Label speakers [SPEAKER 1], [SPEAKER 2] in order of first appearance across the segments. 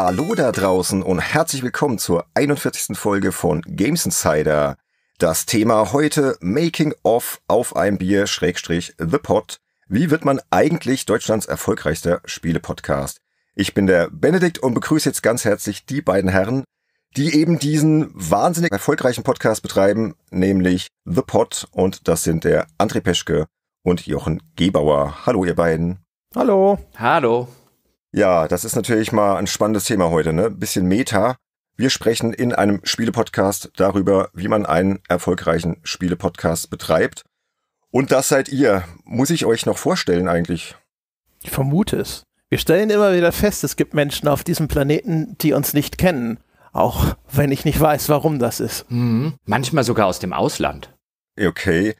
[SPEAKER 1] Hallo da draußen und herzlich willkommen zur 41. Folge von Games Insider. Das Thema heute Making of auf einem Bier Schrägstrich The Pod. Wie wird man eigentlich Deutschlands erfolgreichster Spielepodcast? Ich bin der Benedikt und begrüße jetzt ganz herzlich die beiden Herren, die eben diesen wahnsinnig erfolgreichen Podcast betreiben, nämlich The Pod und das sind der André Peschke und Jochen Gebauer. Hallo ihr beiden. Hallo. Hallo. Ja, das ist natürlich mal ein spannendes Thema heute, ne? Bisschen Meta. Wir sprechen in einem Spielepodcast darüber, wie man einen erfolgreichen Spielepodcast betreibt. Und das seid ihr. Muss ich euch noch vorstellen eigentlich?
[SPEAKER 2] Ich vermute es. Wir stellen immer wieder fest, es gibt Menschen auf diesem Planeten, die uns nicht kennen. Auch wenn ich nicht weiß, warum das ist. Mhm.
[SPEAKER 3] Manchmal sogar aus dem Ausland. Okay,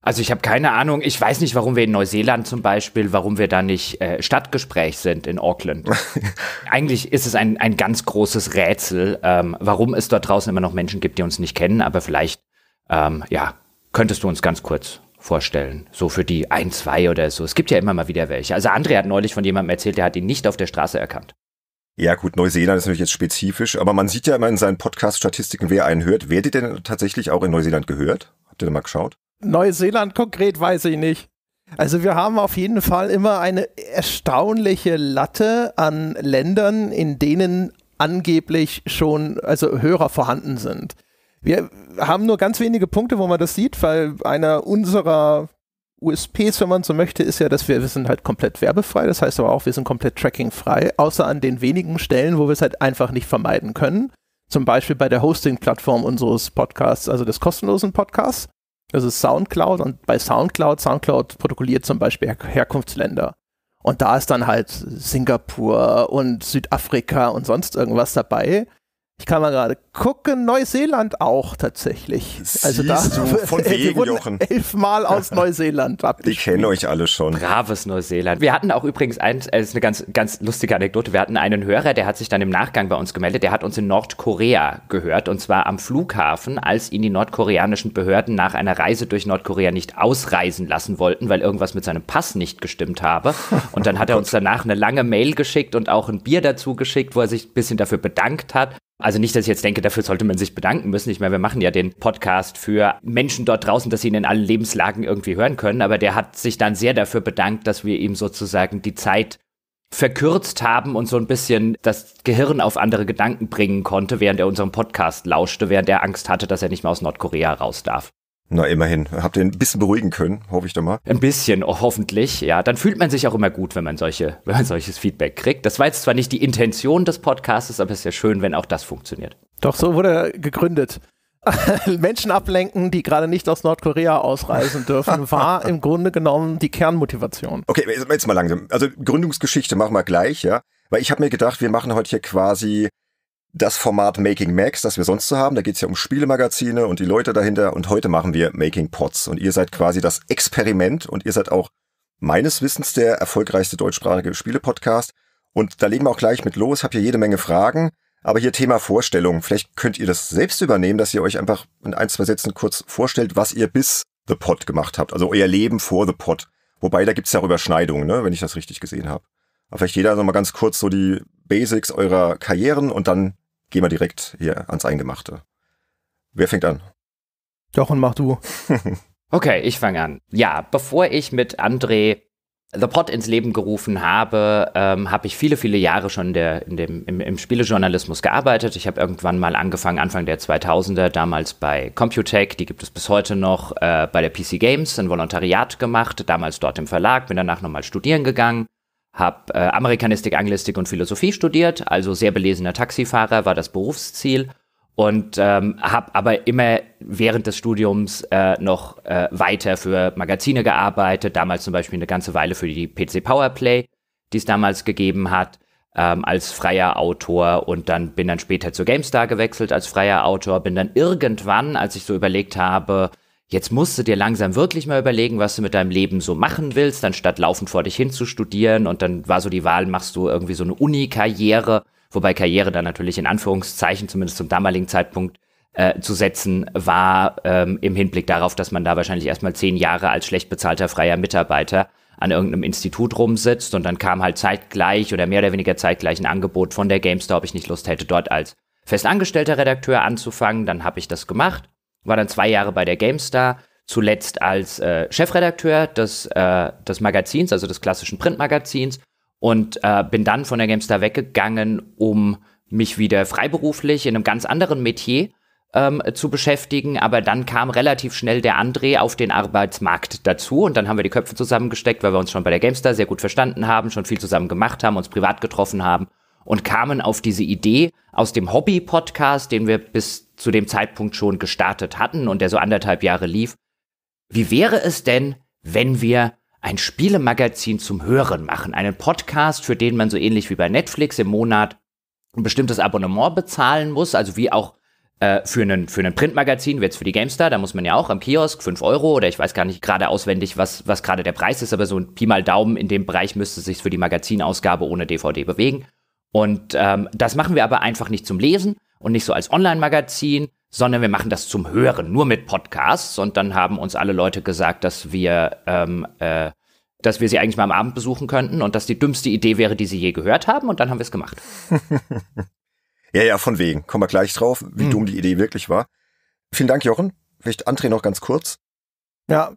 [SPEAKER 3] also ich habe keine Ahnung, ich weiß nicht, warum wir in Neuseeland zum Beispiel, warum wir da nicht äh, Stadtgespräch sind in Auckland. Eigentlich ist es ein, ein ganz großes Rätsel, ähm, warum es dort draußen immer noch Menschen gibt, die uns nicht kennen, aber vielleicht, ähm, ja, könntest du uns ganz kurz vorstellen, so für die ein, zwei oder so. Es gibt ja immer mal wieder welche. Also André hat neulich von
[SPEAKER 1] jemandem erzählt, der hat ihn nicht auf der Straße erkannt. Ja gut, Neuseeland ist natürlich jetzt spezifisch, aber man sieht ja immer in seinen Podcast-Statistiken, wer einen hört. Werdet ihr denn tatsächlich auch in Neuseeland gehört? Habt ihr da mal geschaut?
[SPEAKER 2] Neuseeland konkret weiß ich nicht. Also wir haben auf jeden Fall immer eine erstaunliche Latte an Ländern, in denen angeblich schon also Hörer vorhanden sind. Wir haben nur ganz wenige Punkte, wo man das sieht, weil einer unserer USPs, wenn man so möchte, ist ja, dass wir, wir sind halt komplett werbefrei, das heißt aber auch, wir sind komplett trackingfrei, außer an den wenigen Stellen, wo wir es halt einfach nicht vermeiden können. Zum Beispiel bei der Hosting-Plattform unseres Podcasts, also des kostenlosen Podcasts. Das also ist Soundcloud und bei Soundcloud, Soundcloud protokolliert zum Beispiel Her Herkunftsländer. Und da ist dann halt Singapur und Südafrika und sonst irgendwas dabei. Ich kann mal gerade gucken, Neuseeland auch tatsächlich. Siehst also da du, von wegen, Jochen. Elfmal
[SPEAKER 3] aus Neuseeland Ich kenne euch alle schon. Braves Neuseeland. Wir hatten auch übrigens eins, das äh, ist eine ganz, ganz lustige Anekdote. Wir hatten einen Hörer, der hat sich dann im Nachgang bei uns gemeldet. Der hat uns in Nordkorea gehört und zwar am Flughafen, als ihn die nordkoreanischen Behörden nach einer Reise durch Nordkorea nicht ausreisen lassen wollten, weil irgendwas mit seinem Pass nicht gestimmt habe. Und dann hat er uns oh danach eine lange Mail geschickt und auch ein Bier dazu geschickt, wo er sich ein bisschen dafür bedankt hat. Also nicht, dass ich jetzt denke, dafür sollte man sich bedanken müssen. Ich meine, wir machen ja den Podcast für Menschen dort draußen, dass sie ihn in allen Lebenslagen irgendwie hören können. Aber der hat sich dann sehr dafür bedankt, dass wir ihm sozusagen die Zeit verkürzt haben und so ein bisschen das Gehirn auf andere Gedanken bringen konnte, während er unserem Podcast lauschte, während er Angst hatte, dass er nicht mehr aus Nordkorea raus darf.
[SPEAKER 1] Na, immerhin. Habt ihr
[SPEAKER 3] ein bisschen beruhigen können, hoffe ich doch mal. Ein bisschen, oh, hoffentlich. Ja, dann fühlt man sich auch immer gut, wenn man solche, wenn man solches Feedback kriegt. Das war jetzt zwar nicht die Intention des Podcasts, aber es ist ja schön, wenn auch das funktioniert.
[SPEAKER 1] Doch, so wurde er gegründet.
[SPEAKER 2] Menschen ablenken, die gerade nicht aus Nordkorea ausreisen dürfen, war im Grunde genommen die Kernmotivation.
[SPEAKER 1] Okay, jetzt mal langsam. Also Gründungsgeschichte machen wir gleich, ja. Weil ich habe mir gedacht, wir machen heute hier quasi das Format Making Max, das wir sonst so haben. Da geht's ja um Spielemagazine und die Leute dahinter. Und heute machen wir Making Pots. Und ihr seid quasi das Experiment und ihr seid auch meines Wissens der erfolgreichste deutschsprachige Spiele-Podcast. Und da legen wir auch gleich mit los. Habt ihr jede Menge Fragen. Aber hier Thema Vorstellung. Vielleicht könnt ihr das selbst übernehmen, dass ihr euch einfach in ein, zwei Sätzen kurz vorstellt, was ihr bis The Pot gemacht habt. Also euer Leben vor The Pot. Wobei, da gibt's ja auch Überschneidungen, ne? wenn ich das richtig gesehen habe. Aber vielleicht jeder nochmal ganz kurz so die Basics eurer Karrieren und dann gehen wir direkt hier ans Eingemachte. Wer fängt an?
[SPEAKER 2] Jochen, mach du.
[SPEAKER 3] okay, ich fange an. Ja, bevor ich mit André The Pod ins Leben gerufen habe, ähm, habe ich viele, viele Jahre schon der, in dem, im, im Spielejournalismus gearbeitet. Ich habe irgendwann mal angefangen, Anfang der 2000er, damals bei Computech, die gibt es bis heute noch, äh, bei der PC Games ein Volontariat gemacht, damals dort im Verlag, bin danach nochmal studieren gegangen habe äh, Amerikanistik, Anglistik und Philosophie studiert, also sehr belesener Taxifahrer war das Berufsziel und ähm, habe aber immer während des Studiums äh, noch äh, weiter für Magazine gearbeitet, damals zum Beispiel eine ganze Weile für die PC Powerplay, die es damals gegeben hat, ähm, als freier Autor und dann bin dann später zu GameStar gewechselt als freier Autor, bin dann irgendwann, als ich so überlegt habe, Jetzt musst du dir langsam wirklich mal überlegen, was du mit deinem Leben so machen willst, anstatt laufend vor dich hin zu studieren. Und dann war so die Wahl, machst du irgendwie so eine Uni-Karriere, wobei Karriere dann natürlich in Anführungszeichen, zumindest zum damaligen Zeitpunkt, äh, zu setzen war, ähm, im Hinblick darauf, dass man da wahrscheinlich erstmal zehn Jahre als schlecht bezahlter freier Mitarbeiter an irgendeinem Institut rumsitzt und dann kam halt zeitgleich oder mehr oder weniger zeitgleich ein Angebot von der GameStop, ob ich nicht Lust hätte, dort als festangestellter Redakteur anzufangen. Dann habe ich das gemacht war dann zwei Jahre bei der GameStar, zuletzt als äh, Chefredakteur des, äh, des Magazins, also des klassischen Printmagazins und äh, bin dann von der GameStar weggegangen, um mich wieder freiberuflich in einem ganz anderen Metier ähm, zu beschäftigen. Aber dann kam relativ schnell der André auf den Arbeitsmarkt dazu und dann haben wir die Köpfe zusammengesteckt, weil wir uns schon bei der GameStar sehr gut verstanden haben, schon viel zusammen gemacht haben, uns privat getroffen haben und kamen auf diese Idee aus dem Hobby-Podcast, den wir bis zu dem Zeitpunkt schon gestartet hatten und der so anderthalb Jahre lief. Wie wäre es denn, wenn wir ein Spielemagazin zum Hören machen, einen Podcast, für den man so ähnlich wie bei Netflix im Monat ein bestimmtes Abonnement bezahlen muss, also wie auch äh, für einen für einen Printmagazin, jetzt für die GameStar, da muss man ja auch am Kiosk 5 Euro oder ich weiß gar nicht gerade auswendig, was, was gerade der Preis ist, aber so ein Pi mal Daumen in dem Bereich müsste sich für die Magazinausgabe ohne DVD bewegen. Und ähm, das machen wir aber einfach nicht zum Lesen, und nicht so als Online-Magazin, sondern wir machen das zum Hören, nur mit Podcasts. Und dann haben uns alle Leute gesagt, dass wir, ähm, äh, dass wir sie eigentlich mal am Abend besuchen könnten und dass die dümmste Idee
[SPEAKER 1] wäre, die sie je gehört haben. Und dann haben wir es gemacht. ja, ja, von wegen. Kommen wir gleich drauf, wie hm. dumm die Idee wirklich war. Vielen Dank, Jochen. Vielleicht André noch ganz kurz. Ja,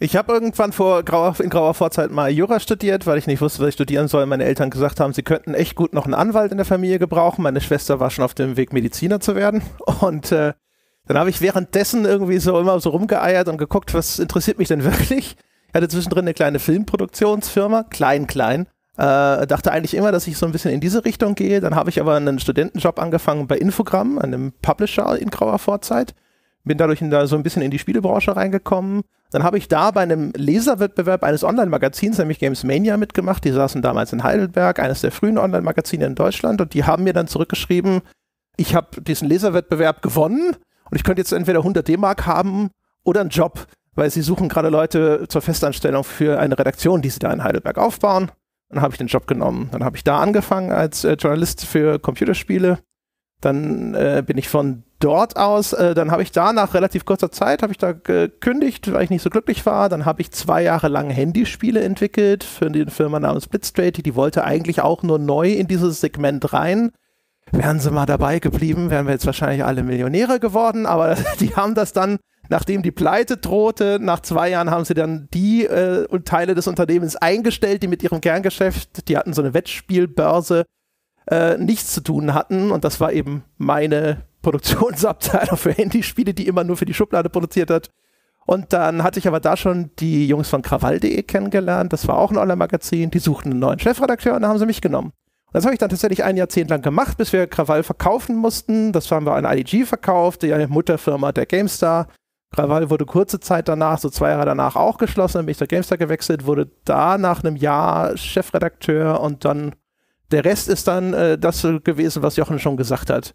[SPEAKER 2] ich habe irgendwann vor grauer, in grauer Vorzeit mal Jura studiert, weil ich nicht wusste, was ich studieren soll. Meine Eltern gesagt haben, sie könnten echt gut noch einen Anwalt in der Familie gebrauchen. Meine Schwester war schon auf dem Weg, Mediziner zu werden. Und äh, dann habe ich währenddessen irgendwie so immer so rumgeeiert und geguckt, was interessiert mich denn wirklich. Ich hatte zwischendrin eine kleine Filmproduktionsfirma, klein, klein. Äh, dachte eigentlich immer, dass ich so ein bisschen in diese Richtung gehe. Dann habe ich aber einen Studentenjob angefangen bei Infogramm, einem Publisher in grauer Vorzeit bin dadurch in da so ein bisschen in die Spielebranche reingekommen. Dann habe ich da bei einem Leserwettbewerb eines Online-Magazins, nämlich Games Mania, mitgemacht. Die saßen damals in Heidelberg, eines der frühen Online-Magazine in Deutschland. Und die haben mir dann zurückgeschrieben, ich habe diesen Leserwettbewerb gewonnen und ich könnte jetzt entweder 100 D-Mark haben oder einen Job, weil sie suchen gerade Leute zur Festanstellung für eine Redaktion, die sie da in Heidelberg aufbauen. Dann habe ich den Job genommen. Dann habe ich da angefangen als äh, Journalist für Computerspiele dann äh, bin ich von dort aus, äh, dann habe ich da nach relativ kurzer Zeit, habe ich da gekündigt, weil ich nicht so glücklich war. Dann habe ich zwei Jahre lang Handyspiele entwickelt für eine Firma namens Blitzstraight. Die, wollte eigentlich auch nur neu in dieses Segment rein. Wären sie mal dabei geblieben, wären wir jetzt wahrscheinlich alle Millionäre geworden, aber die haben das dann, nachdem die Pleite drohte, nach zwei Jahren haben sie dann die äh, Teile des Unternehmens eingestellt, die mit ihrem Kerngeschäft, die hatten so eine Wettspielbörse, äh, nichts zu tun hatten. Und das war eben meine Produktionsabteilung für Handyspiele, die immer nur für die Schublade produziert hat. Und dann hatte ich aber da schon die Jungs von krawall.de kennengelernt. Das war auch ein Online-Magazin. Die suchten einen neuen Chefredakteur und da haben sie mich genommen. Und das habe ich dann tatsächlich ein Jahrzehnt lang gemacht, bis wir Krawall verkaufen mussten. Das haben wir an IDG verkauft, die Mutterfirma der GameStar. Krawall wurde kurze Zeit danach, so zwei Jahre danach, auch geschlossen. Dann bin ich zur GameStar gewechselt, wurde da nach einem Jahr Chefredakteur und dann der Rest ist dann äh, das gewesen, was Jochen schon gesagt hat.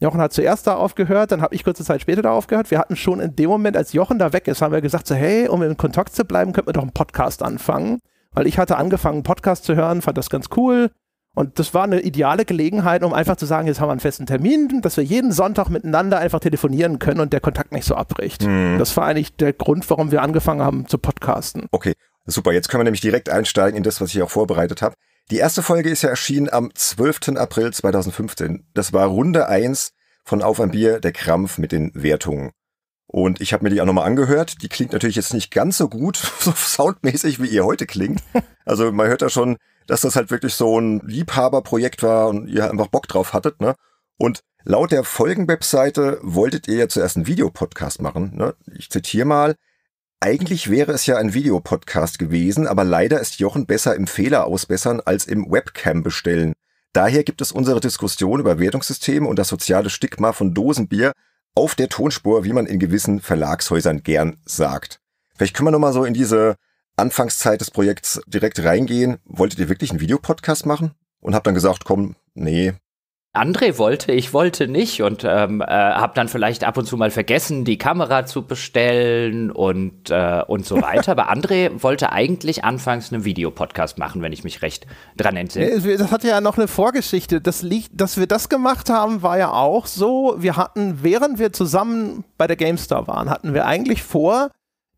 [SPEAKER 2] Jochen hat zuerst da aufgehört, dann habe ich kurze Zeit später da aufgehört. Wir hatten schon in dem Moment, als Jochen da weg ist, haben wir gesagt, so, hey, um in Kontakt zu bleiben, könnten wir doch einen Podcast anfangen. Weil ich hatte angefangen, einen Podcast zu hören, fand das ganz cool. Und das war eine ideale Gelegenheit, um einfach zu sagen, jetzt haben wir einen festen Termin, dass wir jeden Sonntag miteinander einfach telefonieren können und der Kontakt nicht so abbricht. Hm. Das war eigentlich der Grund, warum wir angefangen
[SPEAKER 1] haben zu podcasten. Okay, super. Jetzt können wir nämlich direkt einsteigen in das, was ich auch vorbereitet habe. Die erste Folge ist ja erschienen am 12. April 2015. Das war Runde 1 von Auf ein Bier, der Krampf mit den Wertungen. Und ich habe mir die auch nochmal angehört. Die klingt natürlich jetzt nicht ganz so gut, so soundmäßig, wie ihr heute klingt. Also man hört ja schon, dass das halt wirklich so ein Liebhaberprojekt war und ihr einfach Bock drauf hattet. Ne? Und laut der Folgenwebseite wolltet ihr ja zuerst einen Videopodcast machen. Ne? Ich zitiere mal, eigentlich wäre es ja ein Videopodcast gewesen, aber leider ist Jochen besser im Fehler ausbessern als im Webcam bestellen. Daher gibt es unsere Diskussion über Wertungssysteme und das soziale Stigma von Dosenbier auf der Tonspur, wie man in gewissen Verlagshäusern gern sagt. Vielleicht können wir nochmal so in diese Anfangszeit des Projekts direkt reingehen. Wolltet ihr wirklich einen Videopodcast machen? Und habt dann gesagt, komm, nee,
[SPEAKER 3] André wollte, ich wollte nicht und ähm, äh, habe dann vielleicht ab und zu mal vergessen, die Kamera zu bestellen und, äh, und so weiter. Aber André wollte eigentlich anfangs einen Videopodcast machen, wenn ich mich recht dran entsinne.
[SPEAKER 2] Das hat ja noch eine Vorgeschichte. Das liegt, dass wir das gemacht haben, war ja auch so. Wir hatten, während wir zusammen bei der GameStar waren, hatten wir eigentlich vor,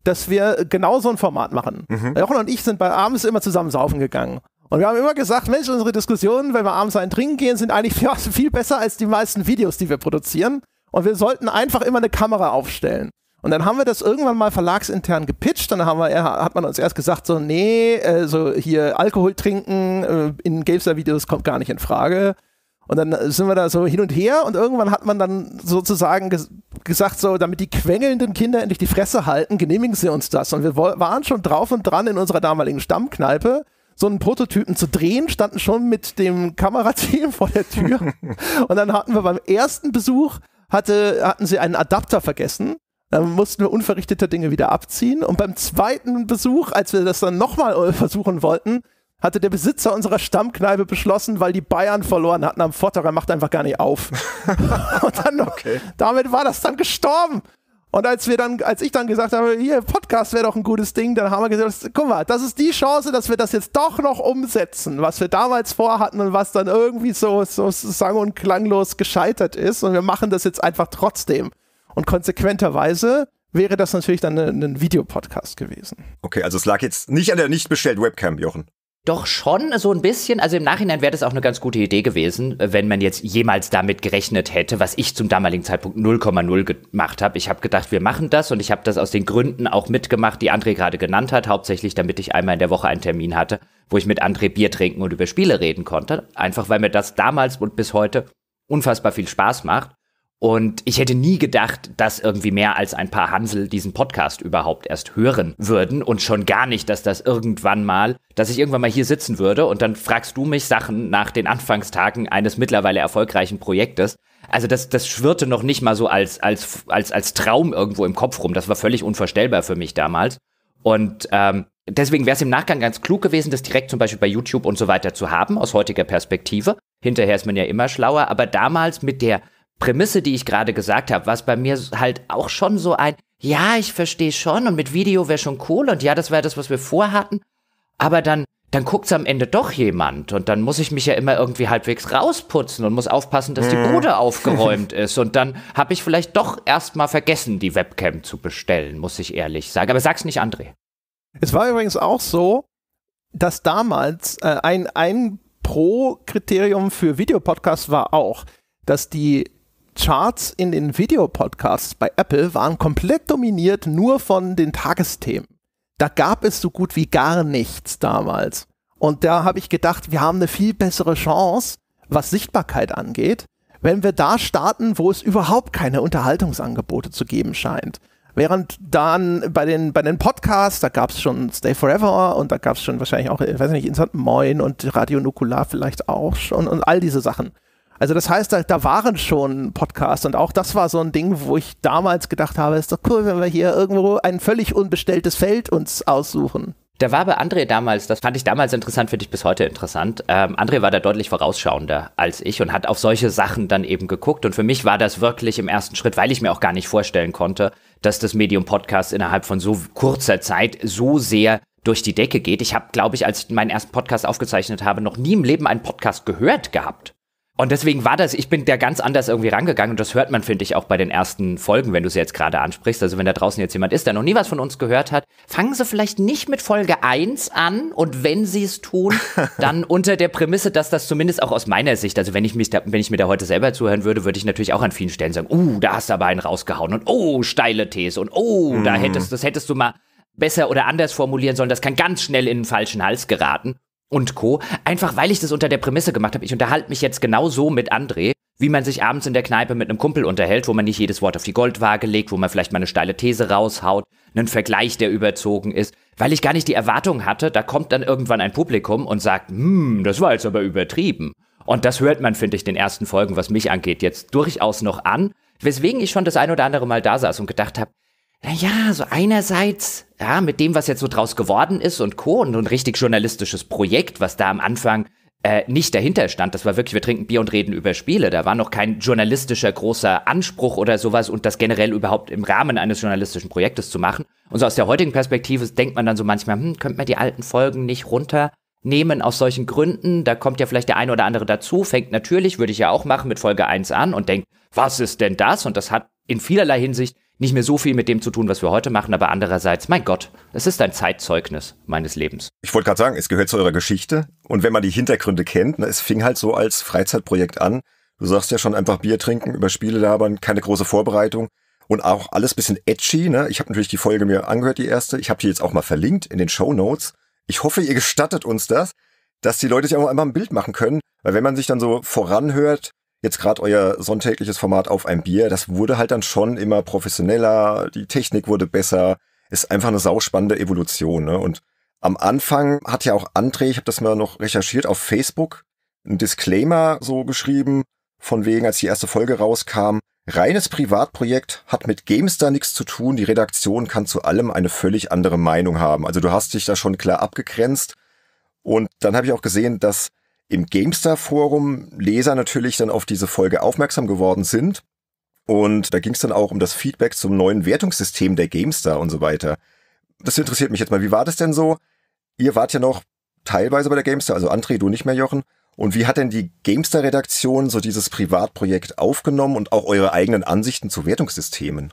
[SPEAKER 2] dass wir genau so ein Format machen. Mhm. Jochen und ich sind bei abends immer zusammen saufen gegangen. Und wir haben immer gesagt, Mensch, unsere Diskussionen, wenn wir abends einen trinken gehen, sind eigentlich viel besser als die meisten Videos, die wir produzieren. Und wir sollten einfach immer eine Kamera aufstellen. Und dann haben wir das irgendwann mal verlagsintern gepitcht. Dann haben wir, hat man uns erst gesagt, so, nee, äh, so hier Alkohol trinken äh, in gamestar videos kommt gar nicht in Frage. Und dann sind wir da so hin und her und irgendwann hat man dann sozusagen ges gesagt, so, damit die quengelnden Kinder endlich die Fresse halten, genehmigen sie uns das. Und wir waren schon drauf und dran in unserer damaligen Stammkneipe so einen Prototypen zu drehen, standen schon mit dem Kamerateam vor der Tür. und dann hatten wir beim ersten Besuch, hatte, hatten sie einen Adapter vergessen. Dann mussten wir unverrichteter Dinge wieder abziehen. Und beim zweiten Besuch, als wir das dann nochmal äh, versuchen wollten, hatte der Besitzer unserer Stammkneipe beschlossen, weil die Bayern verloren hatten am Vortag, er macht einfach gar nicht auf. und dann, okay. damit war das dann gestorben. Und als wir dann, als ich dann gesagt habe, hier, Podcast wäre doch ein gutes Ding, dann haben wir gesagt, guck mal, das ist die Chance, dass wir das jetzt doch noch umsetzen, was wir damals vorhatten und was dann irgendwie so, so sang- und klanglos gescheitert ist. Und wir machen das jetzt einfach trotzdem. Und konsequenterweise wäre das natürlich dann ein Videopodcast
[SPEAKER 3] gewesen.
[SPEAKER 1] Okay, also es lag jetzt nicht an der nicht bestellten Webcam, Jochen.
[SPEAKER 3] Doch schon so ein bisschen. Also im Nachhinein wäre das auch eine ganz gute Idee gewesen, äh, wenn man jetzt jemals damit gerechnet hätte, was ich zum damaligen Zeitpunkt 0,0 gemacht habe. Ich habe gedacht, wir machen das und ich habe das aus den Gründen auch mitgemacht, die André gerade genannt hat. Hauptsächlich, damit ich einmal in der Woche einen Termin hatte, wo ich mit André Bier trinken und über Spiele reden konnte. Einfach weil mir das damals und bis heute unfassbar viel Spaß macht. Und ich hätte nie gedacht, dass irgendwie mehr als ein paar Hansel diesen Podcast überhaupt erst hören würden und schon gar nicht, dass das irgendwann mal, dass ich irgendwann mal hier sitzen würde und dann fragst du mich Sachen nach den Anfangstagen eines mittlerweile erfolgreichen Projektes. Also das, das schwirrte noch nicht mal so als, als, als, als Traum irgendwo im Kopf rum. Das war völlig unvorstellbar für mich damals. Und ähm, deswegen wäre es im Nachgang ganz klug gewesen, das direkt zum Beispiel bei YouTube und so weiter zu haben, aus heutiger Perspektive. Hinterher ist man ja immer schlauer, aber damals mit der Prämisse, die ich gerade gesagt habe, was bei mir halt auch schon so ein, ja, ich verstehe schon und mit Video wäre schon cool und ja, das wäre das, was wir vorhatten, aber dann, dann es am Ende doch jemand und dann muss ich mich ja immer irgendwie halbwegs rausputzen und muss aufpassen, dass die mhm. Bude aufgeräumt ist und dann habe ich vielleicht doch erstmal vergessen, die Webcam zu bestellen, muss ich ehrlich sagen. Aber sag's nicht, André.
[SPEAKER 2] Es war übrigens auch so, dass damals äh, ein, ein Pro-Kriterium für Videopodcasts war auch, dass die Charts in den Videopodcasts bei Apple waren komplett dominiert nur von den Tagesthemen. Da gab es so gut wie gar nichts damals. Und da habe ich gedacht, wir haben eine viel bessere Chance, was Sichtbarkeit angeht, wenn wir da starten, wo es überhaupt keine Unterhaltungsangebote zu geben scheint. Während dann bei den, bei den Podcasts, da gab es schon Stay Forever und da gab es schon wahrscheinlich auch, ich weiß nicht, Instant Moin und Radio Nukular vielleicht auch schon und all diese Sachen. Also das heißt, da, da waren schon Podcasts und auch das war so ein Ding, wo ich damals gedacht habe, ist doch cool, wenn wir hier irgendwo ein völlig unbestelltes Feld uns aussuchen.
[SPEAKER 3] Der war bei André damals, das fand ich damals interessant, finde ich bis heute interessant. Ähm, André war da deutlich vorausschauender als ich und hat auf solche Sachen dann eben geguckt. Und für mich war das wirklich im ersten Schritt, weil ich mir auch gar nicht vorstellen konnte, dass das Medium Podcast innerhalb von so kurzer Zeit so sehr durch die Decke geht. Ich habe, glaube ich, als ich meinen ersten Podcast aufgezeichnet habe, noch nie im Leben einen Podcast gehört gehabt. Und deswegen war das, ich bin da ganz anders irgendwie rangegangen und das hört man, finde ich, auch bei den ersten Folgen, wenn du es jetzt gerade ansprichst. Also wenn da draußen jetzt jemand ist, der noch nie was von uns gehört hat, fangen Sie vielleicht nicht mit Folge 1 an und wenn Sie es tun, dann unter der Prämisse, dass das zumindest auch aus meiner Sicht, also wenn ich, mich da, wenn ich mir da heute selber zuhören würde, würde ich natürlich auch an vielen Stellen sagen, uh, da hast du aber einen rausgehauen und oh, steile These und oh, mm. da mhm. hättest, das hättest du mal besser oder anders formulieren sollen, das kann ganz schnell in den falschen Hals geraten und Co. Einfach weil ich das unter der Prämisse gemacht habe. Ich unterhalte mich jetzt genau so mit André, wie man sich abends in der Kneipe mit einem Kumpel unterhält, wo man nicht jedes Wort auf die Goldwaage legt, wo man vielleicht mal eine steile These raushaut, einen Vergleich, der überzogen ist, weil ich gar nicht die Erwartung hatte, da kommt dann irgendwann ein Publikum und sagt, hm, das war jetzt aber übertrieben. Und das hört man, finde ich, den ersten Folgen, was mich angeht, jetzt durchaus noch an, weswegen ich schon das ein oder andere Mal da saß und gedacht habe, naja, so einerseits, ja, mit dem, was jetzt so draus geworden ist und Co. und ein richtig journalistisches Projekt, was da am Anfang äh, nicht dahinter stand. Das war wirklich, wir trinken Bier und reden über Spiele. Da war noch kein journalistischer großer Anspruch oder sowas und das generell überhaupt im Rahmen eines journalistischen Projektes zu machen. Und so aus der heutigen Perspektive denkt man dann so manchmal, hm, könnte man die alten Folgen nicht runternehmen aus solchen Gründen. Da kommt ja vielleicht der eine oder andere dazu, fängt natürlich, würde ich ja auch machen, mit Folge 1 an und denkt, was ist denn das? Und das hat in vielerlei Hinsicht nicht mehr so viel mit dem zu tun, was wir heute machen, aber andererseits, mein Gott,
[SPEAKER 1] es ist ein Zeitzeugnis meines Lebens. Ich wollte gerade sagen, es gehört zu eurer Geschichte und wenn man die Hintergründe kennt, na, ne, es fing halt so als Freizeitprojekt an. Du sagst ja schon einfach Bier trinken, über Spiele labern, keine große Vorbereitung und auch alles bisschen edgy. Ne? Ich habe natürlich die Folge mir angehört, die erste. Ich habe die jetzt auch mal verlinkt in den Show Notes. Ich hoffe, ihr gestattet uns das, dass die Leute sich auch einmal ein Bild machen können, weil wenn man sich dann so voranhört, jetzt gerade euer sonntägliches Format auf ein Bier, das wurde halt dann schon immer professioneller, die Technik wurde besser, ist einfach eine sauspannende Evolution. Ne? Und am Anfang hat ja auch André, ich habe das mal noch recherchiert, auf Facebook ein Disclaimer so geschrieben, von wegen, als die erste Folge rauskam, reines Privatprojekt hat mit Gamestar nichts zu tun, die Redaktion kann zu allem eine völlig andere Meinung haben. Also du hast dich da schon klar abgegrenzt. Und dann habe ich auch gesehen, dass im GameStar-Forum Leser natürlich dann auf diese Folge aufmerksam geworden sind. Und da ging es dann auch um das Feedback zum neuen Wertungssystem der GameStar und so weiter. Das interessiert mich jetzt mal. Wie war das denn so? Ihr wart ja noch teilweise bei der GameStar, also André, du nicht mehr, Jochen. Und wie hat denn die GameStar-Redaktion so dieses Privatprojekt aufgenommen und auch eure eigenen Ansichten zu Wertungssystemen?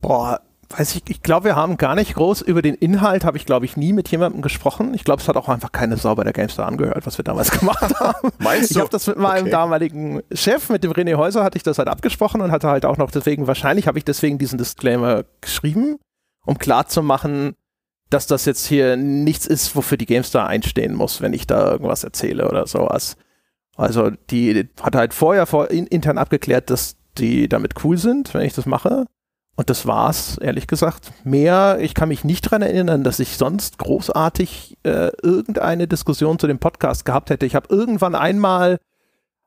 [SPEAKER 1] Boah, weiß ich, ich glaube, wir haben gar nicht groß über den
[SPEAKER 2] Inhalt, habe ich glaube ich nie mit jemandem gesprochen. Ich glaube, es hat auch einfach keine Sau bei der GameStar angehört, was wir damals gemacht
[SPEAKER 1] haben. Meinst du? Ich habe das mit meinem okay.
[SPEAKER 2] damaligen Chef, mit dem René Häuser, hatte ich das halt abgesprochen und hatte halt auch noch deswegen, wahrscheinlich habe ich deswegen diesen Disclaimer geschrieben, um klarzumachen, dass das jetzt hier nichts ist, wofür die GameStar einstehen muss, wenn ich da irgendwas erzähle oder sowas. Also die hat halt vorher vor, in, intern abgeklärt, dass die damit cool sind, wenn ich das mache. Und das war's, ehrlich gesagt. Mehr, ich kann mich nicht dran erinnern, dass ich sonst großartig äh, irgendeine Diskussion zu dem Podcast gehabt hätte. Ich habe irgendwann einmal,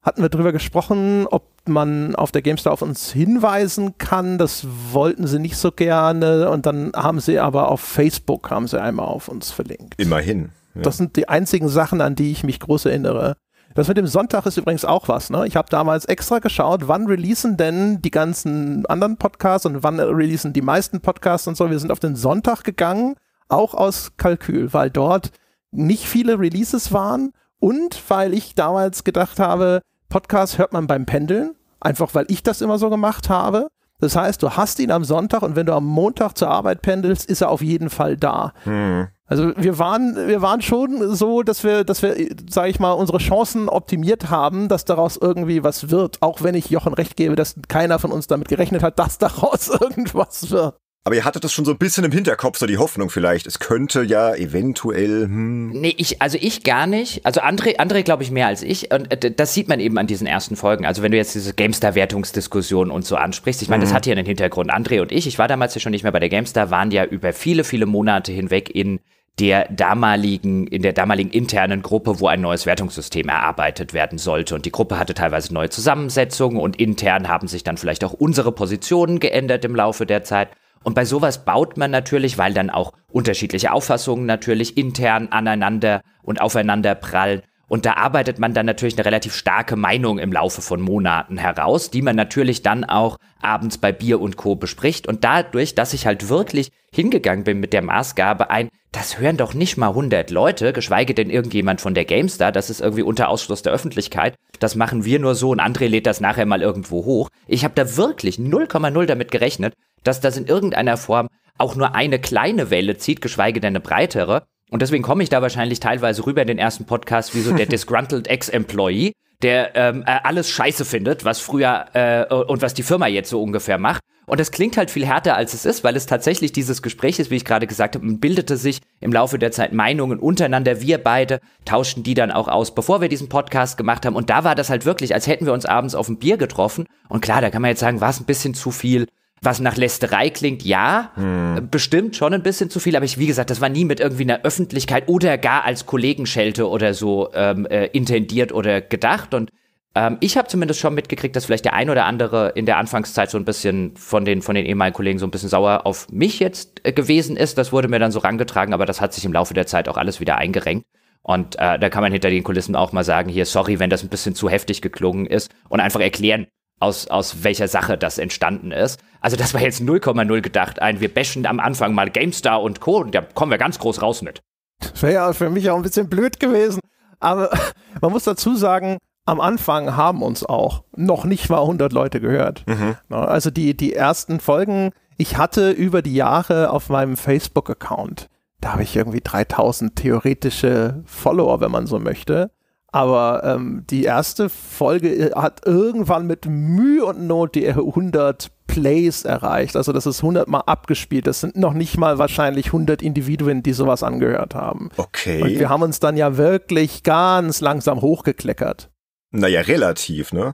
[SPEAKER 2] hatten wir drüber gesprochen, ob man auf der GameStar auf uns hinweisen kann. Das wollten sie nicht so gerne. Und dann haben sie aber auf Facebook, haben sie einmal auf uns verlinkt. Immerhin. Ja. Das sind die einzigen Sachen, an die ich mich groß erinnere. Das mit dem Sonntag ist übrigens auch was. Ne? Ich habe damals extra geschaut, wann releasen denn die ganzen anderen Podcasts und wann releasen die meisten Podcasts und so. Wir sind auf den Sonntag gegangen, auch aus Kalkül, weil dort nicht viele Releases waren und weil ich damals gedacht habe, Podcasts hört man beim Pendeln, einfach weil ich das immer so gemacht habe. Das heißt, du hast ihn am Sonntag und wenn du am Montag zur Arbeit pendelst, ist er auf jeden Fall da. Hm. Also wir waren, wir waren schon so, dass wir, dass wir, sag ich mal, unsere Chancen optimiert haben, dass daraus irgendwie was wird. Auch wenn ich Jochen recht gebe, dass keiner von uns
[SPEAKER 1] damit gerechnet hat, dass daraus irgendwas wird. Aber ihr hattet das schon so ein bisschen im Hinterkopf, so die Hoffnung vielleicht. Es könnte ja eventuell. Hm.
[SPEAKER 3] Nee, ich, also ich gar nicht. Also André, André glaube ich mehr als ich. Und äh, das sieht man eben an diesen ersten Folgen. Also wenn du jetzt diese GameStar-Wertungsdiskussion und so ansprichst, ich meine, mhm. das hat hier einen Hintergrund. André und ich, ich war damals ja schon nicht mehr bei der GameStar, waren ja über viele, viele Monate hinweg in der damaligen, in der damaligen internen Gruppe, wo ein neues Wertungssystem erarbeitet werden sollte. Und die Gruppe hatte teilweise neue Zusammensetzungen und intern haben sich dann vielleicht auch unsere Positionen geändert im Laufe der Zeit. Und bei sowas baut man natürlich, weil dann auch unterschiedliche Auffassungen natürlich intern aneinander und aufeinander prallen. Und da arbeitet man dann natürlich eine relativ starke Meinung im Laufe von Monaten heraus, die man natürlich dann auch abends bei Bier und Co. bespricht. Und dadurch, dass ich halt wirklich hingegangen bin mit der Maßgabe, ein das hören doch nicht mal 100 Leute, geschweige denn irgendjemand von der GameStar. Das ist irgendwie unter Ausschluss der Öffentlichkeit. Das machen wir nur so und André lädt das nachher mal irgendwo hoch. Ich habe da wirklich 0,0 damit gerechnet, dass das in irgendeiner Form auch nur eine kleine Welle zieht, geschweige denn eine breitere. Und deswegen komme ich da wahrscheinlich teilweise rüber in den ersten Podcast wie so der disgruntled Ex-Employee, der ähm, äh, alles scheiße findet, was früher äh, und was die Firma jetzt so ungefähr macht. Und das klingt halt viel härter, als es ist, weil es tatsächlich dieses Gespräch ist, wie ich gerade gesagt habe, bildete sich im Laufe der Zeit Meinungen untereinander. Wir beide tauschten die dann auch aus, bevor wir diesen Podcast gemacht haben. Und da war das halt wirklich, als hätten wir uns abends auf ein Bier getroffen. Und klar, da kann man jetzt sagen, war es ein bisschen zu viel was nach Lästerei klingt, ja, hm. bestimmt schon ein bisschen zu viel, aber ich, wie gesagt, das war nie mit irgendwie einer Öffentlichkeit oder gar als Kollegenschelte oder so ähm, äh, intendiert oder gedacht. Und ähm, ich habe zumindest schon mitgekriegt, dass vielleicht der ein oder andere in der Anfangszeit so ein bisschen von den, von den ehemaligen Kollegen so ein bisschen sauer auf mich jetzt äh, gewesen ist. Das wurde mir dann so rangetragen, aber das hat sich im Laufe der Zeit auch alles wieder eingerenkt. Und äh, da kann man hinter den Kulissen auch mal sagen, hier, sorry, wenn das ein bisschen zu heftig geklungen ist und einfach erklären, aus, aus welcher Sache das entstanden ist. Also das war jetzt 0,0 gedacht. Ein, wir bashen am Anfang mal GameStar und Co. Und da kommen wir ganz groß raus mit.
[SPEAKER 2] Das wäre ja für mich auch ein bisschen blöd gewesen. Aber man muss dazu sagen, am Anfang haben uns auch noch nicht mal 100 Leute gehört. Mhm. Also die, die ersten Folgen, ich hatte über die Jahre auf meinem Facebook-Account, da habe ich irgendwie 3000 theoretische Follower, wenn man so möchte. Aber ähm, die erste Folge äh, hat irgendwann mit Mühe und Not die 100 Plays erreicht. Also das ist 100 Mal abgespielt. Das sind noch nicht mal wahrscheinlich 100 Individuen, die sowas angehört haben. Okay. Und wir haben uns dann ja wirklich ganz langsam
[SPEAKER 1] hochgekleckert. Naja, relativ, ne?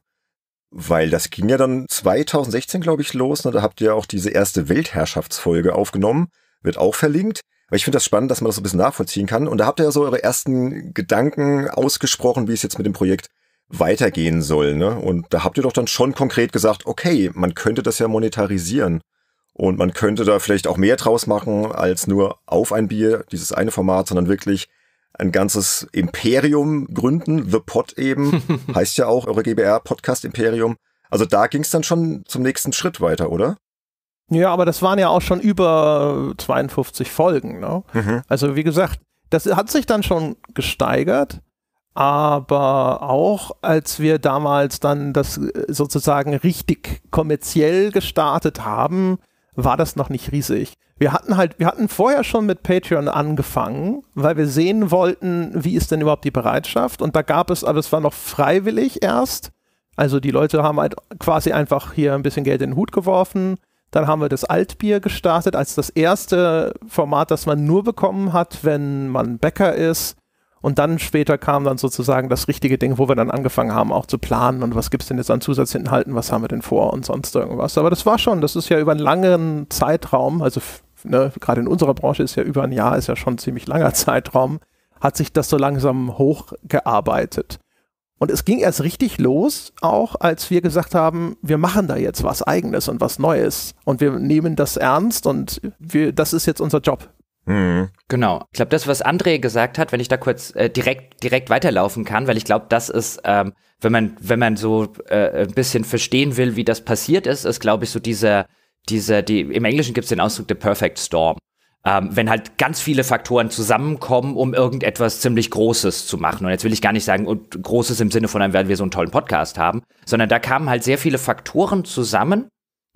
[SPEAKER 1] Weil das ging ja dann 2016, glaube ich, los. Ne? Da habt ihr auch diese erste Weltherrschaftsfolge aufgenommen. Wird auch verlinkt. Weil ich finde das spannend, dass man das so ein bisschen nachvollziehen kann. Und da habt ihr ja so eure ersten Gedanken ausgesprochen, wie es jetzt mit dem Projekt weitergehen soll. Ne? Und da habt ihr doch dann schon konkret gesagt, okay, man könnte das ja monetarisieren. Und man könnte da vielleicht auch mehr draus machen als nur auf ein Bier, dieses eine Format, sondern wirklich ein ganzes Imperium gründen. The Pod eben heißt ja auch eure GBR Podcast Imperium. Also da ging es dann schon zum nächsten Schritt weiter, oder?
[SPEAKER 2] Ja, aber das waren ja auch schon über 52 äh, Folgen. Ne? Mhm. Also wie gesagt, das hat sich dann schon gesteigert, aber auch als wir damals dann das äh, sozusagen richtig kommerziell gestartet haben, war das noch nicht riesig. Wir hatten halt, wir hatten vorher schon mit Patreon angefangen, weil wir sehen wollten, wie ist denn überhaupt die Bereitschaft. Und da gab es, aber es war noch freiwillig erst. Also die Leute haben halt quasi einfach hier ein bisschen Geld in den Hut geworfen dann haben wir das Altbier gestartet als das erste Format, das man nur bekommen hat, wenn man Bäcker ist. Und dann später kam dann sozusagen das richtige Ding, wo wir dann angefangen haben, auch zu planen und was gibt es denn jetzt an Zusatzinhalten, was haben wir denn vor und sonst irgendwas. Aber das war schon, das ist ja über einen langen Zeitraum, also ne, gerade in unserer Branche ist ja über ein Jahr, ist ja schon ein ziemlich langer Zeitraum, hat sich das so langsam hochgearbeitet. Und es ging erst richtig los, auch als wir gesagt haben, wir machen da jetzt was Eigenes und was Neues. Und wir nehmen das ernst und wir, das ist jetzt unser Job. Mhm.
[SPEAKER 3] Genau. Ich glaube, das, was André gesagt hat, wenn ich da kurz äh, direkt, direkt weiterlaufen kann, weil ich glaube, das ist, ähm, wenn man, wenn man so äh, ein bisschen verstehen will, wie das passiert ist, ist, glaube ich, so dieser, dieser, die, im Englischen gibt es den Ausdruck The Perfect Storm ähm, wenn halt ganz viele Faktoren zusammenkommen, um irgendetwas ziemlich Großes zu machen. Und jetzt will ich gar nicht sagen, und Großes im Sinne von, dann werden wir so einen tollen Podcast haben, sondern da kamen halt sehr viele Faktoren zusammen,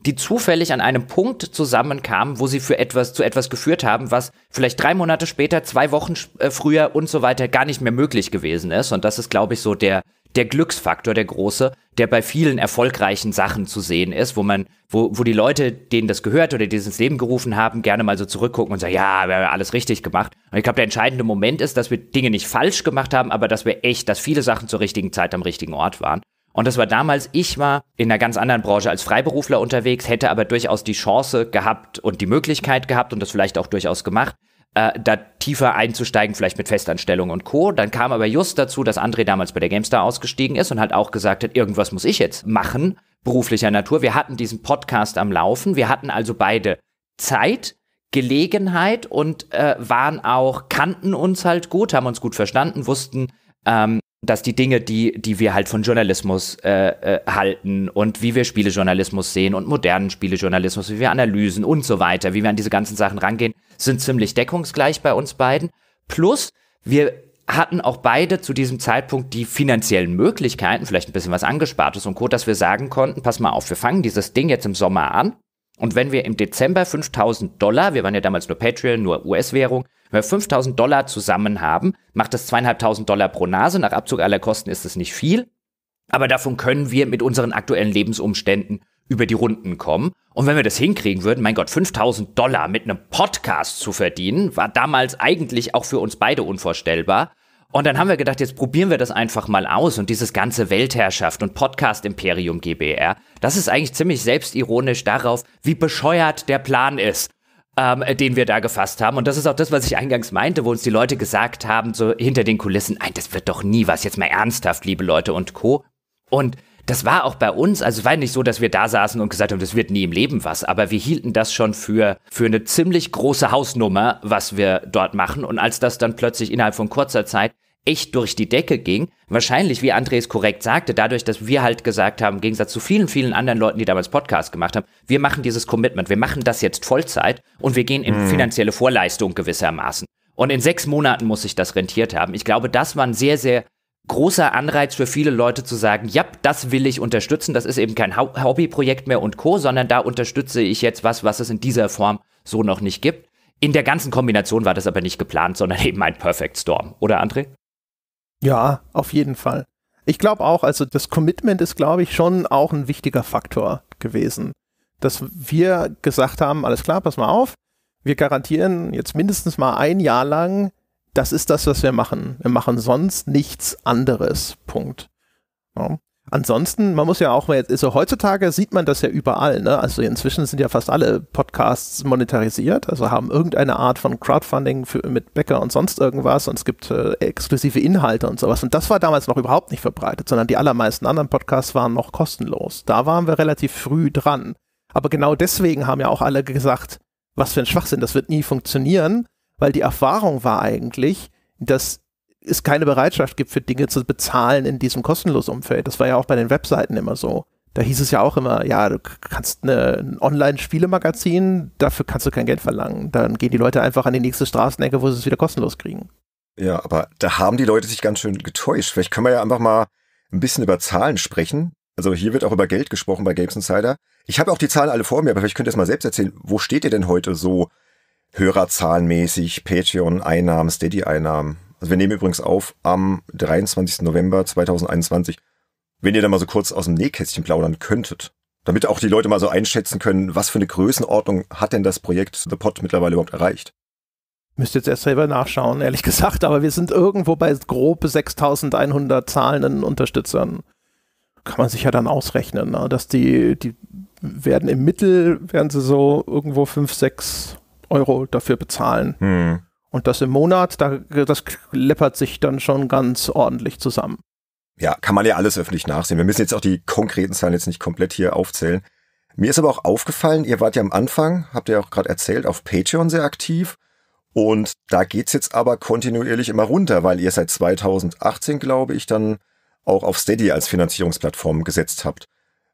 [SPEAKER 3] die zufällig an einem Punkt zusammenkamen, wo sie für etwas zu etwas geführt haben, was vielleicht drei Monate später, zwei Wochen äh, früher und so weiter gar nicht mehr möglich gewesen ist. Und das ist, glaube ich, so der der Glücksfaktor, der große, der bei vielen erfolgreichen Sachen zu sehen ist, wo man, wo, wo die Leute, denen das gehört oder die es ins Leben gerufen haben, gerne mal so zurückgucken und sagen, ja, wir haben alles richtig gemacht. Und ich glaube, der entscheidende Moment ist, dass wir Dinge nicht falsch gemacht haben, aber dass wir echt, dass viele Sachen zur richtigen Zeit am richtigen Ort waren. Und das war damals, ich war in einer ganz anderen Branche als Freiberufler unterwegs, hätte aber durchaus die Chance gehabt und die Möglichkeit gehabt und das vielleicht auch durchaus gemacht, äh, da tiefer einzusteigen, vielleicht mit Festanstellung und Co. Dann kam aber just dazu, dass André damals bei der GameStar ausgestiegen ist und halt auch gesagt hat, irgendwas muss ich jetzt machen, beruflicher Natur. Wir hatten diesen Podcast am Laufen, wir hatten also beide Zeit, Gelegenheit und äh, waren auch, kannten uns halt gut, haben uns gut verstanden, wussten, ähm, dass die Dinge, die, die wir halt von Journalismus äh, äh, halten und wie wir Spielejournalismus sehen und modernen Spielejournalismus, wie wir Analysen und so weiter, wie wir an diese ganzen Sachen rangehen, sind ziemlich deckungsgleich bei uns beiden. Plus, wir hatten auch beide zu diesem Zeitpunkt die finanziellen Möglichkeiten, vielleicht ein bisschen was angespartes und Co., dass wir sagen konnten, pass mal auf, wir fangen dieses Ding jetzt im Sommer an und wenn wir im Dezember 5000 Dollar, wir waren ja damals nur Patreon, nur US-Währung, wenn wir 5000 Dollar zusammen haben, macht das zweieinhalbtausend Dollar pro Nase. Nach Abzug aller Kosten ist es nicht viel. Aber davon können wir mit unseren aktuellen Lebensumständen über die Runden kommen. Und wenn wir das hinkriegen würden, mein Gott, 5000 Dollar mit einem Podcast zu verdienen, war damals eigentlich auch für uns beide unvorstellbar. Und dann haben wir gedacht, jetzt probieren wir das einfach mal aus. Und dieses ganze Weltherrschaft und Podcast Imperium GBR, das ist eigentlich ziemlich selbstironisch darauf, wie bescheuert der Plan ist ähm, den wir da gefasst haben. Und das ist auch das, was ich eingangs meinte, wo uns die Leute gesagt haben, so hinter den Kulissen, nein, das wird doch nie was, jetzt mal ernsthaft, liebe Leute und Co. Und das war auch bei uns, also es war nicht so, dass wir da saßen und gesagt haben, das wird nie im Leben was, aber wir hielten das schon für, für eine ziemlich große Hausnummer, was wir dort machen. Und als das dann plötzlich innerhalb von kurzer Zeit echt durch die Decke ging. Wahrscheinlich, wie Andres korrekt sagte, dadurch, dass wir halt gesagt haben, im Gegensatz zu vielen, vielen anderen Leuten, die damals Podcasts gemacht haben, wir machen dieses Commitment, wir machen das jetzt Vollzeit und wir gehen in mhm. finanzielle Vorleistung gewissermaßen. Und in sechs Monaten muss sich das rentiert haben. Ich glaube, das war ein sehr, sehr großer Anreiz für viele Leute zu sagen, ja, das will ich unterstützen. Das ist eben kein Hobbyprojekt mehr und Co., sondern da unterstütze ich jetzt was, was es in dieser Form so noch nicht gibt. In der ganzen Kombination war das aber nicht geplant, sondern eben ein Perfect Storm, oder André?
[SPEAKER 2] Ja, auf jeden Fall. Ich glaube auch, also das Commitment ist, glaube ich, schon auch ein wichtiger Faktor gewesen, dass wir gesagt haben, alles klar, pass mal auf, wir garantieren jetzt mindestens mal ein Jahr lang, das ist das, was wir machen. Wir machen sonst nichts anderes. Punkt. Ja. Ansonsten, man muss ja auch mal jetzt, also heutzutage sieht man das ja überall, ne? Also inzwischen sind ja fast alle Podcasts monetarisiert, also haben irgendeine Art von Crowdfunding für, mit Bäcker und sonst irgendwas und es gibt äh, exklusive Inhalte und sowas. Und das war damals noch überhaupt nicht verbreitet, sondern die allermeisten anderen Podcasts waren noch kostenlos. Da waren wir relativ früh dran. Aber genau deswegen haben ja auch alle gesagt, was für ein Schwachsinn, das wird nie funktionieren, weil die Erfahrung war eigentlich, dass es keine Bereitschaft gibt, für Dinge zu bezahlen in diesem kostenlosen Umfeld. Das war ja auch bei den Webseiten immer so. Da hieß es ja auch immer, ja, du kannst eine, ein Online-Spielemagazin, dafür kannst du kein Geld verlangen. Dann gehen die Leute einfach an die nächste Straßenecke, wo sie es wieder kostenlos kriegen.
[SPEAKER 1] Ja, aber da haben die Leute sich ganz schön getäuscht. Vielleicht können wir ja einfach mal ein bisschen über Zahlen sprechen. Also hier wird auch über Geld gesprochen bei Games Insider. Ich habe auch die Zahlen alle vor mir, aber vielleicht könnt ihr es mal selbst erzählen. Wo steht ihr denn heute so Hörerzahlenmäßig, Patreon-Einnahmen, Steady-Einnahmen? Also wir nehmen übrigens auf am 23. November 2021. Wenn ihr da mal so kurz aus dem Nähkästchen plaudern könntet, damit auch die Leute mal so einschätzen können, was für eine Größenordnung hat denn das Projekt The Pot mittlerweile überhaupt erreicht? Müsst jetzt
[SPEAKER 2] erst selber nachschauen, ehrlich gesagt, aber wir sind irgendwo bei grob 6100 zahlenden Unterstützern. Kann man sich ja dann ausrechnen, ne? dass die, die werden im Mittel, werden sie so irgendwo 5, 6 Euro dafür bezahlen. Hm. Und das im Monat, da, das läppert sich dann schon ganz ordentlich zusammen.
[SPEAKER 1] Ja, kann man ja alles öffentlich nachsehen. Wir müssen jetzt auch die konkreten Zahlen jetzt nicht komplett hier aufzählen. Mir ist aber auch aufgefallen, ihr wart ja am Anfang, habt ihr auch gerade erzählt, auf Patreon sehr aktiv. Und da geht es jetzt aber kontinuierlich immer runter, weil ihr seit 2018, glaube ich, dann auch auf Steady als Finanzierungsplattform gesetzt habt.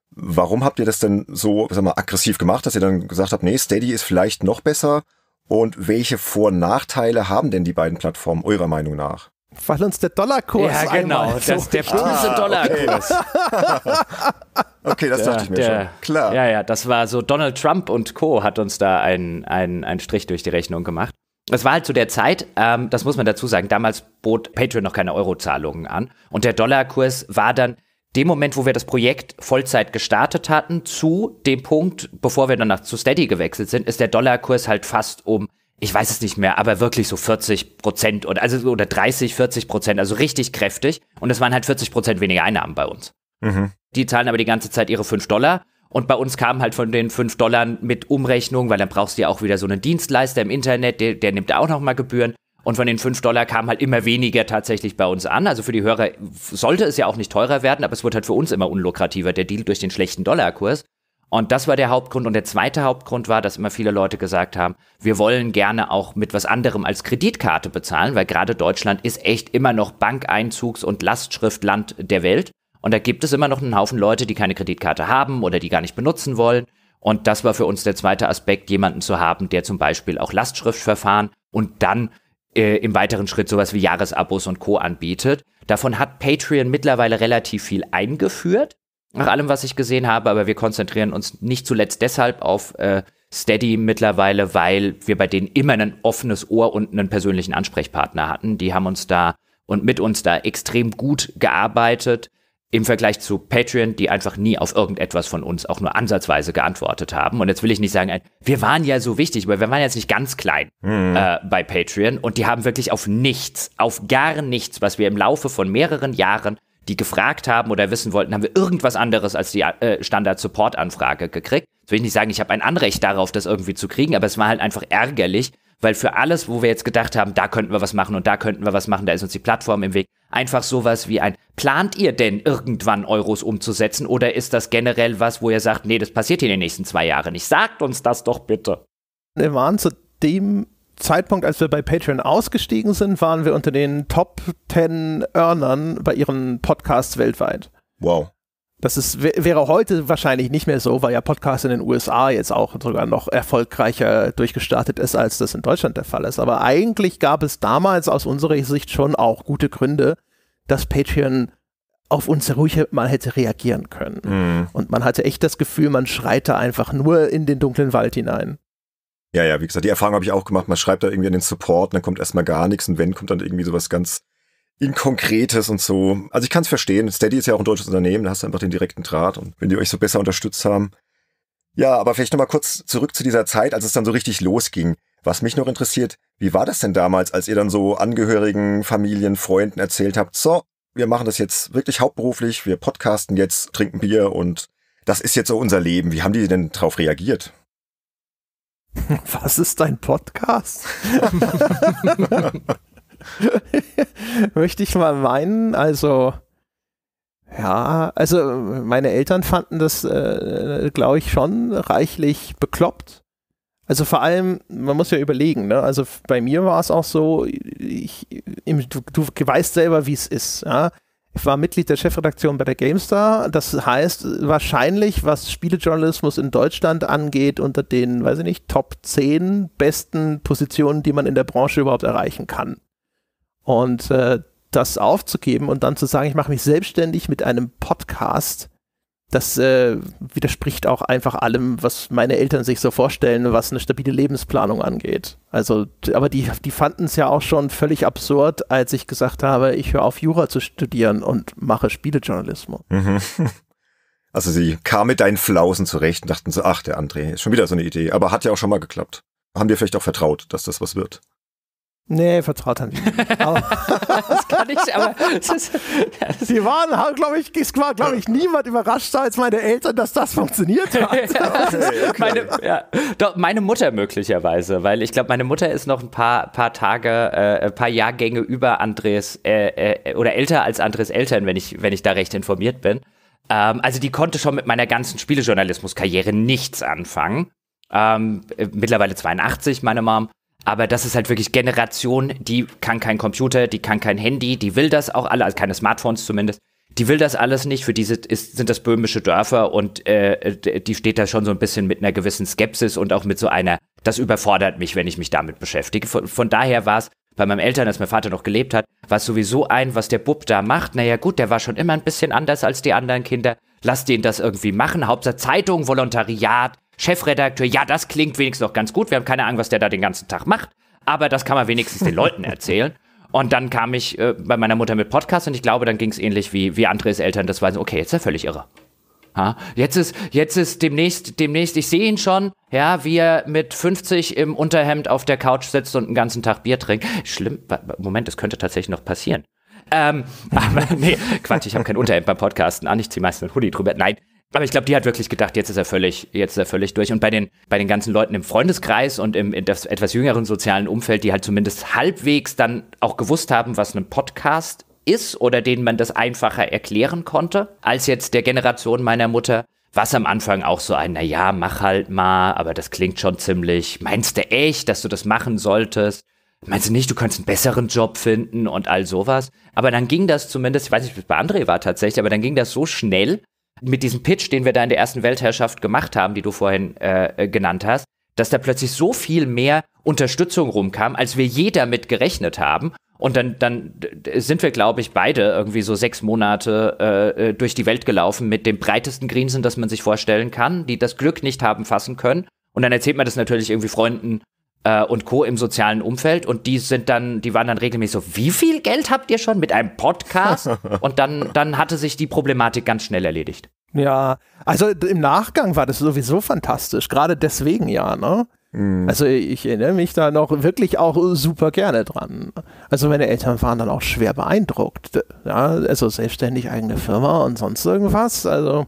[SPEAKER 1] Warum habt ihr das denn so sag mal, aggressiv gemacht, dass ihr dann gesagt habt, nee, Steady ist vielleicht noch besser und welche Vor- und Nachteile haben denn die beiden Plattformen eurer Meinung nach? Weil uns
[SPEAKER 2] der Dollarkurs Ja, genau, das ist der ah, böse ah, Dollarkurs.
[SPEAKER 1] Okay. okay, das dachte ich mir der, schon.
[SPEAKER 3] Klar. Ja, ja, das war so Donald Trump und Co. hat uns da einen ein Strich durch die Rechnung gemacht. Das war halt zu der Zeit, ähm, das muss man dazu sagen, damals bot Patreon noch keine Eurozahlungen an. Und der Dollarkurs war dann, dem Moment, wo wir das Projekt Vollzeit gestartet hatten, zu dem Punkt, bevor wir danach zu Steady gewechselt sind, ist der Dollarkurs halt fast um, ich weiß es nicht mehr, aber wirklich so 40 Prozent oder, also, oder 30, 40 Prozent, also richtig kräftig. Und es waren halt 40 Prozent weniger Einnahmen bei uns. Mhm. Die zahlen aber die ganze Zeit ihre 5 Dollar. Und bei uns kamen halt von den 5 Dollar mit Umrechnung, weil dann brauchst du ja auch wieder so einen Dienstleister im Internet, der, der nimmt auch nochmal Gebühren. Und von den 5 Dollar kam halt immer weniger tatsächlich bei uns an. Also für die Hörer sollte es ja auch nicht teurer werden, aber es wurde halt für uns immer unlukrativer, der Deal durch den schlechten Dollarkurs. Und das war der Hauptgrund. Und der zweite Hauptgrund war, dass immer viele Leute gesagt haben, wir wollen gerne auch mit was anderem als Kreditkarte bezahlen, weil gerade Deutschland ist echt immer noch Bankeinzugs- und Lastschriftland der Welt. Und da gibt es immer noch einen Haufen Leute, die keine Kreditkarte haben oder die gar nicht benutzen wollen. Und das war für uns der zweite Aspekt, jemanden zu haben, der zum Beispiel auch Lastschriftverfahren und dann äh, im weiteren Schritt sowas wie Jahresabos und Co. anbietet. Davon hat Patreon mittlerweile relativ viel eingeführt, nach allem, was ich gesehen habe, aber wir konzentrieren uns nicht zuletzt deshalb auf äh, Steady mittlerweile, weil wir bei denen immer ein offenes Ohr und einen persönlichen Ansprechpartner hatten. Die haben uns da und mit uns da extrem gut gearbeitet im Vergleich zu Patreon, die einfach nie auf irgendetwas von uns auch nur ansatzweise geantwortet haben. Und jetzt will ich nicht sagen, wir waren ja so wichtig, weil wir waren jetzt nicht ganz klein mhm. äh, bei Patreon und die haben wirklich auf nichts, auf gar nichts, was wir im Laufe von mehreren Jahren die gefragt haben oder wissen wollten, haben wir irgendwas anderes als die äh, Standard-Support-Anfrage gekriegt. Jetzt will ich nicht sagen, ich habe ein Anrecht darauf, das irgendwie zu kriegen, aber es war halt einfach ärgerlich, weil für alles, wo wir jetzt gedacht haben, da könnten wir was machen und da könnten wir was machen, da ist uns die Plattform im Weg, Einfach sowas wie ein, plant ihr denn irgendwann Euros umzusetzen oder ist das generell was, wo ihr sagt, nee, das passiert in den nächsten zwei Jahren nicht? Sagt uns das doch bitte.
[SPEAKER 2] Wir waren zu dem Zeitpunkt, als wir bei Patreon ausgestiegen sind, waren wir unter den Top 10 Earnern bei ihren Podcasts weltweit. Wow. Das ist, wäre heute wahrscheinlich nicht mehr so, weil ja Podcast in den USA jetzt auch sogar noch erfolgreicher durchgestartet ist, als das in Deutschland der Fall ist. Aber eigentlich gab es damals aus unserer Sicht schon auch gute Gründe, dass Patreon auf uns ruhig mal hätte reagieren können. Mhm. Und man hatte echt das Gefühl, man schreit da einfach nur in den dunklen Wald hinein.
[SPEAKER 1] Ja, ja, wie gesagt, die Erfahrung habe ich auch gemacht. Man schreibt da irgendwie an den Support, und dann kommt erstmal gar nichts und wenn, kommt dann irgendwie sowas ganz in Konkretes und so. Also ich kann es verstehen. Steady ist ja auch ein deutsches Unternehmen, da hast du einfach den direkten Draht. Und wenn die euch so besser unterstützt haben. Ja, aber vielleicht nochmal kurz zurück zu dieser Zeit, als es dann so richtig losging. Was mich noch interessiert, wie war das denn damals, als ihr dann so Angehörigen, Familien, Freunden erzählt habt, so, wir machen das jetzt wirklich hauptberuflich, wir podcasten jetzt, trinken Bier und das ist jetzt so unser Leben. Wie haben die denn darauf reagiert?
[SPEAKER 2] Was ist dein Podcast? möchte ich mal meinen. Also, ja, also meine Eltern fanden das, äh, glaube ich, schon reichlich bekloppt. Also vor allem, man muss ja überlegen, ne? Also bei mir war es auch so, ich, im, du, du weißt selber, wie es ist, ja? Ich war Mitglied der Chefredaktion bei der GameStar. Das heißt, wahrscheinlich, was Spielejournalismus in Deutschland angeht, unter den, weiß ich nicht, Top 10 besten Positionen, die man in der Branche überhaupt erreichen kann. Und äh, das aufzugeben und dann zu sagen, ich mache mich selbstständig mit einem Podcast, das äh, widerspricht auch einfach allem, was meine Eltern sich so vorstellen, was eine stabile Lebensplanung angeht. Also, aber die, die fanden es ja auch schon völlig absurd, als ich gesagt habe, ich höre auf Jura zu studieren und mache Spielejournalismus.
[SPEAKER 1] Mhm. Also sie kamen mit deinen Flausen zurecht und dachten so, ach, der André ist schon wieder so eine Idee, aber hat ja auch schon mal geklappt. Haben dir vielleicht auch vertraut, dass das was wird.
[SPEAKER 2] Nee, vertraut haben die Das kann ich, aber ist, Sie waren, glaube ich, es war, glaube ich, niemand überrascht als meine Eltern, dass das funktioniert hat.
[SPEAKER 1] meine,
[SPEAKER 3] ja, doch, meine Mutter möglicherweise, weil ich glaube, meine Mutter ist noch ein paar, paar Tage, äh, ein paar Jahrgänge über Andres äh, äh, oder älter als Andres Eltern, wenn ich, wenn ich da recht informiert bin. Ähm, also die konnte schon mit meiner ganzen Spielejournalismus-Karriere nichts anfangen. Ähm, äh, mittlerweile 82, meine Mom. Aber das ist halt wirklich Generation, die kann kein Computer, die kann kein Handy, die will das auch alle, also keine Smartphones zumindest. Die will das alles nicht, für diese ist, sind das böhmische Dörfer und äh, die steht da schon so ein bisschen mit einer gewissen Skepsis und auch mit so einer, das überfordert mich, wenn ich mich damit beschäftige. Von, von daher war es bei meinem Eltern, als mein Vater noch gelebt hat, war es sowieso ein, was der Bub da macht. Naja gut, der war schon immer ein bisschen anders als die anderen Kinder. Lass den das irgendwie machen. Hauptsache Zeitung, Volontariat, Chefredakteur, ja, das klingt wenigstens noch ganz gut. Wir haben keine Ahnung, was der da den ganzen Tag macht, aber das kann man wenigstens den Leuten erzählen. Und dann kam ich äh, bei meiner Mutter mit Podcast und ich glaube, dann ging es ähnlich wie, wie Andres Eltern. Das war so, okay, jetzt ist er völlig irre. Ha? Jetzt ist, jetzt ist demnächst, demnächst, ich sehe ihn schon, ja, wie er mit 50 im Unterhemd auf der Couch sitzt und einen ganzen Tag Bier trinkt. Schlimm, Moment, das könnte tatsächlich noch passieren. Ähm, aber nee, Quatsch, ich habe kein Unterhemd beim Podcasten an, ich ziehe meistens einen Hoodie drüber. Nein, aber ich glaube, die hat wirklich gedacht, jetzt ist er völlig, jetzt ist er völlig durch. Und bei den, bei den ganzen Leuten im Freundeskreis und im in das etwas jüngeren sozialen Umfeld, die halt zumindest halbwegs dann auch gewusst haben, was ein Podcast ist oder denen man das einfacher erklären konnte, als jetzt der Generation meiner Mutter, was am Anfang auch so ein, na ja, mach halt mal, aber das klingt schon ziemlich, meinst du echt, dass du das machen solltest? Meinst du nicht, du könntest einen besseren Job finden und all sowas? Aber dann ging das zumindest, ich weiß nicht, wie es bei André war tatsächlich, aber dann ging das so schnell, mit diesem Pitch, den wir da in der ersten Weltherrschaft gemacht haben, die du vorhin äh, äh, genannt hast, dass da plötzlich so viel mehr Unterstützung rumkam, als wir je damit gerechnet haben. Und dann, dann sind wir, glaube ich, beide irgendwie so sechs Monate äh, äh, durch die Welt gelaufen mit dem breitesten Grinsen, das man sich vorstellen kann, die das Glück nicht haben fassen können. Und dann erzählt man das natürlich irgendwie Freunden äh, und Co. im sozialen Umfeld und die sind dann, die waren dann regelmäßig so, wie viel Geld habt ihr schon mit einem Podcast? Und dann, dann hatte sich die Problematik ganz schnell erledigt.
[SPEAKER 2] Ja, also im Nachgang war das sowieso fantastisch, gerade deswegen ja, ne? Mhm. Also ich erinnere mich da noch wirklich auch äh, super gerne dran. Also meine Eltern waren dann auch schwer beeindruckt. Ja, also selbstständig eigene Firma und sonst irgendwas. Also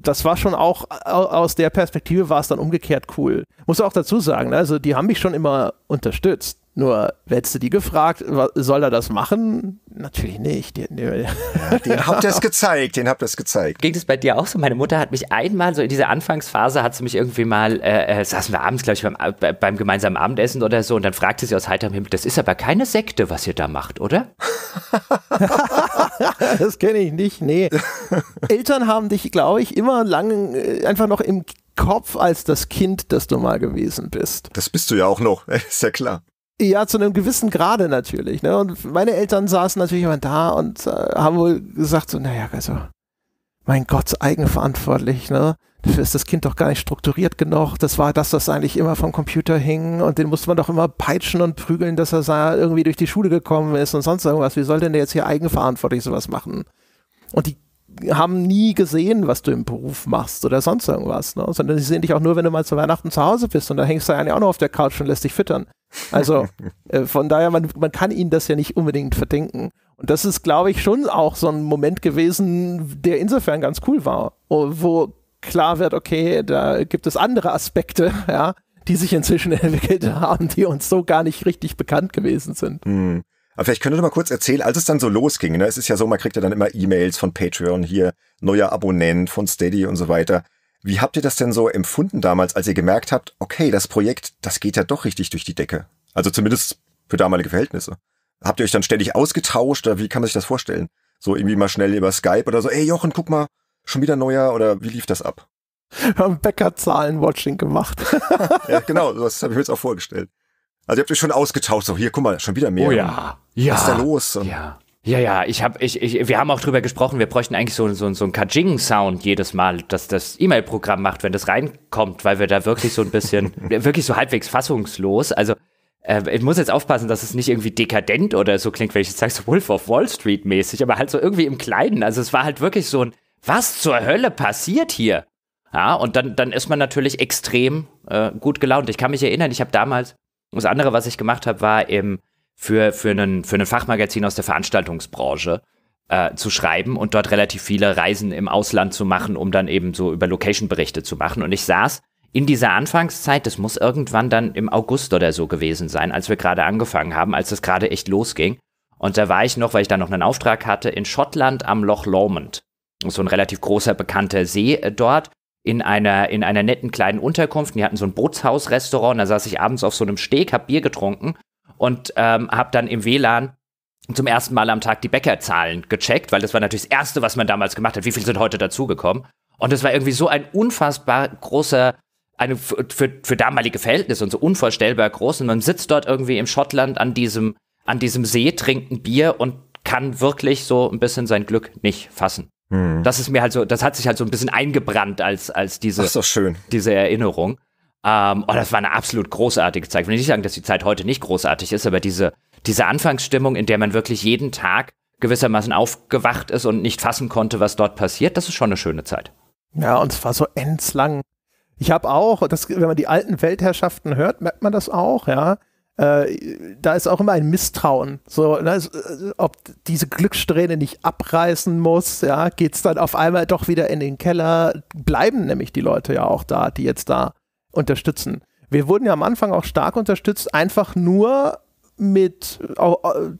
[SPEAKER 2] das war schon auch aus der Perspektive war es dann umgekehrt cool. Muss auch dazu sagen, ne, also die haben mich schon immer unterstützt. Nur, hättest du die
[SPEAKER 3] gefragt, soll er das
[SPEAKER 2] machen? Natürlich nicht. Den, den, ja, den habt ihr es
[SPEAKER 1] gezeigt,
[SPEAKER 3] den habt ihr es gezeigt. Ging das bei dir auch so? Meine Mutter hat mich einmal so in dieser Anfangsphase, hat sie mich irgendwie mal, äh, äh saßen wir abends, glaube ich, beim, äh, beim, gemeinsamen Abendessen oder so und dann fragte sie aus heiterem Himmel, das ist aber keine Sekte, was ihr da macht, oder?
[SPEAKER 2] das kenne ich nicht, nee. Eltern haben dich, glaube ich, immer lang äh, einfach noch im Kopf als das Kind, das du mal gewesen bist.
[SPEAKER 1] Das bist du ja auch noch,
[SPEAKER 2] ist ja klar. Ja, zu einem gewissen Grade natürlich. Ne? Und meine Eltern saßen natürlich immer da und äh, haben wohl gesagt so, naja, also, mein Gott, eigenverantwortlich, ne? Dafür ist das Kind doch gar nicht strukturiert genug. Das war das, was eigentlich immer vom Computer hing und den musste man doch immer peitschen und prügeln, dass er irgendwie durch die Schule gekommen ist und sonst irgendwas. Wie soll denn der jetzt hier eigenverantwortlich sowas machen? Und die haben nie gesehen, was du im Beruf machst oder sonst irgendwas, ne? sondern sie sehen dich auch nur, wenn du mal zu Weihnachten zu Hause bist und da hängst du ja auch noch auf der Couch und lässt dich füttern. Also äh, von daher, man, man kann ihnen das ja nicht unbedingt verdenken. Und das ist, glaube ich, schon auch so ein Moment gewesen, der insofern ganz cool war, wo klar wird, okay, da gibt es andere Aspekte, ja, die sich inzwischen entwickelt haben, die uns so gar nicht richtig bekannt gewesen sind.
[SPEAKER 1] Mhm. Aber vielleicht könnt ihr mal kurz erzählen, als es dann so losging, ne? es ist ja so, man kriegt ja dann immer E-Mails von Patreon hier, neuer Abonnent von Steady und so weiter. Wie habt ihr das denn so empfunden damals, als ihr gemerkt habt, okay, das Projekt, das geht ja doch richtig durch die Decke? Also zumindest für damalige Verhältnisse. Habt ihr euch dann ständig ausgetauscht oder wie kann man sich das vorstellen? So irgendwie mal schnell über Skype oder so, ey Jochen, guck mal, schon wieder neuer oder wie lief das ab? Wir haben Bäcker-Zahlen-Watching gemacht. ja, genau, das habe ich mir jetzt auch vorgestellt. Also ihr habt euch schon ausgetauscht, so hier, guck mal, schon wieder mehr. Oh ja, ja. Was ist da los? Und ja.
[SPEAKER 3] Ja, ja, ich hab, ich, ich, wir haben auch drüber gesprochen, wir bräuchten eigentlich so, so, so einen Kajing-Sound jedes Mal, dass das E-Mail-Programm macht, wenn das reinkommt, weil wir da wirklich so ein bisschen, wirklich so halbwegs fassungslos, also äh, ich muss jetzt aufpassen, dass es nicht irgendwie dekadent oder so klingt, wenn ich jetzt sage, so Wolf of Wall Street mäßig, aber halt so irgendwie im Kleinen, also es war halt wirklich so ein, was zur Hölle passiert hier? Ja, und dann, dann ist man natürlich extrem äh, gut gelaunt. Ich kann mich erinnern, ich habe damals, das andere, was ich gemacht habe, war eben für, für, einen, für ein Fachmagazin aus der Veranstaltungsbranche äh, zu schreiben und dort relativ viele Reisen im Ausland zu machen, um dann eben so über Location-Berichte zu machen. Und ich saß in dieser Anfangszeit, das muss irgendwann dann im August oder so gewesen sein, als wir gerade angefangen haben, als das gerade echt losging. Und da war ich noch, weil ich da noch einen Auftrag hatte, in Schottland am Loch Lomond. So ein relativ großer, bekannter See äh, dort in einer, in einer netten kleinen Unterkunft. Die hatten so ein Bootshausrestaurant. Da saß ich abends auf so einem Steg, hab Bier getrunken und ähm, hab dann im WLAN zum ersten Mal am Tag die Bäckerzahlen gecheckt, weil das war natürlich das Erste, was man damals gemacht hat. Wie viel sind heute dazugekommen? Und das war irgendwie so ein unfassbar großer, eine, für, für damalige Verhältnisse und so unvorstellbar groß. Und man sitzt dort irgendwie im Schottland an diesem, an diesem See, trinkt ein Bier und kann wirklich so ein bisschen sein Glück nicht fassen. Hm. Das ist mir halt so, das hat sich halt so ein bisschen eingebrannt als, als diese, diese Erinnerung. Ähm, oh, das war eine absolut großartige Zeit. Ich will nicht sagen, dass die Zeit heute nicht großartig ist, aber diese, diese Anfangsstimmung, in der man wirklich jeden Tag gewissermaßen aufgewacht ist und nicht fassen konnte, was dort passiert, das ist schon eine schöne Zeit.
[SPEAKER 2] Ja, und es war so endslang. Ich habe auch, das, wenn man die alten Weltherrschaften hört, merkt man das auch, ja. Äh, da ist auch immer ein Misstrauen. So, ne, äh, ob diese Glückssträhne nicht abreißen muss, ja, geht es dann auf einmal doch wieder in den Keller. Bleiben nämlich die Leute ja auch da, die jetzt da unterstützen. Wir wurden ja am Anfang auch stark unterstützt, einfach nur mit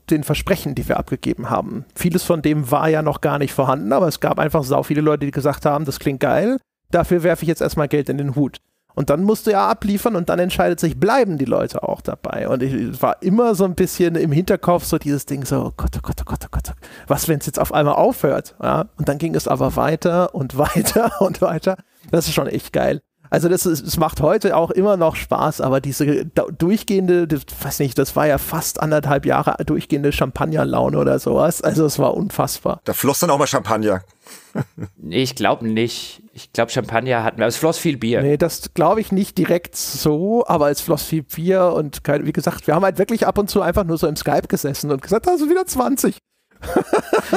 [SPEAKER 2] den Versprechen, die wir abgegeben haben. Vieles von dem war ja noch gar nicht vorhanden, aber es gab einfach sau viele Leute, die gesagt haben, das klingt geil, dafür werfe ich jetzt erstmal Geld in den Hut. Und dann musst du ja abliefern und dann entscheidet sich, bleiben die Leute auch dabei. Und ich war immer so ein bisschen im Hinterkopf so dieses Ding so, oh Gott, oh Gott, oh Gott, oh Gott, oh was, wenn es jetzt auf einmal aufhört? Ja? Und dann ging es aber weiter und weiter und weiter. Das ist schon echt geil. Also das, ist, das macht heute auch immer noch Spaß, aber diese durchgehende, das, weiß nicht, das war ja fast anderthalb Jahre durchgehende Champagnerlaune oder sowas. Also es war unfassbar.
[SPEAKER 3] Da
[SPEAKER 1] floss dann auch mal Champagner
[SPEAKER 3] ich glaube nicht. Ich glaube, Champagner hatten wir. Es floss viel Bier. Nee,
[SPEAKER 2] das glaube ich nicht direkt so, aber es floss viel Bier und kein, wie gesagt, wir haben halt wirklich ab und zu einfach nur so im Skype gesessen und gesagt, da sind wieder 20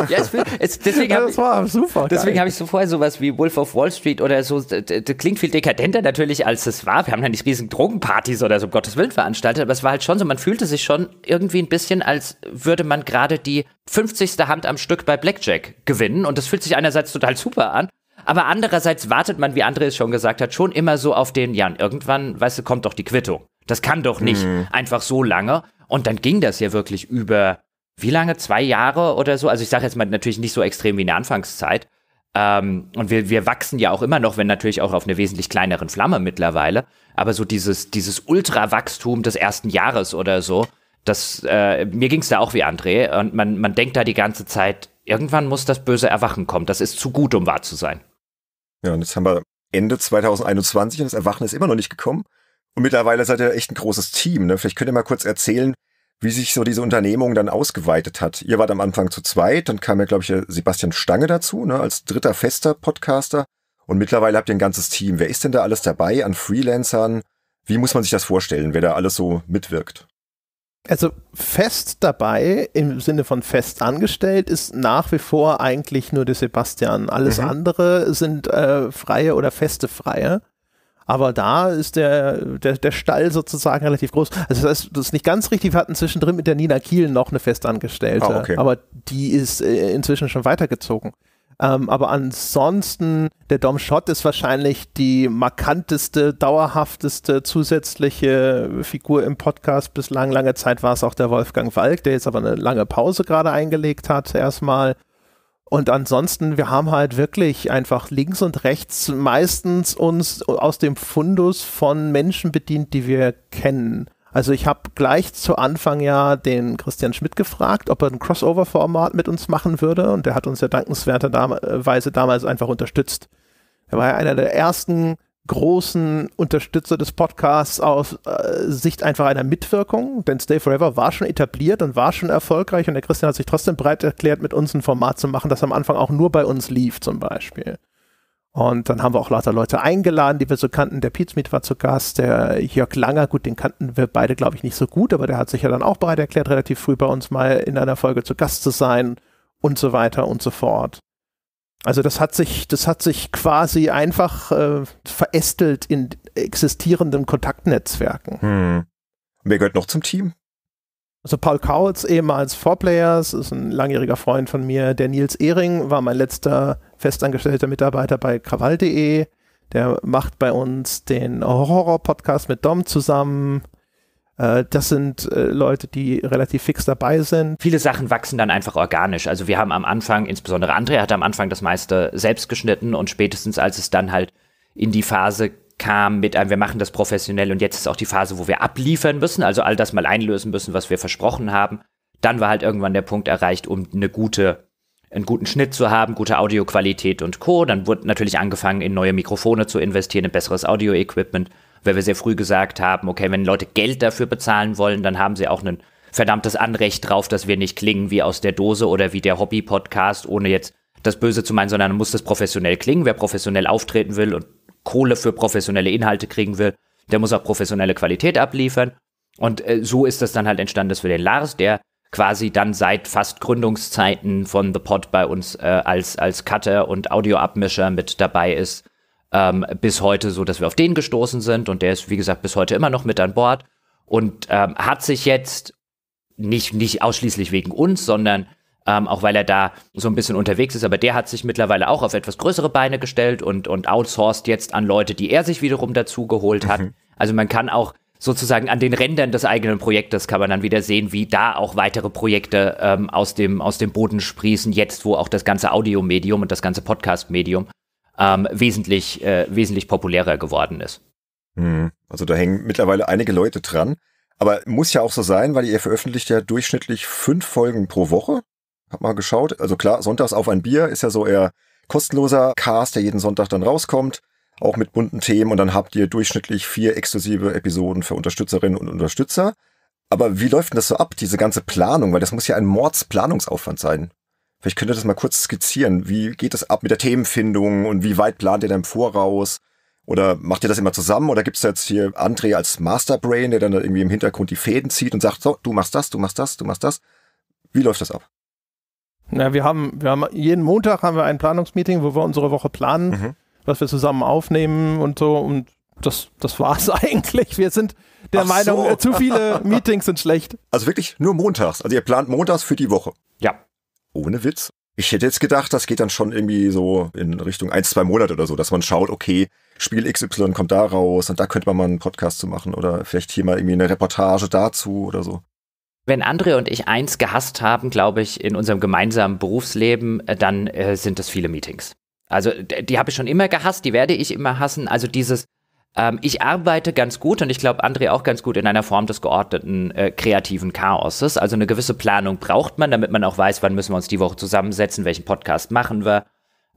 [SPEAKER 3] ja, es, es, deswegen ja, das ich, war super. Deswegen habe ich so vorher sowas wie Wolf of Wall Street oder so, das, das klingt viel dekadenter natürlich, als es war. Wir haben ja nicht riesen Drogenpartys oder so, um Gottes Willen, veranstaltet, aber es war halt schon so, man fühlte sich schon irgendwie ein bisschen, als würde man gerade die 50. Hand am Stück bei Blackjack gewinnen und das fühlt sich einerseits total super an, aber andererseits wartet man, wie André es schon gesagt hat, schon immer so auf den, Jan. irgendwann, weißt du, kommt doch die Quittung. Das kann doch nicht mhm. einfach so lange. Und dann ging das ja wirklich über wie lange? Zwei Jahre oder so? Also ich sage jetzt mal natürlich nicht so extrem wie in der Anfangszeit. Ähm, und wir, wir wachsen ja auch immer noch, wenn natürlich auch auf einer wesentlich kleineren Flamme mittlerweile. Aber so dieses, dieses Ultrawachstum des ersten Jahres oder so, das, äh, mir ging es da auch wie André. Und man, man denkt da die ganze Zeit, irgendwann muss das böse Erwachen kommen. Das ist
[SPEAKER 1] zu gut, um wahr zu sein. Ja, und jetzt haben wir Ende 2021 und das Erwachen ist immer noch nicht gekommen. Und mittlerweile seid ihr echt ein großes Team. Ne? Vielleicht könnt ihr mal kurz erzählen, wie sich so diese Unternehmung dann ausgeweitet hat. Ihr wart am Anfang zu zweit, dann kam ja, glaube ich, Sebastian Stange dazu, ne, als dritter fester Podcaster. Und mittlerweile habt ihr ein ganzes Team. Wer ist denn da alles dabei an Freelancern? Wie muss man sich das vorstellen, wer da alles so mitwirkt? Also fest
[SPEAKER 2] dabei im Sinne von fest angestellt ist nach wie vor eigentlich nur der Sebastian. Alles mhm. andere sind äh, freie oder feste Freie. Aber da ist der, der, der Stall sozusagen relativ groß. Also das, heißt, das ist nicht ganz richtig. Wir hatten zwischendrin mit der Nina Kiel noch eine Festangestellte. Ah, okay. Aber die ist äh, inzwischen schon weitergezogen. Ähm, aber ansonsten, der Dom Schott ist wahrscheinlich die markanteste, dauerhafteste zusätzliche Figur im Podcast. Bislang lange Zeit war es auch der Wolfgang Walk, der jetzt aber eine lange Pause gerade eingelegt hat erstmal. Und ansonsten, wir haben halt wirklich einfach links und rechts meistens uns aus dem Fundus von Menschen bedient, die wir kennen. Also ich habe gleich zu Anfang ja den Christian Schmidt gefragt, ob er ein Crossover-Format mit uns machen würde. Und der hat uns ja dankenswerterweise äh, damals einfach unterstützt. Er war ja einer der ersten großen Unterstützer des Podcasts aus äh, Sicht einfach einer Mitwirkung, denn Stay Forever war schon etabliert und war schon erfolgreich und der Christian hat sich trotzdem bereit erklärt, mit uns ein Format zu machen, das am Anfang auch nur bei uns lief zum Beispiel. Und dann haben wir auch lauter Leute eingeladen, die wir so kannten. Der Pizmeet war zu Gast, der Jörg Langer, gut, den kannten wir beide, glaube ich, nicht so gut, aber der hat sich ja dann auch bereit erklärt, relativ früh bei uns mal in einer Folge zu Gast zu sein und so weiter und so fort. Also das hat sich, das hat sich quasi einfach äh, verästelt in existierenden Kontaktnetzwerken.
[SPEAKER 1] Hm. wer gehört noch zum Team?
[SPEAKER 2] Also Paul Kautz, ehemals Fourplayers, ist ein langjähriger Freund von mir. Der Nils Ehring war mein letzter festangestellter Mitarbeiter bei krawall.de. Der macht bei uns den Horror-Podcast mit Dom zusammen. Äh, das sind äh, Leute, die relativ fix
[SPEAKER 3] dabei sind. Viele Sachen wachsen dann einfach organisch. Also wir haben am Anfang, insbesondere André hat am Anfang das meiste selbst geschnitten und spätestens als es dann halt in die Phase kam mit einem, wir machen das professionell und jetzt ist auch die Phase, wo wir abliefern müssen, also all das mal einlösen müssen, was wir versprochen haben. Dann war halt irgendwann der Punkt erreicht, um eine gute einen guten Schnitt zu haben, gute Audioqualität und Co. Dann wurde natürlich angefangen, in neue Mikrofone zu investieren, in besseres Audio-Equipment weil wir sehr früh gesagt haben, okay, wenn Leute Geld dafür bezahlen wollen, dann haben sie auch ein verdammtes Anrecht drauf, dass wir nicht klingen wie aus der Dose oder wie der Hobby-Podcast, ohne jetzt das Böse zu meinen, sondern muss das professionell klingen. Wer professionell auftreten will und Kohle für professionelle Inhalte kriegen will, der muss auch professionelle Qualität abliefern. Und äh, so ist das dann halt entstanden, dass wir den Lars, der quasi dann seit fast Gründungszeiten von The Pod bei uns äh, als, als Cutter und Audioabmischer mit dabei ist, ähm, bis heute so, dass wir auf den gestoßen sind und der ist, wie gesagt, bis heute immer noch mit an Bord und ähm, hat sich jetzt nicht, nicht ausschließlich wegen uns, sondern ähm, auch weil er da so ein bisschen unterwegs ist, aber der hat sich mittlerweile auch auf etwas größere Beine gestellt und, und outsourced jetzt an Leute, die er sich wiederum dazu geholt hat. Mhm. Also man kann auch sozusagen an den Rändern des eigenen Projektes kann man dann wieder sehen, wie da auch weitere Projekte ähm, aus, dem, aus dem Boden sprießen, jetzt wo auch das ganze Audiomedium und das ganze Podcastmedium ähm, wesentlich, äh, wesentlich populärer geworden ist.
[SPEAKER 1] Hm, also da hängen mittlerweile einige Leute dran. Aber muss ja auch so sein, weil ihr veröffentlicht ja durchschnittlich fünf Folgen pro Woche. Hab mal geschaut. Also klar, Sonntags auf ein Bier ist ja so eher kostenloser Cast, der jeden Sonntag dann rauskommt. Auch mit bunten Themen. Und dann habt ihr durchschnittlich vier exklusive Episoden für Unterstützerinnen und Unterstützer. Aber wie läuft denn das so ab, diese ganze Planung? Weil das muss ja ein Mordsplanungsaufwand sein. Vielleicht könnt ihr das mal kurz skizzieren. Wie geht das ab mit der Themenfindung und wie weit plant ihr dann im Voraus? Oder macht ihr das immer zusammen? Oder gibt es jetzt hier André als Masterbrain, der dann irgendwie im Hintergrund die Fäden zieht und sagt, so, du machst das, du machst das, du machst das? Wie läuft das ab?
[SPEAKER 2] Na, wir haben, wir haben jeden Montag haben wir ein Planungsmeeting, wo wir unsere Woche planen, mhm. was wir zusammen aufnehmen und so. Und das, das war's eigentlich. Wir sind der Ach Meinung, so. Äh, zu viele
[SPEAKER 1] Meetings sind schlecht. Also wirklich nur montags. Also ihr plant montags für die Woche. Ja. Ohne Witz. Ich hätte jetzt gedacht, das geht dann schon irgendwie so in Richtung ein, zwei Monate oder so, dass man schaut, okay, Spiel XY kommt da raus und da könnte man mal einen Podcast zu machen oder vielleicht hier mal irgendwie eine Reportage dazu oder so.
[SPEAKER 3] Wenn Andre und ich eins gehasst haben, glaube ich, in unserem gemeinsamen Berufsleben, äh, dann äh, sind das viele Meetings. Also die habe ich schon immer gehasst, die werde ich immer hassen. Also dieses ähm, ich arbeite ganz gut und ich glaube, André auch ganz gut in einer Form des geordneten äh, kreativen Chaoses. Also eine gewisse Planung braucht man, damit man auch weiß, wann müssen wir uns die Woche zusammensetzen, welchen Podcast machen wir.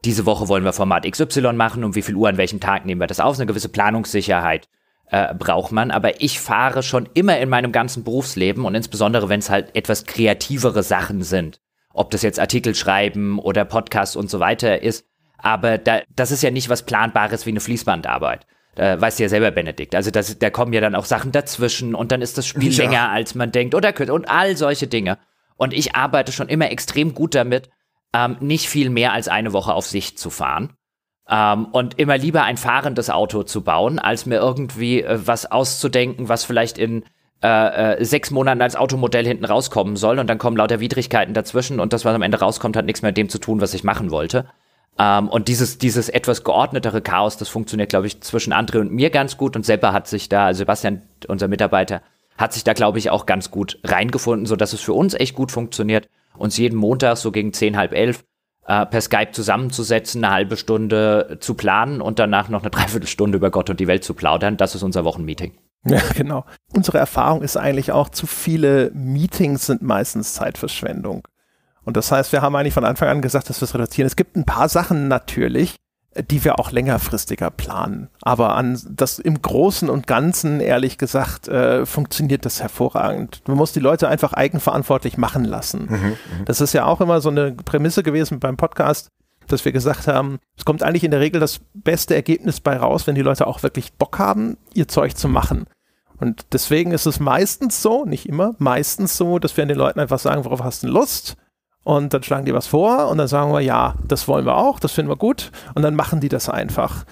[SPEAKER 3] Diese Woche wollen wir Format XY machen, um wie viel Uhr an welchem Tag nehmen wir das auf. Eine gewisse Planungssicherheit äh, braucht man. Aber ich fahre schon immer in meinem ganzen Berufsleben und insbesondere, wenn es halt etwas kreativere Sachen sind, ob das jetzt Artikel schreiben oder Podcasts und so weiter ist. Aber da, das ist ja nicht was Planbares wie eine Fließbandarbeit, äh, weißt du ja selber, Benedikt. Also das, da kommen ja dann auch Sachen dazwischen und dann ist das Spiel ja. länger, als man denkt oder kürzer und all solche Dinge. Und ich arbeite schon immer extrem gut damit, ähm, nicht viel mehr als eine Woche auf Sicht zu fahren. Ähm, und immer lieber ein fahrendes Auto zu bauen, als mir irgendwie äh, was auszudenken, was vielleicht in äh, äh sechs Monaten als Automodell hinten rauskommen soll. Und dann kommen lauter Widrigkeiten dazwischen und das, was am Ende rauskommt, hat nichts mehr mit dem zu tun, was ich machen wollte. Ähm, und dieses, dieses etwas geordnetere Chaos, das funktioniert, glaube ich, zwischen André und mir ganz gut. Und Seppa hat sich da, also Sebastian, unser Mitarbeiter, hat sich da, glaube ich, auch ganz gut reingefunden, sodass es für uns echt gut funktioniert, uns jeden Montag so gegen zehn, halb elf äh, per Skype zusammenzusetzen, eine halbe Stunde zu planen und danach noch eine Dreiviertelstunde über Gott und die Welt zu plaudern. Das ist unser Wochenmeeting.
[SPEAKER 2] Ja, genau. Unsere Erfahrung ist eigentlich auch, zu viele Meetings sind meistens Zeitverschwendung. Und das heißt, wir haben eigentlich von Anfang an gesagt, dass wir es reduzieren. Es gibt ein paar Sachen natürlich, äh, die wir auch längerfristiger planen. Aber an das im Großen und Ganzen, ehrlich gesagt, äh, funktioniert das hervorragend. Man muss die Leute einfach eigenverantwortlich machen lassen. Mhm, mhm. das ist ja auch immer so eine Prämisse gewesen beim Podcast, dass wir gesagt haben, es kommt eigentlich in der Regel das beste Ergebnis bei raus, wenn die Leute auch wirklich Bock haben, ihr Zeug zu machen. Und deswegen ist es meistens so, nicht immer, meistens so, dass wir den Leuten einfach sagen, worauf hast du Lust? Und dann schlagen die was vor und dann sagen wir, ja, das wollen wir auch, das finden wir gut. Und dann machen die das einfach.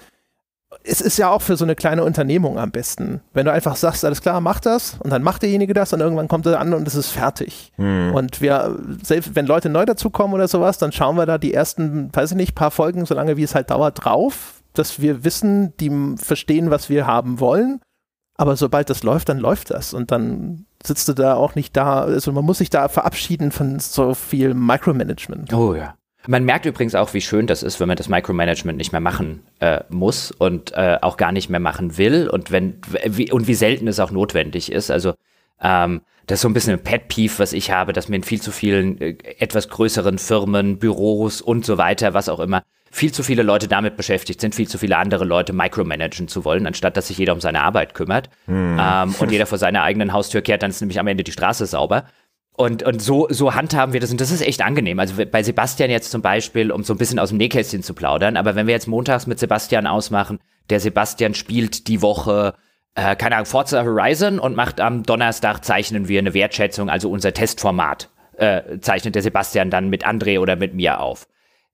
[SPEAKER 2] Es ist ja auch für so eine kleine Unternehmung am besten. Wenn du einfach sagst, alles klar, mach das und dann macht derjenige das und irgendwann kommt er an und es ist fertig. Hm. Und wir, selbst wenn Leute neu dazukommen oder sowas, dann schauen wir da die ersten, weiß ich nicht, paar Folgen, solange wie es halt dauert, drauf, dass wir wissen, die verstehen, was wir haben wollen. Aber sobald das läuft, dann läuft das und dann sitzt du da auch nicht da. Also man muss sich da verabschieden von so viel Micromanagement. Oh
[SPEAKER 3] ja. Man merkt übrigens auch, wie schön das ist, wenn man das Micromanagement nicht mehr machen äh, muss und äh, auch gar nicht mehr machen will und wenn wie, und wie selten es auch notwendig ist. Also ähm, das ist so ein bisschen ein Pet Peeve, was ich habe, dass mir in viel zu vielen äh, etwas größeren Firmen, Büros und so weiter, was auch immer, viel zu viele Leute damit beschäftigt sind, viel zu viele andere Leute micromanagen zu wollen, anstatt dass sich jeder um seine Arbeit kümmert hm. ähm, und jeder vor seiner eigenen Haustür kehrt, dann ist nämlich am Ende die Straße sauber. Und, und so, so handhaben wir das und das ist echt angenehm. Also bei Sebastian jetzt zum Beispiel, um so ein bisschen aus dem Nähkästchen zu plaudern, aber wenn wir jetzt montags mit Sebastian ausmachen, der Sebastian spielt die Woche äh, keine Ahnung, Forza Horizon und macht am Donnerstag zeichnen wir eine Wertschätzung, also unser Testformat, äh, zeichnet der Sebastian dann mit André oder mit mir auf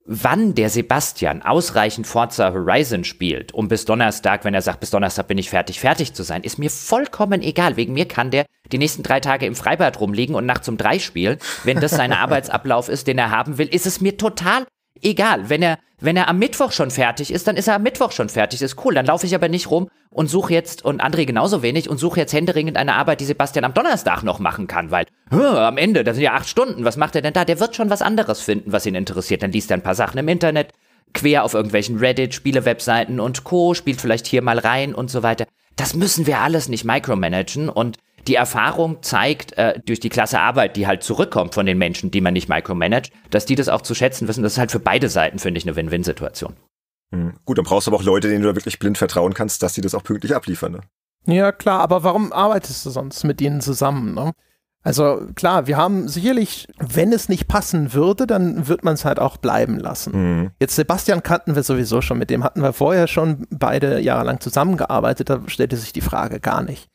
[SPEAKER 3] wann der Sebastian ausreichend Forza Horizon spielt, um bis Donnerstag, wenn er sagt, bis Donnerstag bin ich fertig, fertig zu sein, ist mir vollkommen egal. Wegen mir kann der die nächsten drei Tage im Freibad rumliegen und nachts um drei spielen. Wenn das sein Arbeitsablauf ist, den er haben will, ist es mir total Egal, wenn er, wenn er am Mittwoch schon fertig ist, dann ist er am Mittwoch schon fertig. Ist cool. Dann laufe ich aber nicht rum und suche jetzt, und André genauso wenig, und suche jetzt händeringend eine Arbeit, die Sebastian am Donnerstag noch machen kann, weil am Ende, das sind ja acht Stunden, was macht er denn da? Der wird schon was anderes finden, was ihn interessiert. Dann liest er ein paar Sachen im Internet, quer auf irgendwelchen Reddit, Spielewebseiten und Co., spielt vielleicht hier mal rein und so weiter. Das müssen wir alles nicht micromanagen und die Erfahrung zeigt äh, durch die klasse Arbeit, die halt zurückkommt von den Menschen, die man nicht micromanagt, dass die das auch zu schätzen wissen. Das ist halt für beide Seiten, finde ich, eine Win-Win-Situation.
[SPEAKER 1] Mhm. Gut, dann brauchst du aber auch Leute, denen du da wirklich blind vertrauen kannst, dass die das auch pünktlich abliefern. Ne?
[SPEAKER 2] Ja, klar, aber warum arbeitest du sonst mit ihnen zusammen? Ne? Also klar, wir haben sicherlich, wenn es nicht passen würde, dann wird man es halt auch bleiben lassen. Mhm. Jetzt Sebastian kannten wir sowieso schon, mit dem hatten wir vorher schon beide jahrelang zusammengearbeitet, da stellte sich die Frage gar nicht.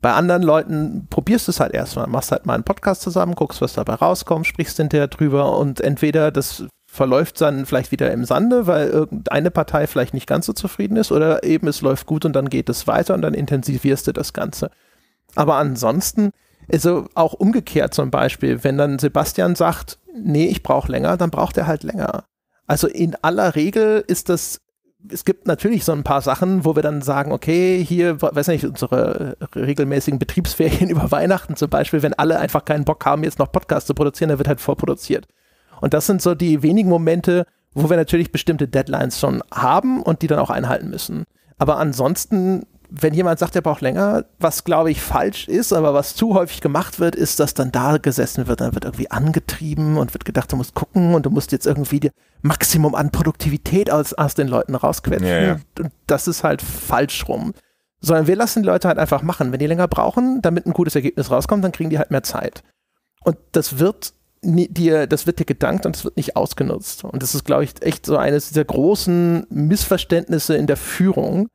[SPEAKER 2] Bei anderen Leuten probierst du es halt erstmal, machst halt mal einen Podcast zusammen, guckst, was dabei rauskommt, sprichst hinterher drüber und entweder das verläuft dann vielleicht wieder im Sande, weil irgendeine Partei vielleicht nicht ganz so zufrieden ist oder eben es läuft gut und dann geht es weiter und dann intensivierst du das Ganze. Aber ansonsten, also auch umgekehrt zum Beispiel, wenn dann Sebastian sagt, nee, ich brauche länger, dann braucht er halt länger. Also in aller Regel ist das es gibt natürlich so ein paar Sachen, wo wir dann sagen, okay, hier, weiß nicht, unsere regelmäßigen Betriebsferien über Weihnachten zum Beispiel, wenn alle einfach keinen Bock haben, jetzt noch Podcasts zu produzieren, dann wird halt vorproduziert. Und das sind so die wenigen Momente, wo wir natürlich bestimmte Deadlines schon haben und die dann auch einhalten müssen. Aber ansonsten wenn jemand sagt, er braucht länger, was glaube ich falsch ist, aber was zu häufig gemacht wird, ist, dass dann da gesessen wird, dann wird irgendwie angetrieben und wird gedacht, du musst gucken und du musst jetzt irgendwie dir Maximum an Produktivität aus, aus den Leuten rausquetschen. Ja, ja. Und das ist halt falsch rum. Sondern wir lassen die Leute halt einfach machen. Wenn die länger brauchen, damit ein gutes Ergebnis rauskommt, dann kriegen die halt mehr Zeit. Und das wird dir, das wird dir gedankt und es wird nicht ausgenutzt. Und das ist, glaube ich, echt so eines dieser großen Missverständnisse in der Führung,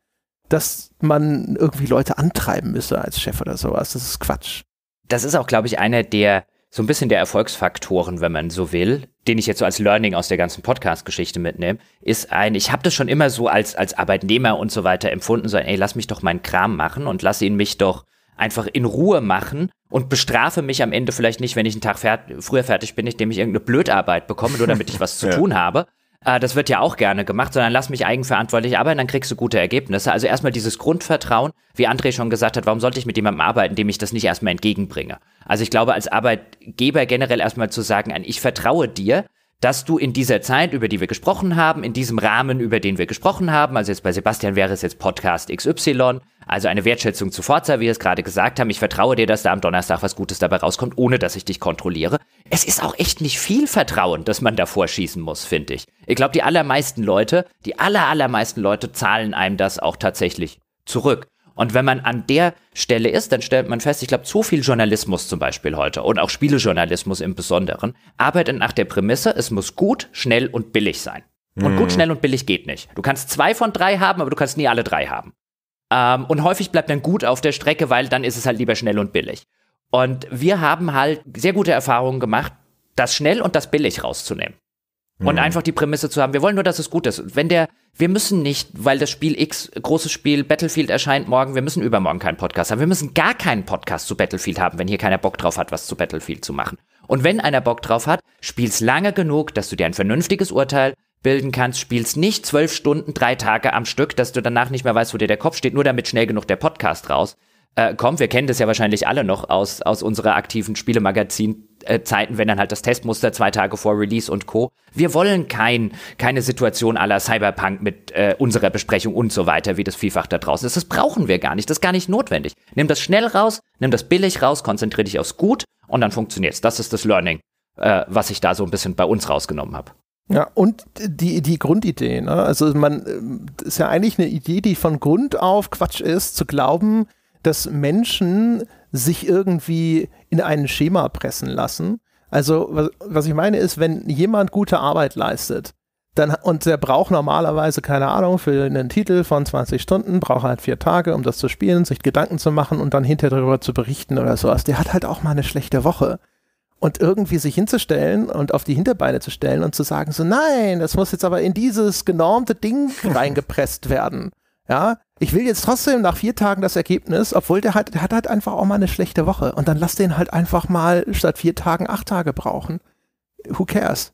[SPEAKER 2] dass man irgendwie Leute antreiben müsse als Chef oder sowas. Das ist Quatsch.
[SPEAKER 3] Das ist auch, glaube ich, einer der so ein bisschen der Erfolgsfaktoren, wenn man so will, den ich jetzt so als Learning aus der ganzen Podcast-Geschichte mitnehme, ist ein, ich habe das schon immer so als, als Arbeitnehmer und so weiter empfunden, so ey, lass mich doch meinen Kram machen und lass ihn mich doch einfach in Ruhe machen und bestrafe mich am Ende vielleicht nicht, wenn ich einen Tag fer früher fertig bin, indem ich irgendeine Blödarbeit bekomme, nur damit ich was zu ja. tun habe, äh, das wird ja auch gerne gemacht, sondern lass mich eigenverantwortlich arbeiten, dann kriegst du gute Ergebnisse. Also erstmal dieses Grundvertrauen, wie André schon gesagt hat, warum sollte ich mit jemandem arbeiten, dem ich das nicht erstmal entgegenbringe? Also ich glaube, als Arbeitgeber generell erstmal zu sagen, ich vertraue dir, dass du in dieser Zeit, über die wir gesprochen haben, in diesem Rahmen, über den wir gesprochen haben, also jetzt bei Sebastian wäre es jetzt Podcast XY, also eine Wertschätzung zu Forza, wie wir es gerade gesagt haben, ich vertraue dir, dass da am Donnerstag was Gutes dabei rauskommt, ohne dass ich dich kontrolliere es ist auch echt nicht viel Vertrauen, dass man davor schießen muss, finde ich. Ich glaube, die allermeisten Leute, die aller, allermeisten Leute zahlen einem das auch tatsächlich zurück. Und wenn man an der Stelle ist, dann stellt man fest, ich glaube, zu viel Journalismus zum Beispiel heute und auch Spielejournalismus im Besonderen arbeitet nach der Prämisse, es muss gut, schnell und billig sein. Und gut, hm. schnell und billig geht nicht. Du kannst zwei von drei haben, aber du kannst nie alle drei haben. Ähm, und häufig bleibt dann gut auf der Strecke, weil dann ist es halt lieber schnell und billig. Und wir haben halt sehr gute Erfahrungen gemacht, das schnell und das billig rauszunehmen. Mhm. Und einfach die Prämisse zu haben, wir wollen nur, dass es gut ist. Wenn der, wir müssen nicht, weil das Spiel X, großes Spiel, Battlefield erscheint morgen, wir müssen übermorgen keinen Podcast haben. Wir müssen gar keinen Podcast zu Battlefield haben, wenn hier keiner Bock drauf hat, was zu Battlefield zu machen. Und wenn einer Bock drauf hat, spiel's lange genug, dass du dir ein vernünftiges Urteil bilden kannst, spielst nicht zwölf Stunden, drei Tage am Stück, dass du danach nicht mehr weißt, wo dir der Kopf steht, nur damit schnell genug der Podcast raus äh, kommt. Wir kennen das ja wahrscheinlich alle noch aus, aus unserer aktiven Spielemagazin. Zeiten, wenn dann halt das Testmuster zwei Tage vor Release und Co. Wir wollen kein, keine Situation aller Cyberpunk mit äh, unserer Besprechung und so weiter, wie das vielfach da draußen ist. Das brauchen wir gar nicht. Das ist gar nicht notwendig. Nimm das schnell raus, nimm das billig raus, konzentriere dich aufs Gut und dann funktioniert's. Das ist das Learning, äh, was ich da so ein bisschen bei uns rausgenommen habe.
[SPEAKER 2] Ja, und die, die Grundidee. Ne? Also man äh, ist ja eigentlich eine Idee, die von Grund auf Quatsch ist, zu glauben, dass Menschen sich irgendwie in ein Schema pressen lassen. Also was, was ich meine ist, wenn jemand gute Arbeit leistet, dann, und der braucht normalerweise, keine Ahnung, für einen Titel von 20 Stunden, braucht halt vier Tage, um das zu spielen, sich Gedanken zu machen und dann hinterher darüber zu berichten oder sowas. Der hat halt auch mal eine schlechte Woche. Und irgendwie sich hinzustellen und auf die Hinterbeine zu stellen und zu sagen, so, nein, das muss jetzt aber in dieses genormte Ding reingepresst werden. Ja, ich will jetzt trotzdem nach vier Tagen das Ergebnis, obwohl der halt, der hat halt einfach auch mal eine schlechte Woche. Und dann lass den halt einfach mal statt vier Tagen acht Tage brauchen. Who cares?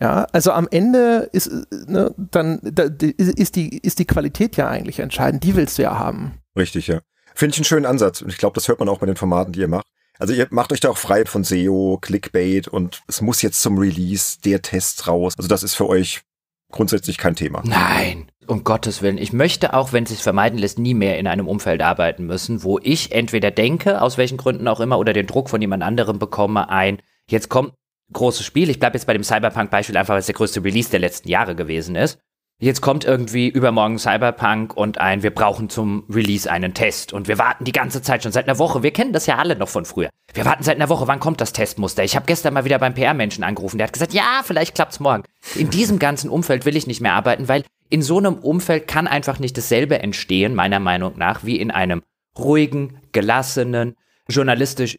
[SPEAKER 2] Ja, also am Ende ist, ne, dann, da, ist, die, ist die Qualität ja eigentlich entscheidend. Die willst du ja haben.
[SPEAKER 1] Richtig, ja. Finde ich einen schönen Ansatz. Und ich glaube, das hört man auch bei den Formaten, die ihr macht. Also ihr macht euch da auch frei von SEO, Clickbait und es muss jetzt zum Release der Test raus. Also das ist für euch grundsätzlich kein Thema. Nein
[SPEAKER 3] um Gottes Willen, ich möchte auch, wenn es sich vermeiden lässt, nie mehr in einem Umfeld arbeiten müssen, wo ich entweder denke, aus welchen Gründen auch immer, oder den Druck von jemand anderem bekomme, ein, jetzt kommt großes Spiel. Ich bleibe jetzt bei dem Cyberpunk-Beispiel einfach, weil es der größte Release der letzten Jahre gewesen ist. Jetzt kommt irgendwie übermorgen Cyberpunk und ein, wir brauchen zum Release einen Test. Und wir warten die ganze Zeit schon seit einer Woche. Wir kennen das ja alle noch von früher. Wir warten seit einer Woche, wann kommt das Testmuster? Ich habe gestern mal wieder beim PR-Menschen angerufen, der hat gesagt, ja, vielleicht klappt's morgen. In diesem ganzen Umfeld will ich nicht mehr arbeiten, weil in so einem Umfeld kann einfach nicht dasselbe entstehen, meiner Meinung nach, wie in einem ruhigen, gelassenen, journalistisch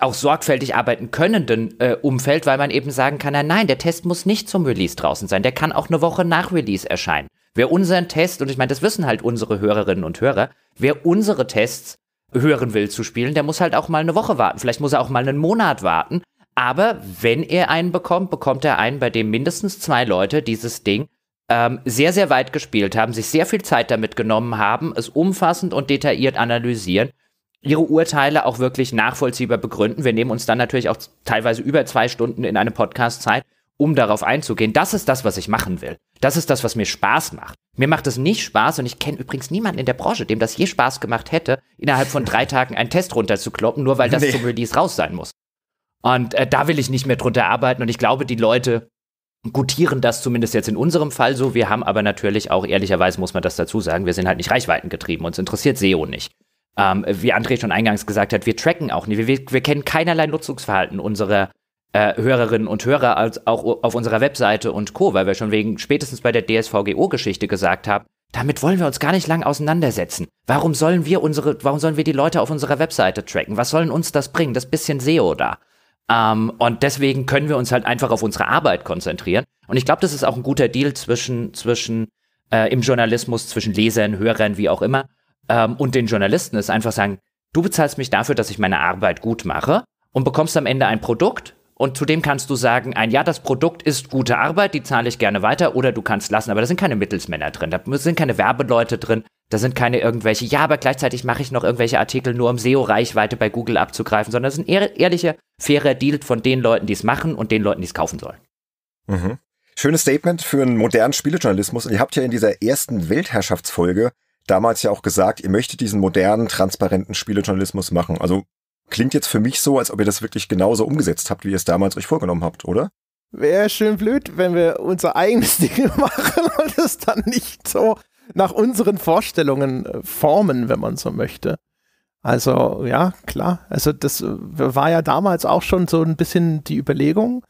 [SPEAKER 3] auch sorgfältig arbeiten könnenden äh, Umfeld, weil man eben sagen kann, nein, der Test muss nicht zum Release draußen sein, der kann auch eine Woche nach Release erscheinen. Wer unseren Test, und ich meine, das wissen halt unsere Hörerinnen und Hörer, wer unsere Tests hören will zu spielen, der muss halt auch mal eine Woche warten, vielleicht muss er auch mal einen Monat warten, aber wenn er einen bekommt, bekommt er einen, bei dem mindestens zwei Leute dieses Ding ähm, sehr, sehr weit gespielt haben, sich sehr viel Zeit damit genommen haben, es umfassend und detailliert analysieren, ihre Urteile auch wirklich nachvollziehbar begründen. Wir nehmen uns dann natürlich auch teilweise über zwei Stunden in einem Podcast Zeit, um darauf einzugehen. Das ist das, was ich machen will. Das ist das, was mir Spaß macht. Mir macht es nicht Spaß und ich kenne übrigens niemanden in der Branche, dem das je Spaß gemacht hätte, innerhalb von drei Tagen einen Test runterzukloppen, nur weil das nee. zum Release raus sein muss. Und äh, da will ich nicht mehr drunter arbeiten und ich glaube, die Leute, gutieren das zumindest jetzt in unserem Fall so. Wir haben aber natürlich auch, ehrlicherweise muss man das dazu sagen, wir sind halt nicht reichweitengetrieben, uns interessiert SEO nicht. Ähm, wie André schon eingangs gesagt hat, wir tracken auch nicht, wir, wir, wir kennen keinerlei Nutzungsverhalten unserer äh, Hörerinnen und Hörer als auch auf unserer Webseite und Co., weil wir schon wegen spätestens bei der DSVGO-Geschichte gesagt haben, damit wollen wir uns gar nicht lang auseinandersetzen. Warum sollen wir unsere, warum sollen wir die Leute auf unserer Webseite tracken? Was sollen uns das bringen? Das bisschen SEO da. Ähm, und deswegen können wir uns halt einfach auf unsere Arbeit konzentrieren. Und ich glaube, das ist auch ein guter Deal zwischen, zwischen äh, im Journalismus, zwischen Lesern, Hörern, wie auch immer, ähm, und den Journalisten ist einfach sagen, du bezahlst mich dafür, dass ich meine Arbeit gut mache und bekommst am Ende ein Produkt, und zudem kannst du sagen, ein ja, das Produkt ist gute Arbeit, die zahle ich gerne weiter oder du kannst lassen, aber da sind keine Mittelsmänner drin, da sind keine Werbeleute drin, da sind keine irgendwelche, ja, aber gleichzeitig mache ich noch irgendwelche Artikel nur um SEO-Reichweite bei Google abzugreifen, sondern das ist ein ehrlicher, fairer Deal von den Leuten, die es machen und den Leuten, die es kaufen sollen.
[SPEAKER 1] Mhm. Schönes Statement für einen modernen Spielejournalismus. Und ihr habt ja in dieser ersten Weltherrschaftsfolge damals ja auch gesagt, ihr möchtet diesen modernen, transparenten Spielejournalismus machen. Also Klingt jetzt für mich so, als ob ihr das wirklich genauso umgesetzt habt, wie ihr es damals euch vorgenommen habt, oder?
[SPEAKER 2] Wäre schön blöd, wenn wir unser eigenes Ding machen und es dann nicht so nach unseren Vorstellungen äh, formen, wenn man so möchte. Also ja, klar. Also das äh, war ja damals auch schon so ein bisschen die Überlegung.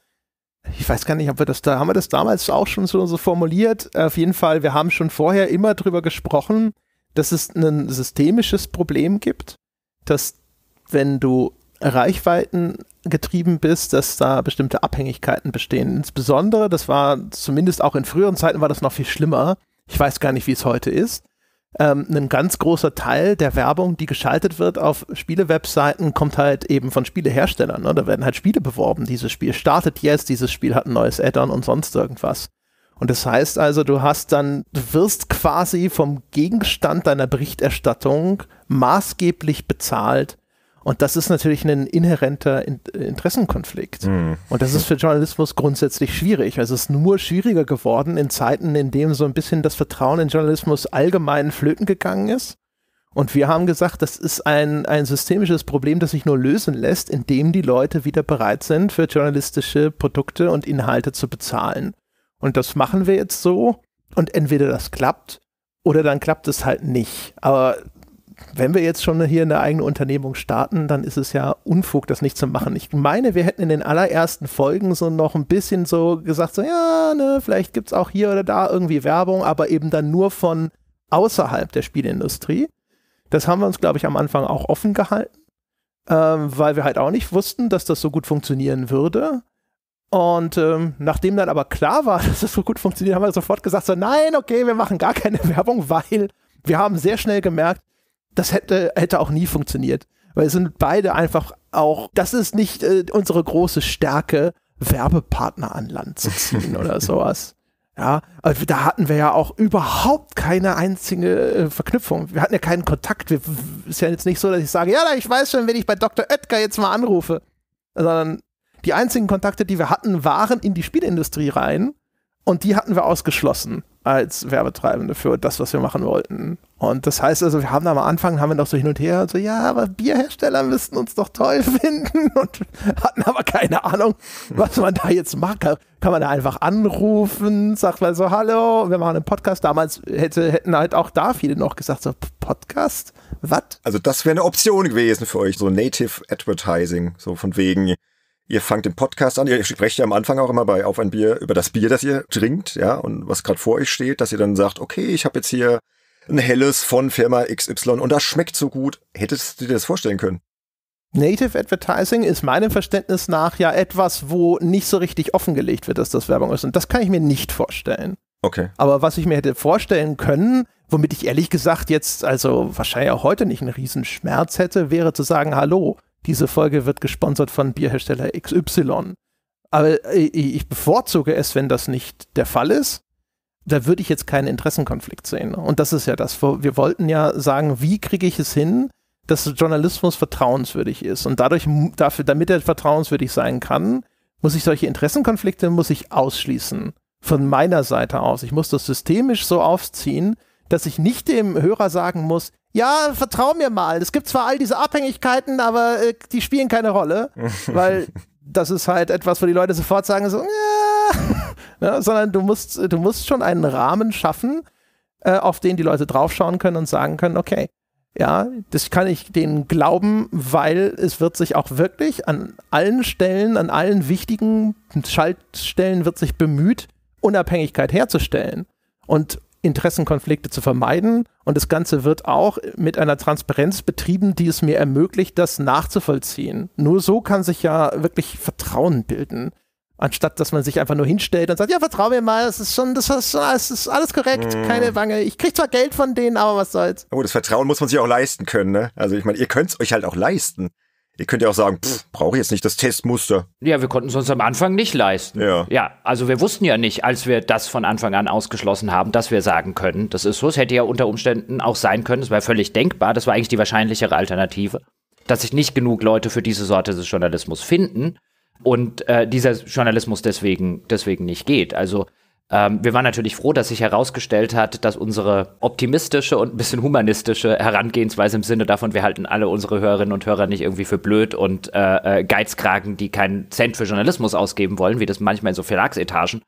[SPEAKER 2] Ich weiß gar nicht, ob wir das da, haben wir das damals auch schon so, so formuliert? Auf jeden Fall, wir haben schon vorher immer drüber gesprochen, dass es ein systemisches Problem gibt, dass wenn du Reichweiten getrieben bist, dass da bestimmte Abhängigkeiten bestehen. Insbesondere, das war zumindest auch in früheren Zeiten war das noch viel schlimmer. Ich weiß gar nicht, wie es heute ist. Ähm, ein ganz großer Teil der Werbung, die geschaltet wird auf Spiele-Webseiten, kommt halt eben von Spieleherstellern. Ne? Da werden halt Spiele beworben. Dieses Spiel startet jetzt, dieses Spiel hat ein neues Add-on und sonst irgendwas. Und das heißt also, du hast dann, du wirst quasi vom Gegenstand deiner Berichterstattung maßgeblich bezahlt, und das ist natürlich ein inhärenter Interessenkonflikt. Mhm. Und das ist für Journalismus grundsätzlich schwierig. Also es ist nur schwieriger geworden in Zeiten, in denen so ein bisschen das Vertrauen in Journalismus allgemein flöten gegangen ist. Und wir haben gesagt, das ist ein, ein systemisches Problem, das sich nur lösen lässt, indem die Leute wieder bereit sind, für journalistische Produkte und Inhalte zu bezahlen. Und das machen wir jetzt so. Und entweder das klappt oder dann klappt es halt nicht. Aber wenn wir jetzt schon hier eine eigene Unternehmung starten, dann ist es ja Unfug, das nicht zu machen. Ich meine, wir hätten in den allerersten Folgen so noch ein bisschen so gesagt, so ja, ne, vielleicht gibt es auch hier oder da irgendwie Werbung, aber eben dann nur von außerhalb der Spielindustrie. Das haben wir uns, glaube ich, am Anfang auch offen gehalten, ähm, weil wir halt auch nicht wussten, dass das so gut funktionieren würde. Und ähm, nachdem dann aber klar war, dass das so gut funktioniert, haben wir sofort gesagt, so nein, okay, wir machen gar keine Werbung, weil wir haben sehr schnell gemerkt, das hätte, hätte auch nie funktioniert. Weil es sind beide einfach auch, das ist nicht äh, unsere große Stärke, Werbepartner an Land zu ziehen oder sowas. Ja, also da hatten wir ja auch überhaupt keine einzige äh, Verknüpfung. Wir hatten ja keinen Kontakt. Wir, ist ja jetzt nicht so, dass ich sage, ja, ich weiß schon, wenn ich bei Dr. Oetker jetzt mal anrufe. Sondern die einzigen Kontakte, die wir hatten, waren in die Spielindustrie rein und die hatten wir ausgeschlossen als Werbetreibende für das, was wir machen wollten. Und das heißt also, wir haben da am Anfang, haben wir noch so hin und her, so, ja, aber Bierhersteller müssten uns doch toll finden und hatten aber keine Ahnung, was man da jetzt macht. Kann man da einfach anrufen, sagt man so, hallo, wir machen einen Podcast.
[SPEAKER 1] Damals hätte, hätten halt auch da viele noch gesagt, so, Podcast? Was? Also das wäre eine Option gewesen für euch, so Native Advertising, so von wegen, Ihr fangt den Podcast an, ihr sprecht ja am Anfang auch immer bei Auf ein Bier über das Bier, das ihr trinkt, ja, und was gerade vor euch steht, dass ihr dann sagt, okay, ich habe jetzt hier ein helles von Firma XY und das schmeckt so gut. Hättest du dir das vorstellen können?
[SPEAKER 2] Native Advertising ist meinem Verständnis nach ja etwas, wo nicht so richtig offengelegt wird, dass das Werbung ist. Und das kann ich mir nicht vorstellen. Okay. Aber was ich mir hätte vorstellen können, womit ich ehrlich gesagt jetzt, also wahrscheinlich auch heute nicht einen Riesenschmerz hätte, wäre zu sagen, hallo, diese Folge wird gesponsert von Bierhersteller XY. Aber äh, ich bevorzuge es, wenn das nicht der Fall ist. Da würde ich jetzt keinen Interessenkonflikt sehen. Und das ist ja das. Wir wollten ja sagen, wie kriege ich es hin, dass Journalismus vertrauenswürdig ist. Und dadurch, dafür, damit er vertrauenswürdig sein kann, muss ich solche Interessenkonflikte muss ich ausschließen. Von meiner Seite aus. Ich muss das systemisch so aufziehen, dass ich nicht dem Hörer sagen muss, ja, vertrau mir mal, es gibt zwar all diese Abhängigkeiten, aber äh, die spielen keine Rolle, weil das ist halt etwas, wo die Leute sofort sagen, so, ja. ja, ne, sondern du musst, du musst schon einen Rahmen schaffen, äh, auf den die Leute draufschauen können und sagen können, okay, ja, das kann ich denen glauben, weil es wird sich auch wirklich an allen Stellen, an allen wichtigen Schaltstellen wird sich bemüht, Unabhängigkeit herzustellen. Und Interessenkonflikte zu vermeiden. Und das Ganze wird auch mit einer Transparenz betrieben, die es mir ermöglicht, das nachzuvollziehen. Nur so kann sich ja wirklich Vertrauen bilden. Anstatt dass man sich einfach nur hinstellt und sagt, ja, vertrau mir mal, es ist schon, das ist, das ist alles korrekt, mm. keine Wange. Ich krieg zwar Geld von denen, aber was soll's.
[SPEAKER 1] Oh, das Vertrauen muss man sich auch leisten können, ne? Also ich meine, ihr könnt's euch halt auch leisten. Ihr könnt ja auch sagen, brauche ich jetzt nicht das Testmuster. Ja, wir konnten es uns am
[SPEAKER 3] Anfang nicht leisten. Ja. ja, also wir wussten ja nicht, als wir das von Anfang an ausgeschlossen haben, dass wir sagen können, das ist so. Es hätte ja unter Umständen auch sein können, es war völlig denkbar, das war eigentlich die wahrscheinlichere Alternative, dass sich nicht genug Leute für diese Sorte des Journalismus finden und äh, dieser Journalismus deswegen, deswegen nicht geht. Also ähm, wir waren natürlich froh, dass sich herausgestellt hat, dass unsere optimistische und ein bisschen humanistische Herangehensweise im Sinne davon, wir halten alle unsere Hörerinnen und Hörer nicht irgendwie für blöd und äh, äh, Geizkragen, die keinen Cent für Journalismus ausgeben wollen, wie das manchmal in so Verlagsetagen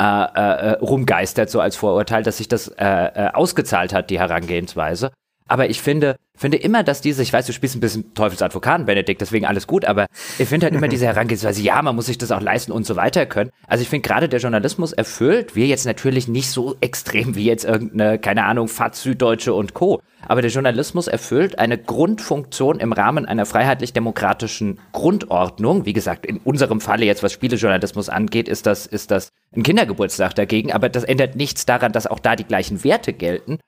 [SPEAKER 3] äh, äh, äh rumgeistert, so als Vorurteil, dass sich das äh, äh, ausgezahlt hat, die Herangehensweise. Aber ich finde, finde immer, dass diese, ich weiß, du spielst ein bisschen Teufelsadvokaten, Benedikt, deswegen alles gut, aber ich finde halt immer diese Herangehensweise, ja, man muss sich das auch leisten und so weiter können. Also ich finde gerade der Journalismus erfüllt, wir jetzt natürlich nicht so extrem wie jetzt irgendeine, keine Ahnung, FAZ, Süddeutsche und Co. Aber der Journalismus erfüllt eine Grundfunktion im Rahmen einer freiheitlich-demokratischen Grundordnung. Wie gesagt, in unserem Falle jetzt, was Spielejournalismus angeht, ist das, ist das ein Kindergeburtstag dagegen, aber das ändert nichts daran, dass auch da die gleichen Werte gelten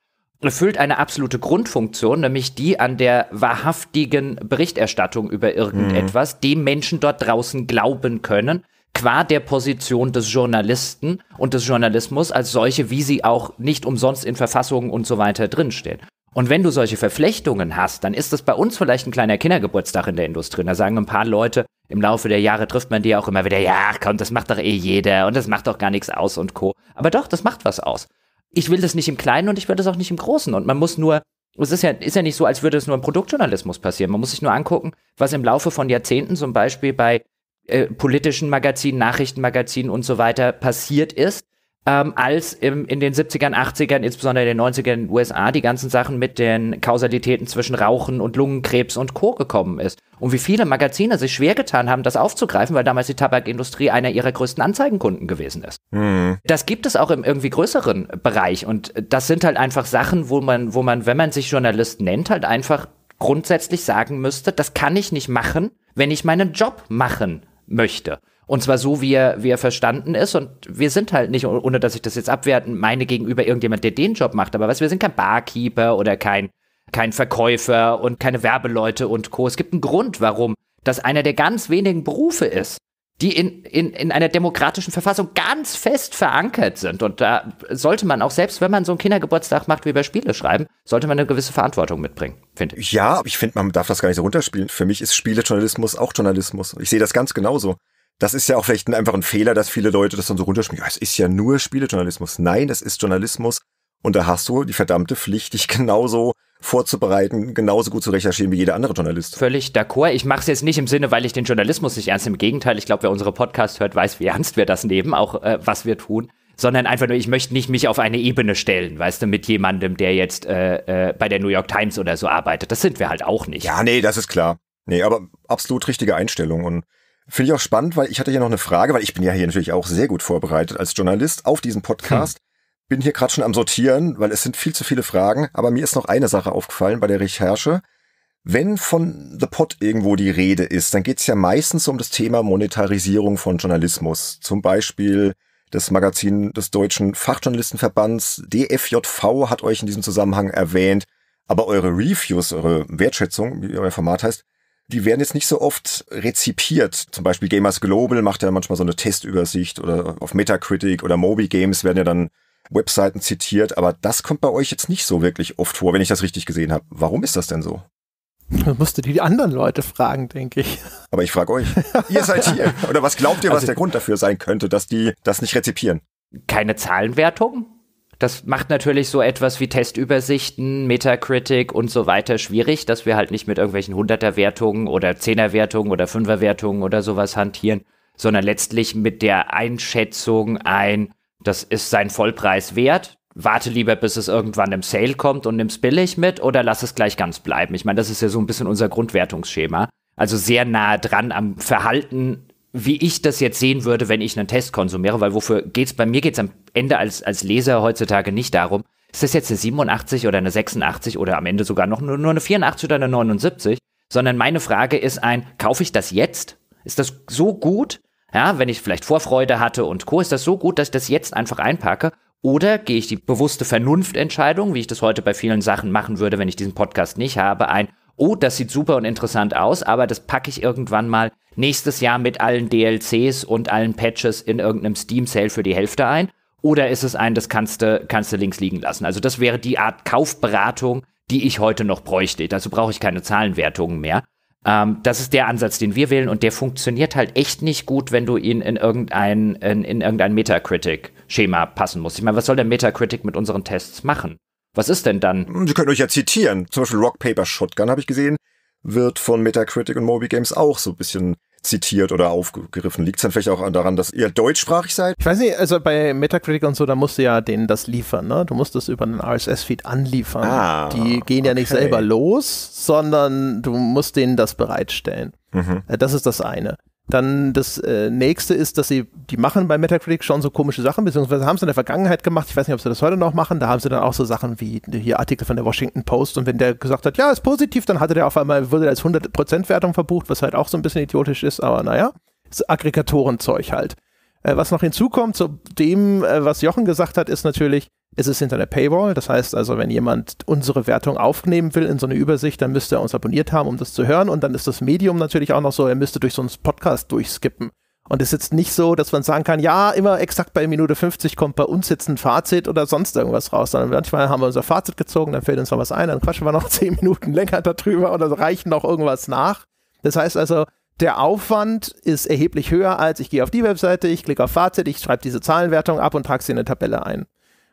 [SPEAKER 3] erfüllt eine absolute Grundfunktion, nämlich die an der wahrhaftigen Berichterstattung über irgendetwas, mhm. dem Menschen dort draußen glauben können, qua der Position des Journalisten und des Journalismus als solche, wie sie auch nicht umsonst in Verfassungen und so weiter drinstehen. Und wenn du solche Verflechtungen hast, dann ist das bei uns vielleicht ein kleiner Kindergeburtstag in der Industrie. da sagen ein paar Leute, im Laufe der Jahre trifft man die auch immer wieder, ja, komm, das macht doch eh jeder und das macht doch gar nichts aus und co. Aber doch, das macht was aus ich will das nicht im Kleinen und ich will das auch nicht im Großen. Und man muss nur, es ist ja, ist ja nicht so, als würde es nur im Produktjournalismus passieren. Man muss sich nur angucken, was im Laufe von Jahrzehnten zum Beispiel bei äh, politischen Magazinen, Nachrichtenmagazinen und so weiter passiert ist ähm, als im, in den 70ern, 80ern, insbesondere in den 90ern USA die ganzen Sachen mit den Kausalitäten zwischen Rauchen und Lungenkrebs und Co. gekommen ist. Und wie viele Magazine sich schwer getan haben, das aufzugreifen, weil damals die Tabakindustrie einer ihrer größten Anzeigenkunden gewesen ist. Mhm. Das gibt es auch im irgendwie größeren Bereich. Und das sind halt einfach Sachen, wo man, wo man, wenn man sich Journalist nennt, halt einfach grundsätzlich sagen müsste, das kann ich nicht machen, wenn ich meinen Job machen möchte. Und zwar so, wie er, wie er verstanden ist. Und wir sind halt nicht, oh, ohne dass ich das jetzt abwerten meine, gegenüber irgendjemand, der den Job macht. Aber was, wir sind kein Barkeeper oder kein, kein Verkäufer und keine Werbeleute und Co. Es gibt einen Grund, warum das einer der ganz wenigen Berufe ist, die in, in, in einer demokratischen Verfassung ganz fest verankert sind. Und da sollte man auch selbst, wenn man so einen Kindergeburtstag macht wie bei Spiele schreiben, sollte man eine gewisse Verantwortung mitbringen,
[SPEAKER 1] finde ich. Ja, ich finde, man darf das gar nicht so runterspielen. Für mich ist Spielejournalismus auch Journalismus. Ich sehe das ganz genauso das ist ja auch vielleicht einfach ein Fehler, dass viele Leute das dann so runterschmieren. Ja, es ist ja nur Spielejournalismus. Nein, das ist Journalismus. Und da hast du die verdammte Pflicht, dich genauso vorzubereiten, genauso gut zu recherchieren wie jeder andere Journalist.
[SPEAKER 3] Völlig d'accord. Ich mache es jetzt nicht im Sinne, weil ich den Journalismus nicht ernst nehme. Im Gegenteil, ich glaube, wer unsere Podcast hört, weiß, wie ernst wir das nehmen, auch äh, was wir tun. Sondern einfach nur, ich möchte nicht mich auf eine Ebene stellen, weißt du, mit jemandem, der jetzt äh, äh, bei der New York Times oder so arbeitet. Das sind wir halt auch nicht. Ja, nee,
[SPEAKER 1] das ist klar. Nee, aber absolut richtige Einstellung. Und Finde ich auch spannend, weil ich hatte hier noch eine Frage, weil ich bin ja hier natürlich auch sehr gut vorbereitet als Journalist auf diesen Podcast. Hm. Bin hier gerade schon am Sortieren, weil es sind viel zu viele Fragen. Aber mir ist noch eine Sache aufgefallen bei der Recherche. Wenn von The Pod irgendwo die Rede ist, dann geht es ja meistens um das Thema Monetarisierung von Journalismus. Zum Beispiel das Magazin des Deutschen Fachjournalistenverbands DFJV hat euch in diesem Zusammenhang erwähnt. Aber eure Reviews, eure Wertschätzung, wie euer Format heißt, die werden jetzt nicht so oft rezipiert. Zum Beispiel Gamers Global macht ja manchmal so eine Testübersicht oder auf Metacritic oder Moby Games werden ja dann Webseiten zitiert, aber das kommt bei euch jetzt nicht so wirklich oft vor, wenn ich das richtig gesehen habe. Warum ist das denn so? Man musste die anderen Leute fragen, denke ich. Aber ich frage euch, ihr seid hier. Oder was glaubt ihr, was also, der Grund dafür sein könnte, dass die das nicht rezipieren? Keine Zahlenwertung? das macht
[SPEAKER 3] natürlich so etwas wie Testübersichten, Metacritic und so weiter schwierig, dass wir halt nicht mit irgendwelchen 100er-Wertungen oder 10er-Wertungen oder 5er-Wertungen oder sowas hantieren, sondern letztlich mit der Einschätzung ein, das ist sein Vollpreis wert. Warte lieber, bis es irgendwann im Sale kommt und nimm es billig mit oder lass es gleich ganz bleiben. Ich meine, das ist ja so ein bisschen unser Grundwertungsschema. Also sehr nah dran am Verhalten wie ich das jetzt sehen würde, wenn ich einen Test konsumiere, weil wofür geht's, bei mir geht's am Ende als, als Leser heutzutage nicht darum, ist das jetzt eine 87 oder eine 86 oder am Ende sogar noch nur, nur eine 84 oder eine 79, sondern meine Frage ist ein, kaufe ich das jetzt? Ist das so gut? Ja, wenn ich vielleicht Vorfreude hatte und Co., ist das so gut, dass ich das jetzt einfach einpacke? Oder gehe ich die bewusste Vernunftentscheidung, wie ich das heute bei vielen Sachen machen würde, wenn ich diesen Podcast nicht habe, ein, oh, das sieht super und interessant aus, aber das packe ich irgendwann mal nächstes Jahr mit allen DLCs und allen Patches in irgendeinem Steam-Sale für die Hälfte ein. Oder ist es ein, das kannst du, kannst du links liegen lassen. Also das wäre die Art Kaufberatung, die ich heute noch bräuchte. Dazu brauche ich keine Zahlenwertungen mehr. Ähm, das ist der Ansatz, den wir wählen und der funktioniert halt echt nicht gut, wenn du ihn in irgendein, in, in irgendein Metacritic-Schema passen musst. Ich meine, was soll der Metacritic mit unseren Tests
[SPEAKER 1] machen? Was ist denn dann? Sie können euch ja zitieren. Zum Beispiel Rock Paper Shotgun habe ich gesehen, wird von Metacritic und Moby Games auch so ein bisschen zitiert oder aufgegriffen. Liegt es dann vielleicht auch daran, dass ihr deutschsprachig seid?
[SPEAKER 2] Ich weiß nicht, also bei Metacritic und so, da musst du ja denen das liefern, ne? Du musst das über einen RSS-Feed anliefern. Ah, Die gehen ja okay. nicht selber
[SPEAKER 1] los, sondern
[SPEAKER 2] du musst denen das bereitstellen. Mhm. Äh, das ist das eine. Dann das äh, nächste ist, dass sie, die machen bei Metacritic schon so komische Sachen, beziehungsweise haben sie in der Vergangenheit gemacht, ich weiß nicht, ob sie das heute noch machen, da haben sie dann auch so Sachen wie hier Artikel von der Washington Post und wenn der gesagt hat, ja, ist positiv, dann hatte der auf einmal, wurde als 100% Wertung verbucht, was halt auch so ein bisschen idiotisch ist, aber naja, ist Aggregatorenzeug halt. Äh, was noch hinzukommt zu dem, äh, was Jochen gesagt hat, ist natürlich, ist es hinter der Paywall. Das heißt also, wenn jemand unsere Wertung aufnehmen will in so eine Übersicht, dann müsste er uns abonniert haben, um das zu hören. Und dann ist das Medium natürlich auch noch so, er müsste durch so einen Podcast durchskippen. Und es ist jetzt nicht so, dass man sagen kann, ja, immer exakt bei Minute 50 kommt bei uns jetzt ein Fazit oder sonst irgendwas raus, sondern manchmal haben wir unser Fazit gezogen, dann fällt uns noch was ein, dann quatschen wir noch 10 Minuten länger darüber oder reichen noch irgendwas nach. Das heißt also, der Aufwand ist erheblich höher, als ich gehe auf die Webseite, ich klicke auf Fazit, ich schreibe diese Zahlenwertung ab und trage sie in eine Tabelle ein.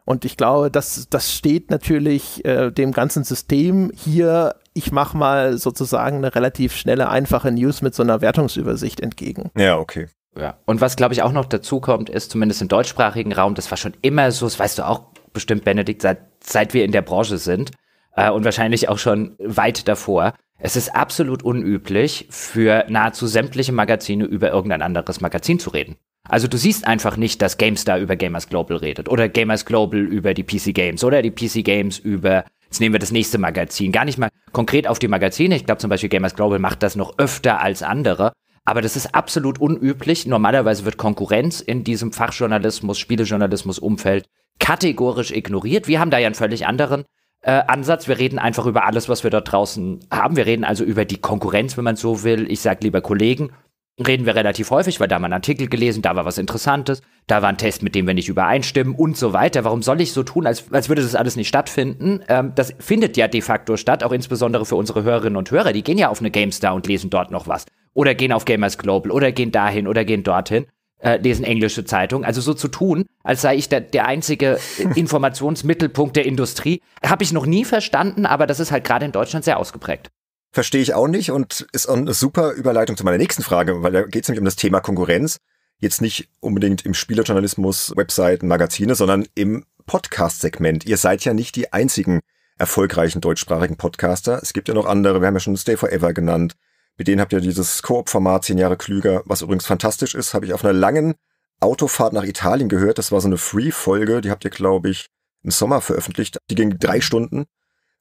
[SPEAKER 2] Und ich glaube, das, das steht natürlich äh, dem ganzen System hier. Ich mache mal sozusagen eine relativ schnelle, einfache News mit so einer Wertungsübersicht entgegen.
[SPEAKER 3] Ja, okay. Ja. Und was, glaube ich, auch noch dazu kommt, ist zumindest im deutschsprachigen Raum, das war schon immer so, das weißt du auch bestimmt, Benedikt, seit, seit wir in der Branche sind äh, und wahrscheinlich auch schon weit davor. Es ist absolut unüblich, für nahezu sämtliche Magazine über irgendein anderes Magazin zu reden. Also du siehst einfach nicht, dass GameStar über Gamers Global redet oder Gamers Global über die PC Games oder die PC Games über, jetzt nehmen wir das nächste Magazin, gar nicht mal konkret auf die Magazine. Ich glaube zum Beispiel Gamers Global macht das noch öfter als andere. Aber das ist absolut unüblich. Normalerweise wird Konkurrenz in diesem Fachjournalismus, Spielejournalismus-Umfeld kategorisch ignoriert. Wir haben da ja einen völlig anderen äh, Ansatz. Wir reden einfach über alles, was wir dort draußen haben. Wir reden also über die Konkurrenz, wenn man so will. Ich sage lieber Kollegen reden wir relativ häufig, weil da mal ein Artikel gelesen, da war was Interessantes, da war ein Test, mit dem wir nicht übereinstimmen und so weiter. Warum soll ich so tun, als, als würde das alles nicht stattfinden? Ähm, das findet ja de facto statt, auch insbesondere für unsere Hörerinnen und Hörer. Die gehen ja auf eine GameStar und lesen dort noch was. Oder gehen auf Gamers Global oder gehen dahin oder gehen dorthin. Äh, lesen englische Zeitungen. Also so zu tun, als sei ich der, der einzige Informationsmittelpunkt der Industrie, habe ich noch nie verstanden, aber das ist halt gerade in Deutschland sehr ausgeprägt.
[SPEAKER 1] Verstehe ich auch nicht und ist auch eine super Überleitung zu meiner nächsten Frage, weil da geht es nämlich um das Thema Konkurrenz. Jetzt nicht unbedingt im Spielerjournalismus, Webseiten, Magazine, sondern im Podcast-Segment. Ihr seid ja nicht die einzigen erfolgreichen deutschsprachigen Podcaster. Es gibt ja noch andere. Wir haben ja schon Stay Forever genannt. Mit denen habt ihr dieses Koop-Format zehn Jahre klüger, was übrigens fantastisch ist. Habe ich auf einer langen Autofahrt nach Italien gehört. Das war so eine Free-Folge. Die habt ihr, glaube ich, im Sommer veröffentlicht. Die ging drei Stunden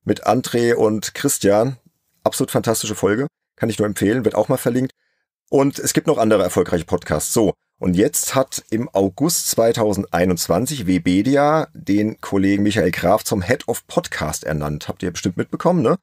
[SPEAKER 1] mit André und Christian absolut fantastische Folge, kann ich nur empfehlen, wird auch mal verlinkt. Und es gibt noch andere erfolgreiche Podcasts. So, und jetzt hat im August 2021 Webedia den Kollegen Michael Graf zum Head of Podcast ernannt. Habt ihr bestimmt mitbekommen, ne?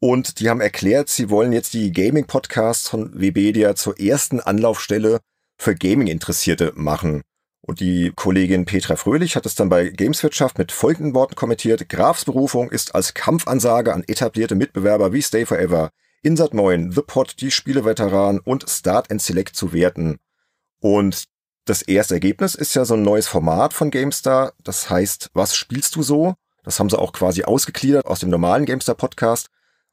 [SPEAKER 1] Und die haben erklärt, sie wollen jetzt die Gaming-Podcasts von Webedia zur ersten Anlaufstelle für Gaming-Interessierte machen. Und die Kollegin Petra Fröhlich hat es dann bei Gameswirtschaft mit folgenden Worten kommentiert. Grafs Berufung ist als Kampfansage an etablierte Mitbewerber wie Stay Forever, Insert 9, The Pod, die Spieleveteran und Start and Select zu werten. Und das erste Ergebnis ist ja so ein neues Format von GameStar. Das heißt, was spielst du so? Das haben sie auch quasi ausgegliedert aus dem normalen GameStar Podcast.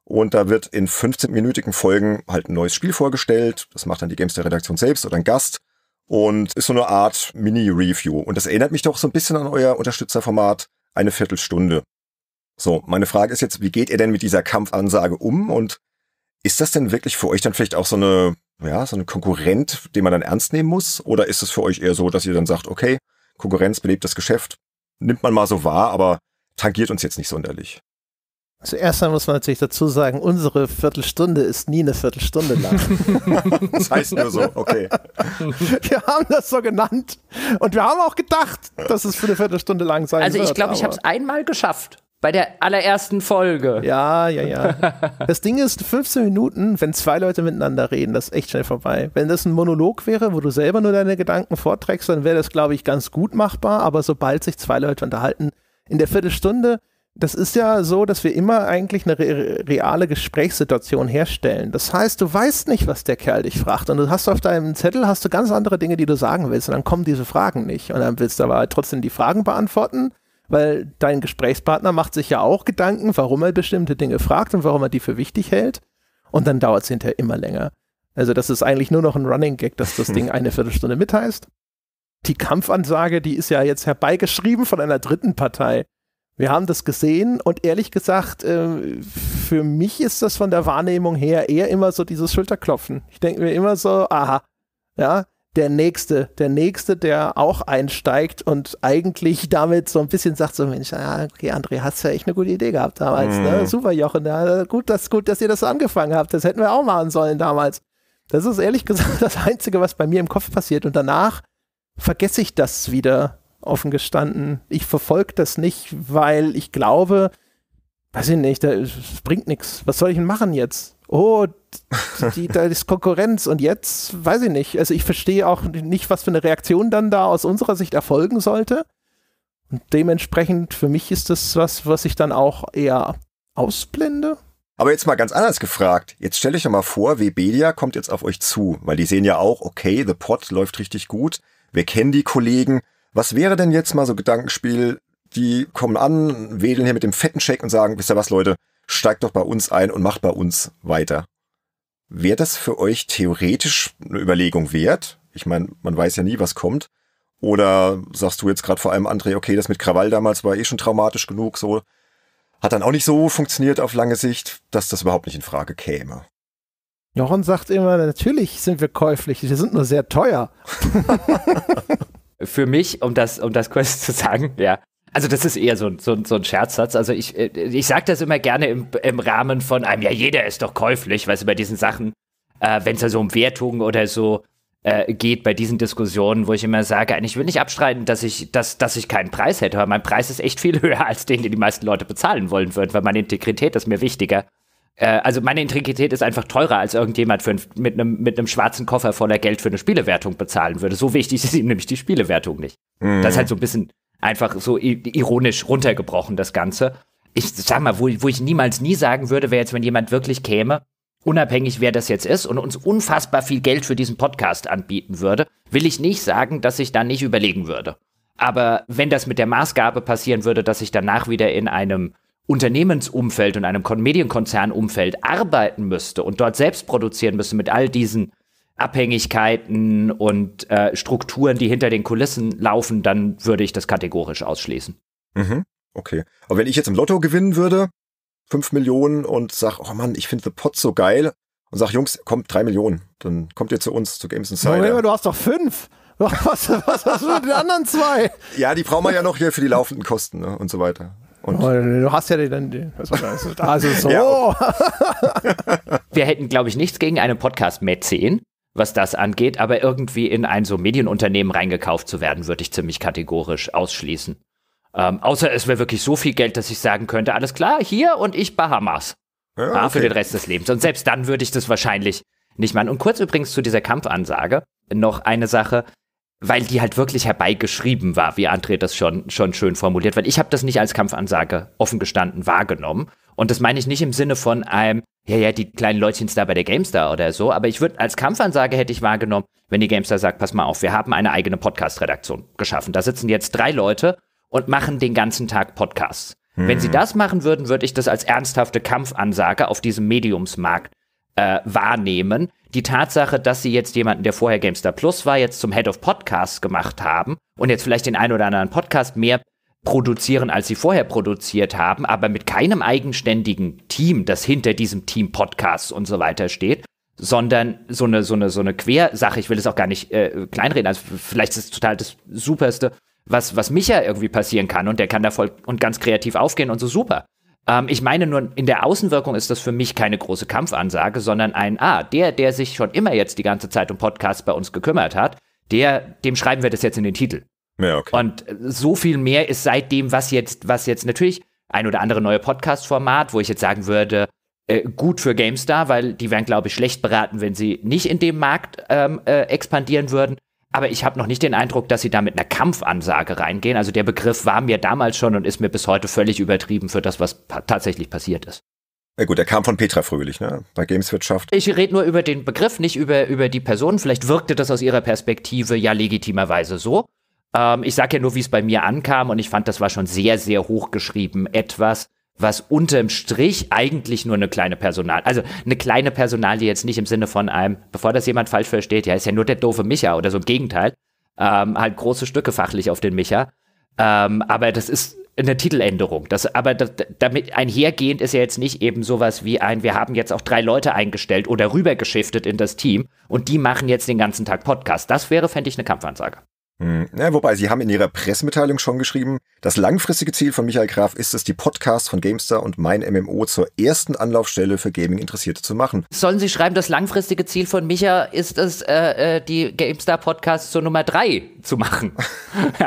[SPEAKER 1] Und da wird in 15-minütigen Folgen halt ein neues Spiel vorgestellt. Das macht dann die GameStar Redaktion selbst oder ein Gast und ist so eine Art Mini-Review. Und das erinnert mich doch so ein bisschen an euer Unterstützerformat eine Viertelstunde. So, meine Frage ist jetzt, wie geht ihr denn mit dieser Kampfansage um und ist das denn wirklich für euch dann vielleicht auch so eine, ja, so ein Konkurrent, den man dann ernst nehmen muss? Oder ist es für euch eher so, dass ihr dann sagt, okay, Konkurrenz belebt das Geschäft, nimmt man mal so wahr, aber tangiert uns jetzt nicht sonderlich?
[SPEAKER 2] Zuerst einmal muss man natürlich dazu sagen, unsere Viertelstunde ist nie eine Viertelstunde lang. das heißt nur so, okay. Wir haben das so genannt und wir haben auch gedacht, dass es für eine Viertelstunde lang sein also wird. Also ich glaube, ich habe es einmal
[SPEAKER 3] geschafft. Bei der allerersten Folge.
[SPEAKER 2] Ja, ja, ja. Das Ding ist, 15 Minuten, wenn zwei Leute miteinander reden, das ist echt schnell vorbei. Wenn das ein Monolog wäre, wo du selber nur deine Gedanken vorträgst, dann wäre das, glaube ich, ganz gut machbar. Aber sobald sich zwei Leute unterhalten, in der Viertelstunde das ist ja so, dass wir immer eigentlich eine re reale Gesprächssituation herstellen. Das heißt, du weißt nicht, was der Kerl dich fragt und du hast auf deinem Zettel hast du ganz andere Dinge, die du sagen willst und dann kommen diese Fragen nicht und dann willst du aber trotzdem die Fragen beantworten, weil dein Gesprächspartner macht sich ja auch Gedanken, warum er bestimmte Dinge fragt und warum er die für wichtig hält und dann dauert es hinterher immer länger. Also das ist eigentlich nur noch ein Running Gag, dass das Ding eine Viertelstunde mitheißt. Die Kampfansage, die ist ja jetzt herbeigeschrieben von einer dritten Partei. Wir haben das gesehen und ehrlich gesagt, äh, für mich ist das von der Wahrnehmung her eher immer so dieses Schulterklopfen. Ich denke mir immer so, aha, ja, der Nächste, der Nächste, der auch einsteigt und eigentlich damit so ein bisschen sagt so, Mensch, ja, okay, André, hast ja echt eine gute Idee gehabt damals, ne? mhm. ne? Super, Jochen, ja, gut, das, gut, dass ihr das angefangen habt, das hätten wir auch machen sollen damals. Das ist ehrlich gesagt das Einzige, was bei mir im Kopf passiert und danach vergesse ich das wieder offen gestanden. Ich verfolge das nicht, weil ich glaube, weiß ich nicht, das bringt nichts. Was soll ich denn machen jetzt? Oh, die, da ist Konkurrenz und jetzt weiß ich nicht. Also ich verstehe auch nicht, was für eine Reaktion dann da aus unserer Sicht erfolgen sollte. Und dementsprechend für mich ist das was, was ich dann auch eher ausblende.
[SPEAKER 1] Aber jetzt mal ganz anders gefragt. Jetzt stell euch doch mal vor, Webedia kommt jetzt auf euch zu, weil die sehen ja auch, okay, The Pot läuft richtig gut. Wir kennen die Kollegen was wäre denn jetzt mal so Gedankenspiel? Die kommen an, wedeln hier mit dem fetten Scheck und sagen, wisst ihr was, Leute, steigt doch bei uns ein und macht bei uns weiter. Wäre das für euch theoretisch eine Überlegung wert? Ich meine, man weiß ja nie, was kommt. Oder sagst du jetzt gerade vor allem, André, okay, das mit Krawall damals war eh schon traumatisch genug, so. Hat dann auch nicht so funktioniert auf lange Sicht, dass das überhaupt nicht in Frage käme.
[SPEAKER 2] Jochen sagt immer, natürlich sind wir käuflich, wir sind nur sehr teuer.
[SPEAKER 3] für mich, um das, um das kurz zu sagen, ja. Also das ist eher so, so, so ein Scherzsatz. Also ich, äh, ich sage das immer gerne im, im Rahmen von einem, ja, jeder ist doch käuflich, weil es bei diesen Sachen, äh, wenn es ja so um Wertungen oder so äh, geht, bei diesen Diskussionen, wo ich immer sage, ich will nicht abstreiten, dass ich, dass, dass ich keinen Preis hätte, aber mein Preis ist echt viel höher als den, den die meisten Leute bezahlen wollen würden, weil meine Integrität ist mir wichtiger äh, also meine Integrität ist einfach teurer, als irgendjemand für, mit, einem, mit einem schwarzen Koffer voller Geld für eine Spielewertung bezahlen würde. So wichtig ist ihm nämlich die Spielewertung nicht. Mhm. Das ist halt so ein bisschen einfach so ironisch runtergebrochen, das Ganze. Ich sag mal, wo, wo ich niemals nie sagen würde, wäre jetzt, wenn jemand wirklich käme, unabhängig wer das jetzt ist und uns unfassbar viel Geld für diesen Podcast anbieten würde, will ich nicht sagen, dass ich dann nicht überlegen würde. Aber wenn das mit der Maßgabe passieren würde, dass ich danach wieder in einem Unternehmensumfeld und einem Medienkonzernumfeld arbeiten müsste und dort selbst produzieren müsste mit all diesen Abhängigkeiten und äh, Strukturen, die
[SPEAKER 1] hinter den Kulissen laufen, dann würde ich das kategorisch ausschließen. Mhm. Okay. Aber wenn ich jetzt im Lotto gewinnen würde, fünf Millionen und sag, oh Mann, ich finde The Pot so geil und sag, Jungs, kommt drei Millionen, dann kommt ihr zu uns, zu Games Insider. Moment mal,
[SPEAKER 2] du hast doch fünf. Was, was,
[SPEAKER 1] was hast du mit den anderen zwei? Ja, die brauchen wir ja noch hier für die laufenden Kosten ne, und so weiter. Und oh, du hast ja den. Also so. Wir hätten, glaube
[SPEAKER 3] ich, nichts gegen einen Podcast-Mäzen, was das angeht, aber irgendwie in ein so Medienunternehmen reingekauft zu werden, würde ich ziemlich kategorisch ausschließen. Ähm, außer es wäre wirklich so viel Geld, dass ich sagen könnte, alles klar, hier und ich Bahamas. Ja, okay. ah, für den Rest des Lebens. Und selbst dann würde ich das wahrscheinlich nicht machen. Und kurz übrigens zu dieser Kampfansage noch eine Sache weil die halt wirklich herbeigeschrieben war, wie André das schon, schon schön formuliert, weil ich habe das nicht als Kampfansage offen gestanden wahrgenommen. Und das meine ich nicht im Sinne von einem, ja, ja, die kleinen Leutchen da bei der GameStar oder so, aber ich würde als Kampfansage hätte ich wahrgenommen, wenn die GameStar sagt, pass mal auf, wir haben eine eigene Podcast-Redaktion geschaffen. Da sitzen jetzt drei Leute und machen den ganzen Tag Podcasts. Hm. Wenn sie hm. das machen würden, würde ich das als ernsthafte Kampfansage auf diesem Mediumsmarkt äh, wahrnehmen. Die Tatsache, dass sie jetzt jemanden, der vorher Gamestar Plus war, jetzt zum Head of Podcasts gemacht haben und jetzt vielleicht den einen oder anderen Podcast mehr produzieren, als sie vorher produziert haben, aber mit keinem eigenständigen Team, das hinter diesem Team Podcasts und so weiter steht, sondern so eine, so eine, so eine Quersache. Ich will es auch gar nicht äh, kleinreden. Also vielleicht ist es total das Superste, was, was Micha irgendwie passieren kann und der kann da voll und ganz kreativ aufgehen und so super. Ähm, ich meine nur, in der Außenwirkung ist das für mich keine große Kampfansage, sondern ein, ah, der, der sich schon immer jetzt die ganze Zeit um Podcasts bei uns gekümmert hat, der, dem schreiben wir das jetzt in den Titel. Ja, okay. Und so viel mehr ist seitdem, was jetzt, was jetzt natürlich ein oder andere neue Podcast-Format, wo ich jetzt sagen würde, äh, gut für GameStar, weil die wären, glaube ich, schlecht beraten, wenn sie nicht in dem Markt ähm, äh, expandieren würden aber ich habe noch nicht den Eindruck, dass sie da mit einer Kampfansage reingehen. Also der Begriff war mir damals schon und ist mir bis heute völlig übertrieben
[SPEAKER 1] für das, was pa tatsächlich passiert ist. Na gut, der kam von Petra Fröhlich, ne? Bei Gameswirtschaft.
[SPEAKER 3] Ich rede nur über den Begriff, nicht über, über die Person. Vielleicht wirkte das aus ihrer Perspektive ja legitimerweise so. Ähm, ich sage ja nur, wie es bei mir ankam und ich fand, das war schon sehr, sehr hochgeschrieben. Etwas, was unterm Strich eigentlich nur eine kleine Personal, also eine kleine Personal, die jetzt nicht im Sinne von einem, bevor das jemand falsch versteht, ja, ist ja nur der doofe Micha oder so im Gegenteil, ähm, halt große Stücke fachlich auf den Micha. Ähm, aber das ist eine Titeländerung. Das, aber das, damit einhergehend ist ja jetzt nicht eben sowas wie ein, wir haben jetzt auch drei Leute eingestellt oder rübergeschiftet in das Team und die machen jetzt den ganzen Tag Podcast. Das wäre, fände ich, eine Kampfansage.
[SPEAKER 1] Ja, hm. wobei, sie haben in ihrer Pressemitteilung schon geschrieben, das langfristige Ziel von Michael Graf ist es, die Podcasts von GameStar und mein MMO zur ersten Anlaufstelle für Gaming-Interessierte zu machen. Sollen sie
[SPEAKER 3] schreiben, das langfristige Ziel von Micha ist es, äh, äh die GameStar-Podcasts zur Nummer drei zu
[SPEAKER 1] machen?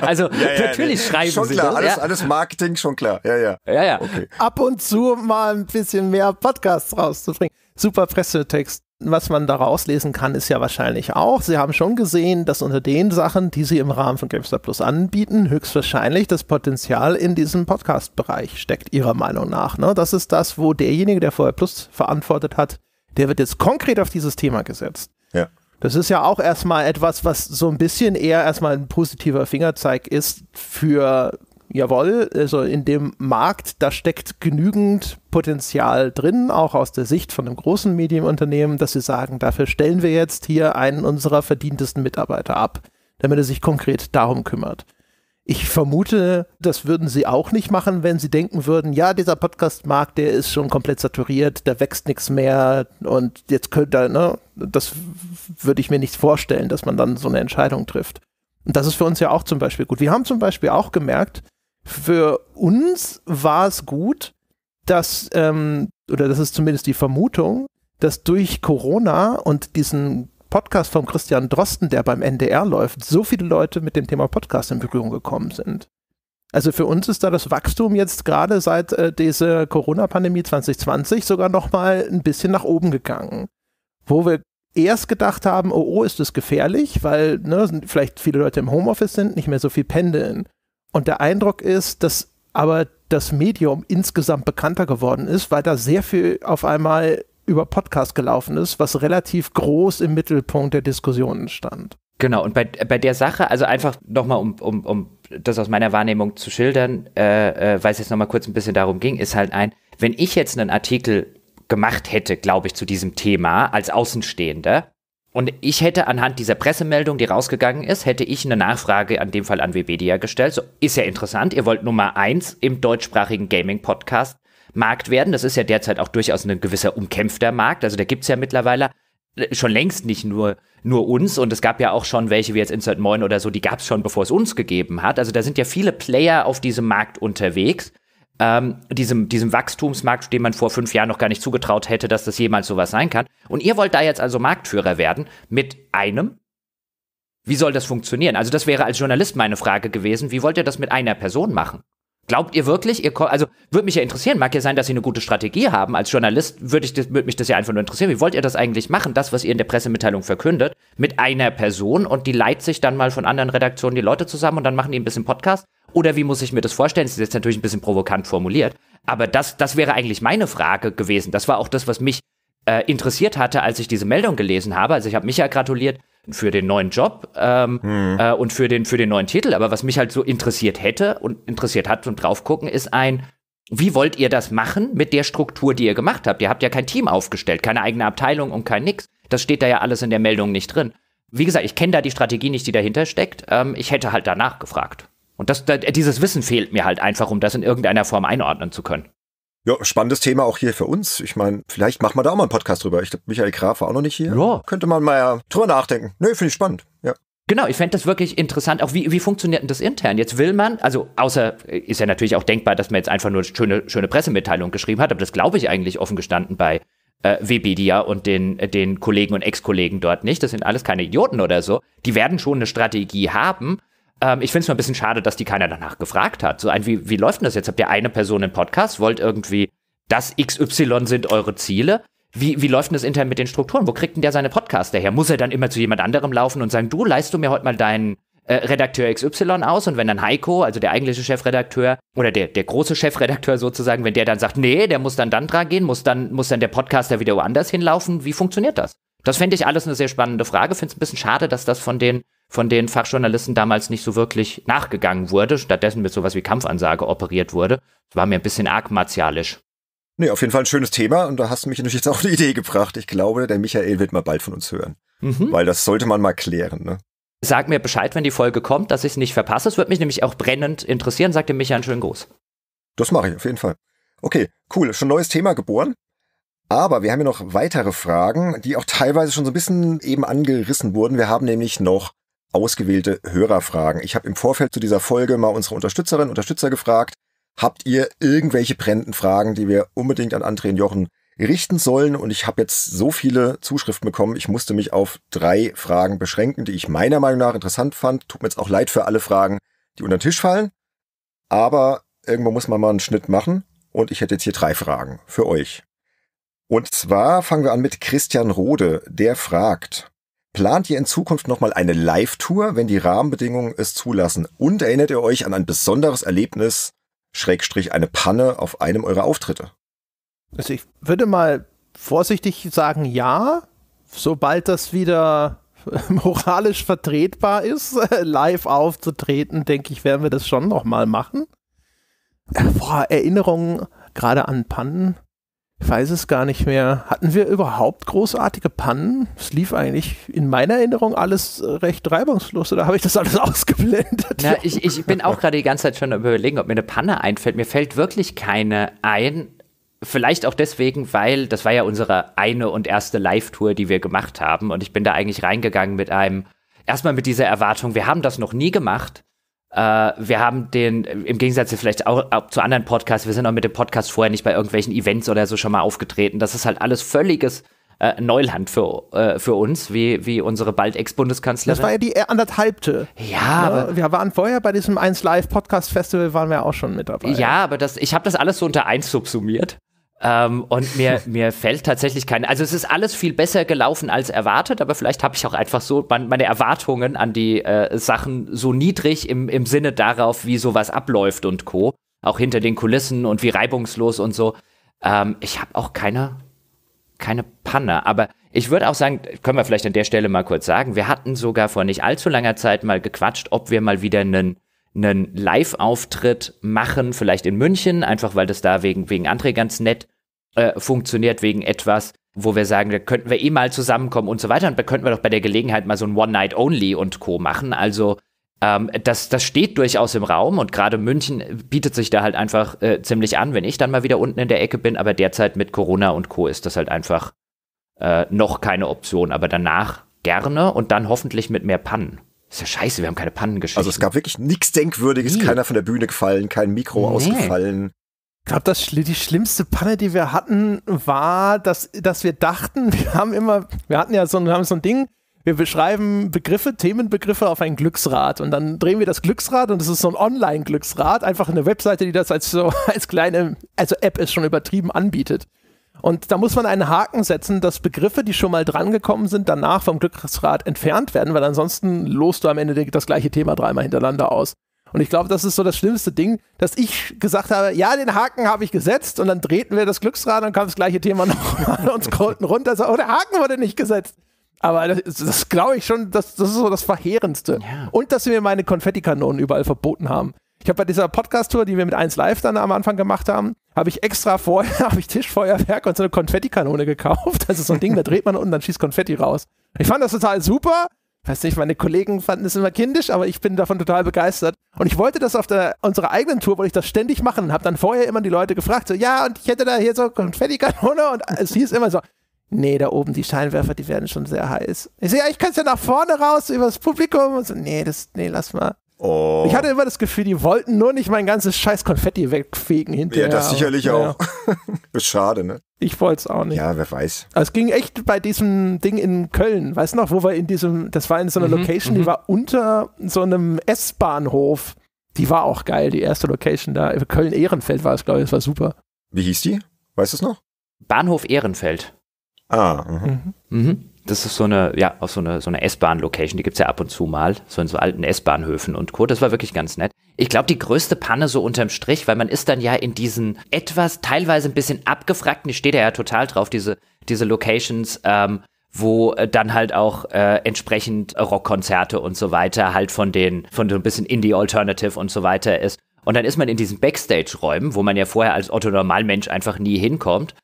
[SPEAKER 1] also, ja, ja, natürlich schreiben schon sie klar, das. Alles, alles Marketing, schon klar. Ja, ja. ja, ja. Okay.
[SPEAKER 2] Ab und zu mal ein bisschen mehr Podcasts rauszubringen. Super Pressetext was man da rauslesen kann, ist ja wahrscheinlich auch, Sie haben schon gesehen, dass unter den Sachen, die Sie im Rahmen von GameStop Plus anbieten, höchstwahrscheinlich das Potenzial in diesem Podcast-Bereich steckt, Ihrer Meinung nach. Ne? Das ist das, wo derjenige, der vorher Plus verantwortet hat, der wird jetzt konkret auf dieses Thema gesetzt. Ja. Das ist ja auch erstmal etwas, was so ein bisschen eher erstmal ein positiver Fingerzeig ist für jawohl, also in dem Markt, da steckt genügend Potenzial drin, auch aus der Sicht von einem großen Medienunternehmen, dass sie sagen, dafür stellen wir jetzt hier einen unserer verdientesten Mitarbeiter ab, damit er sich konkret darum kümmert. Ich vermute, das würden sie auch nicht machen, wenn sie denken würden, ja, dieser Podcast-Markt, der ist schon komplett saturiert, da wächst nichts mehr und jetzt könnte, ne, das würde ich mir nicht vorstellen, dass man dann so eine Entscheidung trifft. Und das ist für uns ja auch zum Beispiel gut. Wir haben zum Beispiel auch gemerkt, für uns war es gut, dass, ähm, oder das ist zumindest die Vermutung, dass durch Corona und diesen Podcast von Christian Drosten, der beim NDR läuft, so viele Leute mit dem Thema Podcast in Berührung gekommen sind. Also für uns ist da das Wachstum jetzt gerade seit äh, dieser Corona-Pandemie 2020 sogar nochmal ein bisschen nach oben gegangen. Wo wir erst gedacht haben, oh, oh ist das gefährlich, weil ne, vielleicht viele Leute im Homeoffice sind, nicht mehr so viel pendeln. Und der Eindruck ist, dass aber das Medium insgesamt bekannter geworden ist, weil da sehr viel auf einmal über Podcast gelaufen ist, was relativ groß im Mittelpunkt der Diskussionen stand.
[SPEAKER 3] Genau, und bei, bei der Sache, also einfach nochmal, um, um, um das aus meiner Wahrnehmung zu schildern, äh, äh, weil es jetzt nochmal kurz ein bisschen darum ging, ist halt ein, wenn ich jetzt einen Artikel gemacht hätte, glaube ich, zu diesem Thema als Außenstehender, und ich hätte anhand dieser Pressemeldung, die rausgegangen ist, hätte ich eine Nachfrage an dem Fall an Webedia gestellt. So, ist ja interessant. Ihr wollt Nummer eins im deutschsprachigen Gaming-Podcast Markt werden. Das ist ja derzeit auch durchaus ein gewisser umkämpfter Markt. Also da gibt's ja mittlerweile äh, schon längst nicht nur, nur uns. Und es gab ja auch schon welche wie jetzt Insert Moin oder so, die gab's schon, bevor es uns gegeben hat. Also da sind ja viele Player auf diesem Markt unterwegs ähm, diesem, diesem Wachstumsmarkt, dem man vor fünf Jahren noch gar nicht zugetraut hätte, dass das jemals sowas sein kann. Und ihr wollt da jetzt also Marktführer werden mit einem? Wie soll das funktionieren? Also das wäre als Journalist meine Frage gewesen. Wie wollt ihr das mit einer Person machen? Glaubt ihr wirklich, ihr also würde mich ja interessieren, mag ja sein, dass sie eine gute Strategie haben. Als Journalist würde ich mich das ja einfach nur interessieren. Wie wollt ihr das eigentlich machen, das, was ihr in der Pressemitteilung verkündet, mit einer Person und die leitet sich dann mal von anderen Redaktionen die Leute zusammen und dann machen die ein bisschen Podcast? Oder wie muss ich mir das vorstellen? Das ist jetzt natürlich ein bisschen provokant formuliert, aber das, das wäre eigentlich meine Frage gewesen. Das war auch das, was mich äh, interessiert hatte, als ich diese Meldung gelesen habe. Also ich habe Micha gratuliert, für den neuen Job ähm, hm. äh, und für den, für den neuen Titel. Aber was mich halt so interessiert hätte und interessiert hat und Draufgucken, ist ein, wie wollt ihr das machen mit der Struktur, die ihr gemacht habt? Ihr habt ja kein Team aufgestellt, keine eigene Abteilung und kein Nix. Das steht da ja alles in der Meldung nicht drin. Wie gesagt, ich kenne da die Strategie nicht, die dahinter steckt. Ähm, ich hätte halt danach gefragt. Und das, dieses Wissen fehlt mir halt einfach, um das in irgendeiner Form
[SPEAKER 1] einordnen zu können. Ja, spannendes Thema auch hier für uns. Ich meine, vielleicht machen wir da auch mal einen Podcast drüber. Ich glaube, Michael Graf war auch noch nicht hier. Ja. Könnte man mal drüber nachdenken. Nö, nee, finde ich spannend. Ja. Genau, ich fände das wirklich
[SPEAKER 3] interessant, auch wie, wie funktioniert denn das intern? Jetzt will man, also außer äh, ist ja natürlich auch denkbar, dass man jetzt einfach nur eine schöne, schöne Pressemitteilung geschrieben hat, aber das glaube ich eigentlich offen gestanden bei äh, Webedia und den, äh, den Kollegen und Ex-Kollegen dort nicht. Das sind alles keine Idioten oder so. Die werden schon eine Strategie haben, ähm, ich finde es mal ein bisschen schade, dass die keiner danach gefragt hat. So ein, wie, wie läuft denn das jetzt? Habt ihr eine Person im Podcast, wollt irgendwie, das XY sind eure Ziele? Wie, wie läuft denn das intern mit den Strukturen? Wo kriegt denn der seine Podcaster her? Muss er dann immer zu jemand anderem laufen und sagen, du leist du mir heute mal deinen äh, Redakteur XY aus und wenn dann Heiko, also der eigentliche Chefredakteur oder der, der große Chefredakteur sozusagen, wenn der dann sagt, nee, der muss dann dann dran gehen, muss dann, muss dann der Podcaster wieder woanders hinlaufen, wie funktioniert das? Das fände ich alles eine sehr spannende Frage. Finde es ein bisschen schade, dass das von den von den Fachjournalisten damals nicht so wirklich nachgegangen wurde, stattdessen mit sowas wie Kampfansage operiert wurde. Das war mir
[SPEAKER 1] ein bisschen arg martialisch. Nee, auf jeden Fall ein schönes Thema und da hast du mich natürlich jetzt auch eine Idee gebracht. Ich glaube, der Michael wird mal bald von uns hören. Mhm. Weil das sollte man mal klären, ne? Sag mir Bescheid, wenn die
[SPEAKER 3] Folge kommt, dass ich es nicht verpasse. Es wird mich nämlich auch brennend interessieren. Sag dem Michael einen schönen Gruß. Das mache ich
[SPEAKER 1] auf jeden Fall. Okay, cool. Schon neues Thema geboren. Aber wir haben ja noch weitere Fragen, die auch teilweise schon so ein bisschen eben angerissen wurden. Wir haben nämlich noch ausgewählte Hörerfragen. Ich habe im Vorfeld zu dieser Folge mal unsere Unterstützerinnen und Unterstützer gefragt, habt ihr irgendwelche brennenden Fragen, die wir unbedingt an André und Jochen richten sollen? Und ich habe jetzt so viele Zuschriften bekommen, ich musste mich auf drei Fragen beschränken, die ich meiner Meinung nach interessant fand. Tut mir jetzt auch leid für alle Fragen, die unter den Tisch fallen. Aber irgendwo muss man mal einen Schnitt machen. Und ich hätte jetzt hier drei Fragen für euch. Und zwar fangen wir an mit Christian Rode, der fragt, Plant ihr in Zukunft nochmal eine Live-Tour, wenn die Rahmenbedingungen es zulassen? Und erinnert ihr euch an ein besonderes Erlebnis, Schrägstrich eine Panne auf einem eurer Auftritte?
[SPEAKER 2] Also ich würde mal vorsichtig sagen, ja, sobald das wieder moralisch vertretbar ist, live aufzutreten, denke ich, werden wir das schon nochmal machen. Boah, äh, Erinnerungen gerade an Pannen. Ich weiß es gar nicht mehr. Hatten wir überhaupt großartige Pannen? Es lief eigentlich in meiner Erinnerung alles äh, recht reibungslos oder habe ich das alles ausgeblendet?
[SPEAKER 3] Na, ich, ich bin auch gerade die ganze Zeit schon überlegen, ob mir eine Panne einfällt. Mir fällt wirklich keine ein. Vielleicht auch deswegen, weil das war ja unsere eine und erste Live-Tour, die wir gemacht haben. Und ich bin da eigentlich reingegangen mit einem, erstmal mit dieser Erwartung, wir haben das noch nie gemacht. Äh, wir haben den, im Gegensatz vielleicht auch, auch, zu anderen Podcasts, wir sind auch mit dem Podcast vorher nicht bei irgendwelchen Events oder so schon mal aufgetreten. Das ist halt alles völliges äh, Neuland für, äh, für uns, wie, wie unsere bald Ex-Bundeskanzlerin. Das war ja
[SPEAKER 2] die äh, anderthalbte. Ja, aber wir waren vorher bei diesem 1 Live Podcast Festival waren wir auch schon mit dabei.
[SPEAKER 3] Ja, aber das, ich habe das alles so unter 1 subsumiert. Ähm, und mir, mir fällt tatsächlich kein. Also es ist alles viel besser gelaufen als erwartet, aber vielleicht habe ich auch einfach so mein, meine Erwartungen an die äh, Sachen so niedrig im, im Sinne darauf, wie sowas abläuft und Co. Auch hinter den Kulissen und wie reibungslos und so. Ähm, ich habe auch keine, keine Panne, aber ich würde auch sagen, können wir vielleicht an der Stelle mal kurz sagen, wir hatten sogar vor nicht allzu langer Zeit mal gequatscht, ob wir mal wieder einen einen Live-Auftritt machen, vielleicht in München, einfach weil das da wegen, wegen André ganz nett äh, funktioniert wegen etwas, wo wir sagen, da könnten wir eh mal zusammenkommen und so weiter. Und da könnten wir doch bei der Gelegenheit mal so ein One-Night-Only und Co. machen. Also ähm, das, das steht durchaus im Raum und gerade München bietet sich da halt einfach äh, ziemlich an, wenn ich dann mal wieder unten in der Ecke bin. Aber derzeit mit Corona und Co. ist das halt einfach äh, noch keine Option. Aber danach gerne und dann hoffentlich mit mehr Pannen. Ist ja scheiße, wir haben keine
[SPEAKER 1] Pannen geschickt. Also es gab wirklich nichts Denkwürdiges, Nie. keiner von der Bühne gefallen, kein Mikro nee. ausgefallen.
[SPEAKER 2] Ich glaube, die schlimmste Panne, die wir hatten, war, dass, dass wir dachten, wir haben immer, wir hatten ja so, wir haben so ein Ding, wir beschreiben Begriffe, Themenbegriffe auf ein Glücksrad und dann drehen wir das Glücksrad und es ist so ein Online-Glücksrad, einfach eine Webseite, die das als so, als kleine, also App ist schon übertrieben anbietet. Und da muss man einen Haken setzen, dass Begriffe, die schon mal drangekommen sind, danach vom Glücksrad entfernt werden, weil ansonsten lost du am Ende das gleiche Thema dreimal hintereinander aus. Und ich glaube, das ist so das schlimmste Ding, dass ich gesagt habe, ja, den Haken habe ich gesetzt und dann drehten wir das Glücksrad und kam das gleiche Thema nochmal und scrollten runter. So, oh, der Haken wurde nicht gesetzt. Aber das, das glaube ich schon, das, das, ist so das Verheerendste. Ja. Und dass sie mir meine Konfettikanonen überall verboten haben. Ich habe bei dieser Podcast-Tour, die wir mit 1 Live dann am Anfang gemacht haben, habe ich extra vorher, habe ich Tischfeuerwerk und so eine Konfettikanone gekauft. Das ist so ein Ding, da dreht man unten, dann schießt Konfetti raus. Ich fand das total super, weiß nicht, meine Kollegen fanden es immer kindisch, aber ich bin davon total begeistert. Und ich wollte das auf der, unserer eigenen Tour, wollte ich das ständig machen, habe dann vorher immer die Leute gefragt, so, ja, und ich hätte da hier so Konfettikanone und es hieß immer so, nee, da oben die Scheinwerfer, die werden schon sehr heiß. Ich so, ja, ich kann es ja nach vorne raus, übers Publikum und so, nee, das, nee,
[SPEAKER 1] lass mal. Oh. Ich
[SPEAKER 2] hatte immer das Gefühl, die wollten nur nicht mein ganzes scheiß Konfetti wegfegen hinterher. Ja, das sicherlich aber, auch.
[SPEAKER 1] Ja. Schade, ne? Ich wollte es auch nicht. Ja, wer weiß.
[SPEAKER 2] Also es ging echt bei diesem Ding in Köln, weißt du noch, wo wir in diesem, das war in so einer mhm, Location, mhm. die war unter so einem S-Bahnhof. Die war auch geil, die erste Location da. Köln-Ehrenfeld war es, glaube ich, das war super.
[SPEAKER 3] Wie hieß die? Weißt du es noch? Bahnhof Ehrenfeld. Ah, mhm. mhm. Mhm. Das ist so eine, ja, auch so eine, so eine S-Bahn-Location, die gibt es ja ab und zu mal, so in so alten S-Bahnhöfen und Co. Das war wirklich ganz nett. Ich glaube, die größte Panne so unterm Strich, weil man ist dann ja in diesen etwas teilweise ein bisschen abgefragten, ich stehe da ja total drauf, diese, diese Locations, ähm, wo äh, dann halt auch äh, entsprechend Rockkonzerte und so weiter halt von den, von so ein bisschen Indie-Alternative und so weiter ist. Und dann ist man in diesen Backstage-Räumen, wo man ja vorher als Otto-Normalmensch einfach nie hinkommt.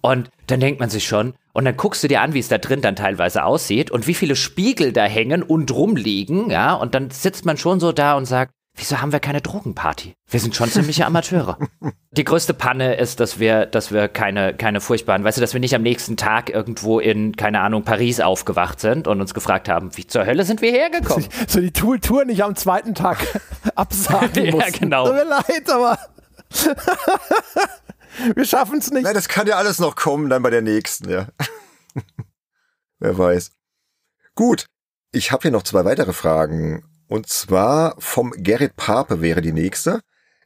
[SPEAKER 3] Und dann denkt man sich schon, und dann guckst du dir an, wie es da drin dann teilweise aussieht und wie viele Spiegel da hängen und rumliegen, ja, und dann sitzt man schon so da und sagt, Wieso haben wir keine Drogenparty? Wir sind schon ziemliche Amateure. Die größte Panne ist, dass wir, dass wir keine, keine furchtbaren, weißt du, dass wir nicht am nächsten Tag irgendwo in, keine Ahnung, Paris aufgewacht sind und uns gefragt haben, wie zur Hölle sind wir hergekommen?
[SPEAKER 2] So die Tour, nicht am zweiten Tag absagen ja, genau. Tut mir leid, aber
[SPEAKER 1] wir schaffen es nicht. Nein, das kann ja alles noch kommen, dann bei der nächsten, ja. Wer weiß. Gut, ich habe hier noch zwei weitere Fragen und zwar vom Gerrit Pape wäre die nächste.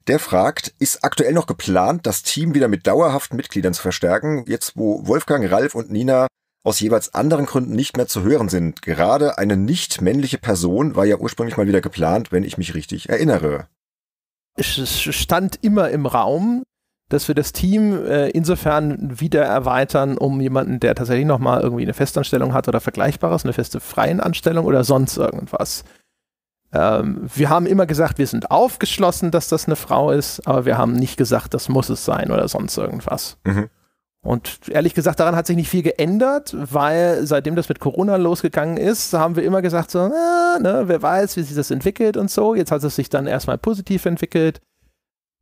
[SPEAKER 1] Der fragt, ist aktuell noch geplant, das Team wieder mit dauerhaften Mitgliedern zu verstärken, jetzt wo Wolfgang, Ralf und Nina aus jeweils anderen Gründen nicht mehr zu hören sind. Gerade eine nicht männliche Person war ja ursprünglich mal wieder geplant, wenn ich mich richtig erinnere. Es stand immer im Raum,
[SPEAKER 2] dass wir das Team äh, insofern wieder erweitern, um jemanden, der tatsächlich nochmal irgendwie eine Festanstellung hat oder Vergleichbares, eine feste freien Anstellung oder sonst irgendwas ähm, wir haben immer gesagt, wir sind aufgeschlossen, dass das eine Frau ist, aber wir haben nicht gesagt, das muss es sein oder sonst irgendwas. Mhm. Und ehrlich gesagt, daran hat sich nicht viel geändert, weil seitdem das mit Corona losgegangen ist, haben wir immer gesagt, so, na, ne, wer weiß, wie sich das entwickelt und so. Jetzt hat es sich dann erstmal positiv entwickelt.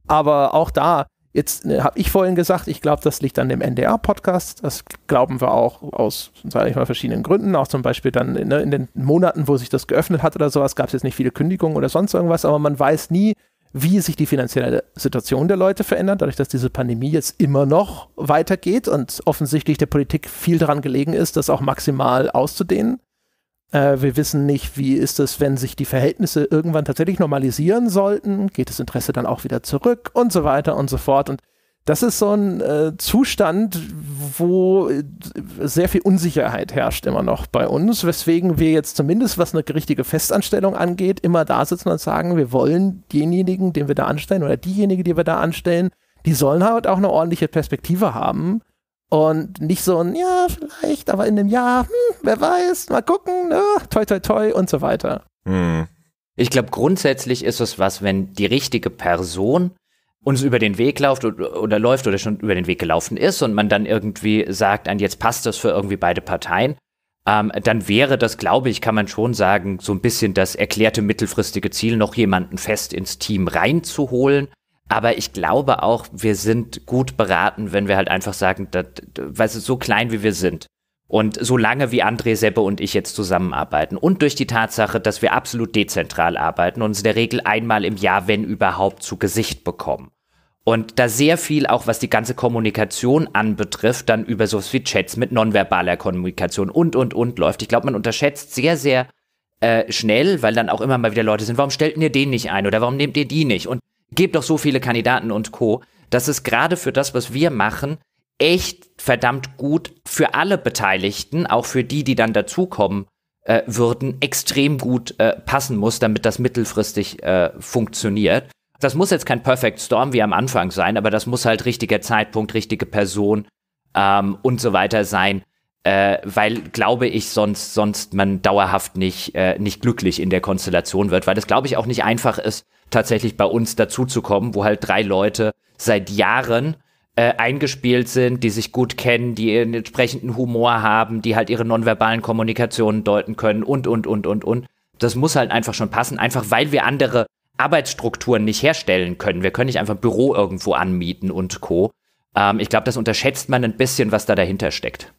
[SPEAKER 2] Aber auch da, Jetzt ne, äh, habe ich vorhin gesagt, ich glaube, das liegt an dem NDR-Podcast. Das glauben wir auch aus, sag ich mal, verschiedenen Gründen. Auch zum Beispiel dann ne, in den Monaten, wo sich das geöffnet hat oder sowas, gab es jetzt nicht viele Kündigungen oder sonst irgendwas, aber man weiß nie, wie sich die finanzielle Situation der Leute verändert, dadurch, dass diese Pandemie jetzt immer noch weitergeht und offensichtlich der Politik viel daran gelegen ist, das auch maximal auszudehnen. Äh, wir wissen nicht, wie ist es, wenn sich die Verhältnisse irgendwann tatsächlich normalisieren sollten, geht das Interesse dann auch wieder zurück und so weiter und so fort. Und das ist so ein äh, Zustand, wo äh, sehr viel Unsicherheit herrscht immer noch bei uns, weswegen wir jetzt zumindest, was eine richtige Festanstellung angeht, immer da sitzen und sagen, wir wollen denjenigen, den wir da anstellen oder diejenige, die wir da anstellen, die sollen halt auch eine ordentliche Perspektive haben und nicht so ein, ja, vielleicht, aber in einem Jahr, hm, wer weiß, mal gucken, ne? toi, toi, toi und so weiter.
[SPEAKER 3] Hm. Ich glaube, grundsätzlich ist es was, wenn die richtige Person uns über den Weg läuft oder, oder läuft oder schon über den Weg gelaufen ist und man dann irgendwie sagt, an jetzt passt das für irgendwie beide Parteien, ähm, dann wäre das, glaube ich, kann man schon sagen, so ein bisschen das erklärte mittelfristige Ziel, noch jemanden fest ins Team reinzuholen aber ich glaube auch, wir sind gut beraten, wenn wir halt einfach sagen, dass, weißt du, so klein wie wir sind. Und so lange wie André Seppe und ich jetzt zusammenarbeiten und durch die Tatsache, dass wir absolut dezentral arbeiten und uns in der Regel einmal im Jahr, wenn überhaupt, zu Gesicht bekommen. Und da sehr viel auch, was die ganze Kommunikation anbetrifft, dann über so wie Chats mit nonverbaler Kommunikation und, und, und läuft. Ich glaube, man unterschätzt sehr, sehr äh, schnell, weil dann auch immer mal wieder Leute sind, warum stellt ihr den nicht ein oder warum nehmt ihr die nicht? Und gibt doch so viele Kandidaten und Co. dass es gerade für das, was wir machen, echt verdammt gut für alle Beteiligten, auch für die, die dann dazukommen äh, würden, extrem gut äh, passen muss, damit das mittelfristig äh, funktioniert. Das muss jetzt kein Perfect Storm wie am Anfang sein, aber das muss halt richtiger Zeitpunkt, richtige Person ähm, und so weiter sein, äh, weil, glaube ich, sonst, sonst man dauerhaft nicht, äh, nicht glücklich in der Konstellation wird, weil das glaube ich, auch nicht einfach ist, tatsächlich bei uns dazuzukommen, wo halt drei Leute seit Jahren äh, eingespielt sind, die sich gut kennen, die einen entsprechenden Humor haben, die halt ihre nonverbalen Kommunikationen deuten können und, und, und, und, und. Das muss halt einfach schon passen, einfach weil wir andere Arbeitsstrukturen nicht herstellen können. Wir können nicht einfach ein Büro irgendwo anmieten und Co. Ähm, ich glaube, das unterschätzt man ein bisschen, was da dahinter steckt.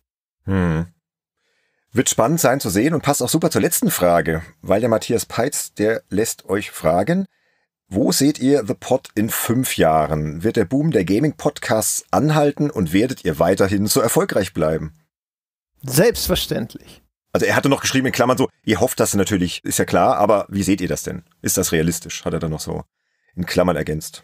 [SPEAKER 1] Hm. Wird spannend sein zu sehen und passt auch super zur letzten Frage, weil der Matthias Peitz, der lässt euch fragen, wo seht ihr The Pod in fünf Jahren? Wird der Boom der Gaming-Podcasts anhalten und werdet ihr weiterhin so erfolgreich bleiben? Selbstverständlich. Also er hatte noch geschrieben in Klammern so, ihr hofft das natürlich, ist ja klar, aber wie seht ihr das denn? Ist das realistisch? Hat er dann noch so in Klammern ergänzt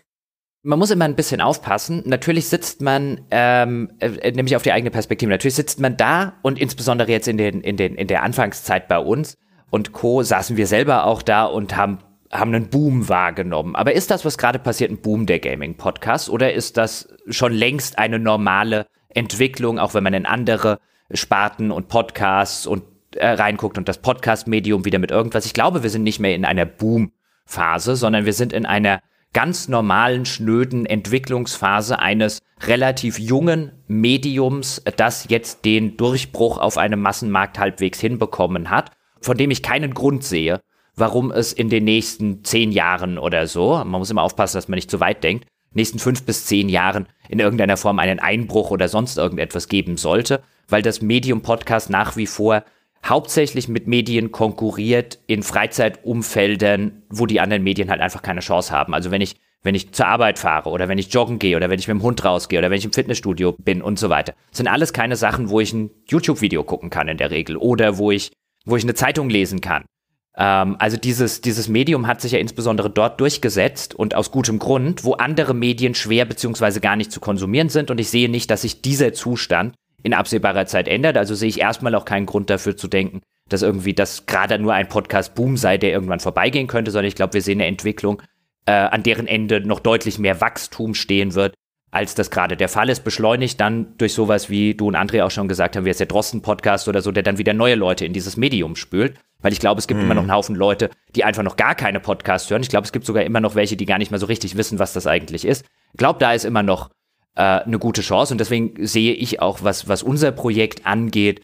[SPEAKER 3] man muss immer ein bisschen aufpassen. Natürlich sitzt man, ähm, äh, äh, nämlich auf die eigene Perspektive, natürlich sitzt man da und insbesondere jetzt in, den, in, den, in der Anfangszeit bei uns und Co. saßen wir selber auch da und haben, haben einen Boom wahrgenommen. Aber ist das, was gerade passiert, ein Boom der Gaming-Podcasts oder ist das schon längst eine normale Entwicklung, auch wenn man in andere Sparten und Podcasts und äh, reinguckt und das Podcast-Medium wieder mit irgendwas? Ich glaube, wir sind nicht mehr in einer Boom-Phase, sondern wir sind in einer ganz normalen, schnöden Entwicklungsphase eines relativ jungen Mediums, das jetzt den Durchbruch auf einem Massenmarkt halbwegs hinbekommen hat, von dem ich keinen Grund sehe, warum es in den nächsten zehn Jahren oder so, man muss immer aufpassen, dass man nicht zu weit denkt, nächsten fünf bis zehn Jahren in irgendeiner Form einen Einbruch oder sonst irgendetwas geben sollte, weil das Medium Podcast nach wie vor hauptsächlich mit Medien konkurriert in Freizeitumfeldern, wo die anderen Medien halt einfach keine Chance haben. Also wenn ich, wenn ich zur Arbeit fahre oder wenn ich joggen gehe oder wenn ich mit dem Hund rausgehe oder wenn ich im Fitnessstudio bin und so weiter. Das sind alles keine Sachen, wo ich ein YouTube-Video gucken kann in der Regel oder wo ich, wo ich eine Zeitung lesen kann. Ähm, also dieses, dieses Medium hat sich ja insbesondere dort durchgesetzt und aus gutem Grund, wo andere Medien schwer beziehungsweise gar nicht zu konsumieren sind. Und ich sehe nicht, dass sich dieser Zustand in absehbarer Zeit ändert. Also sehe ich erstmal auch keinen Grund dafür zu denken, dass irgendwie das gerade nur ein Podcast-Boom sei, der irgendwann vorbeigehen könnte, sondern ich glaube, wir sehen eine Entwicklung, äh, an deren Ende noch deutlich mehr Wachstum stehen wird, als das gerade der Fall ist. Beschleunigt dann durch sowas, wie du und André auch schon gesagt haben, wie jetzt der Drosten-Podcast oder so, der dann wieder neue Leute in dieses Medium spült. Weil ich glaube, es gibt mhm. immer noch mhm. einen Haufen Leute, die einfach noch gar keine Podcasts hören. Ich glaube, es gibt sogar immer noch welche, die gar nicht mal so richtig wissen, was das eigentlich ist. Ich glaube, da ist immer noch äh, eine gute Chance. Und deswegen sehe ich auch, was, was unser Projekt angeht,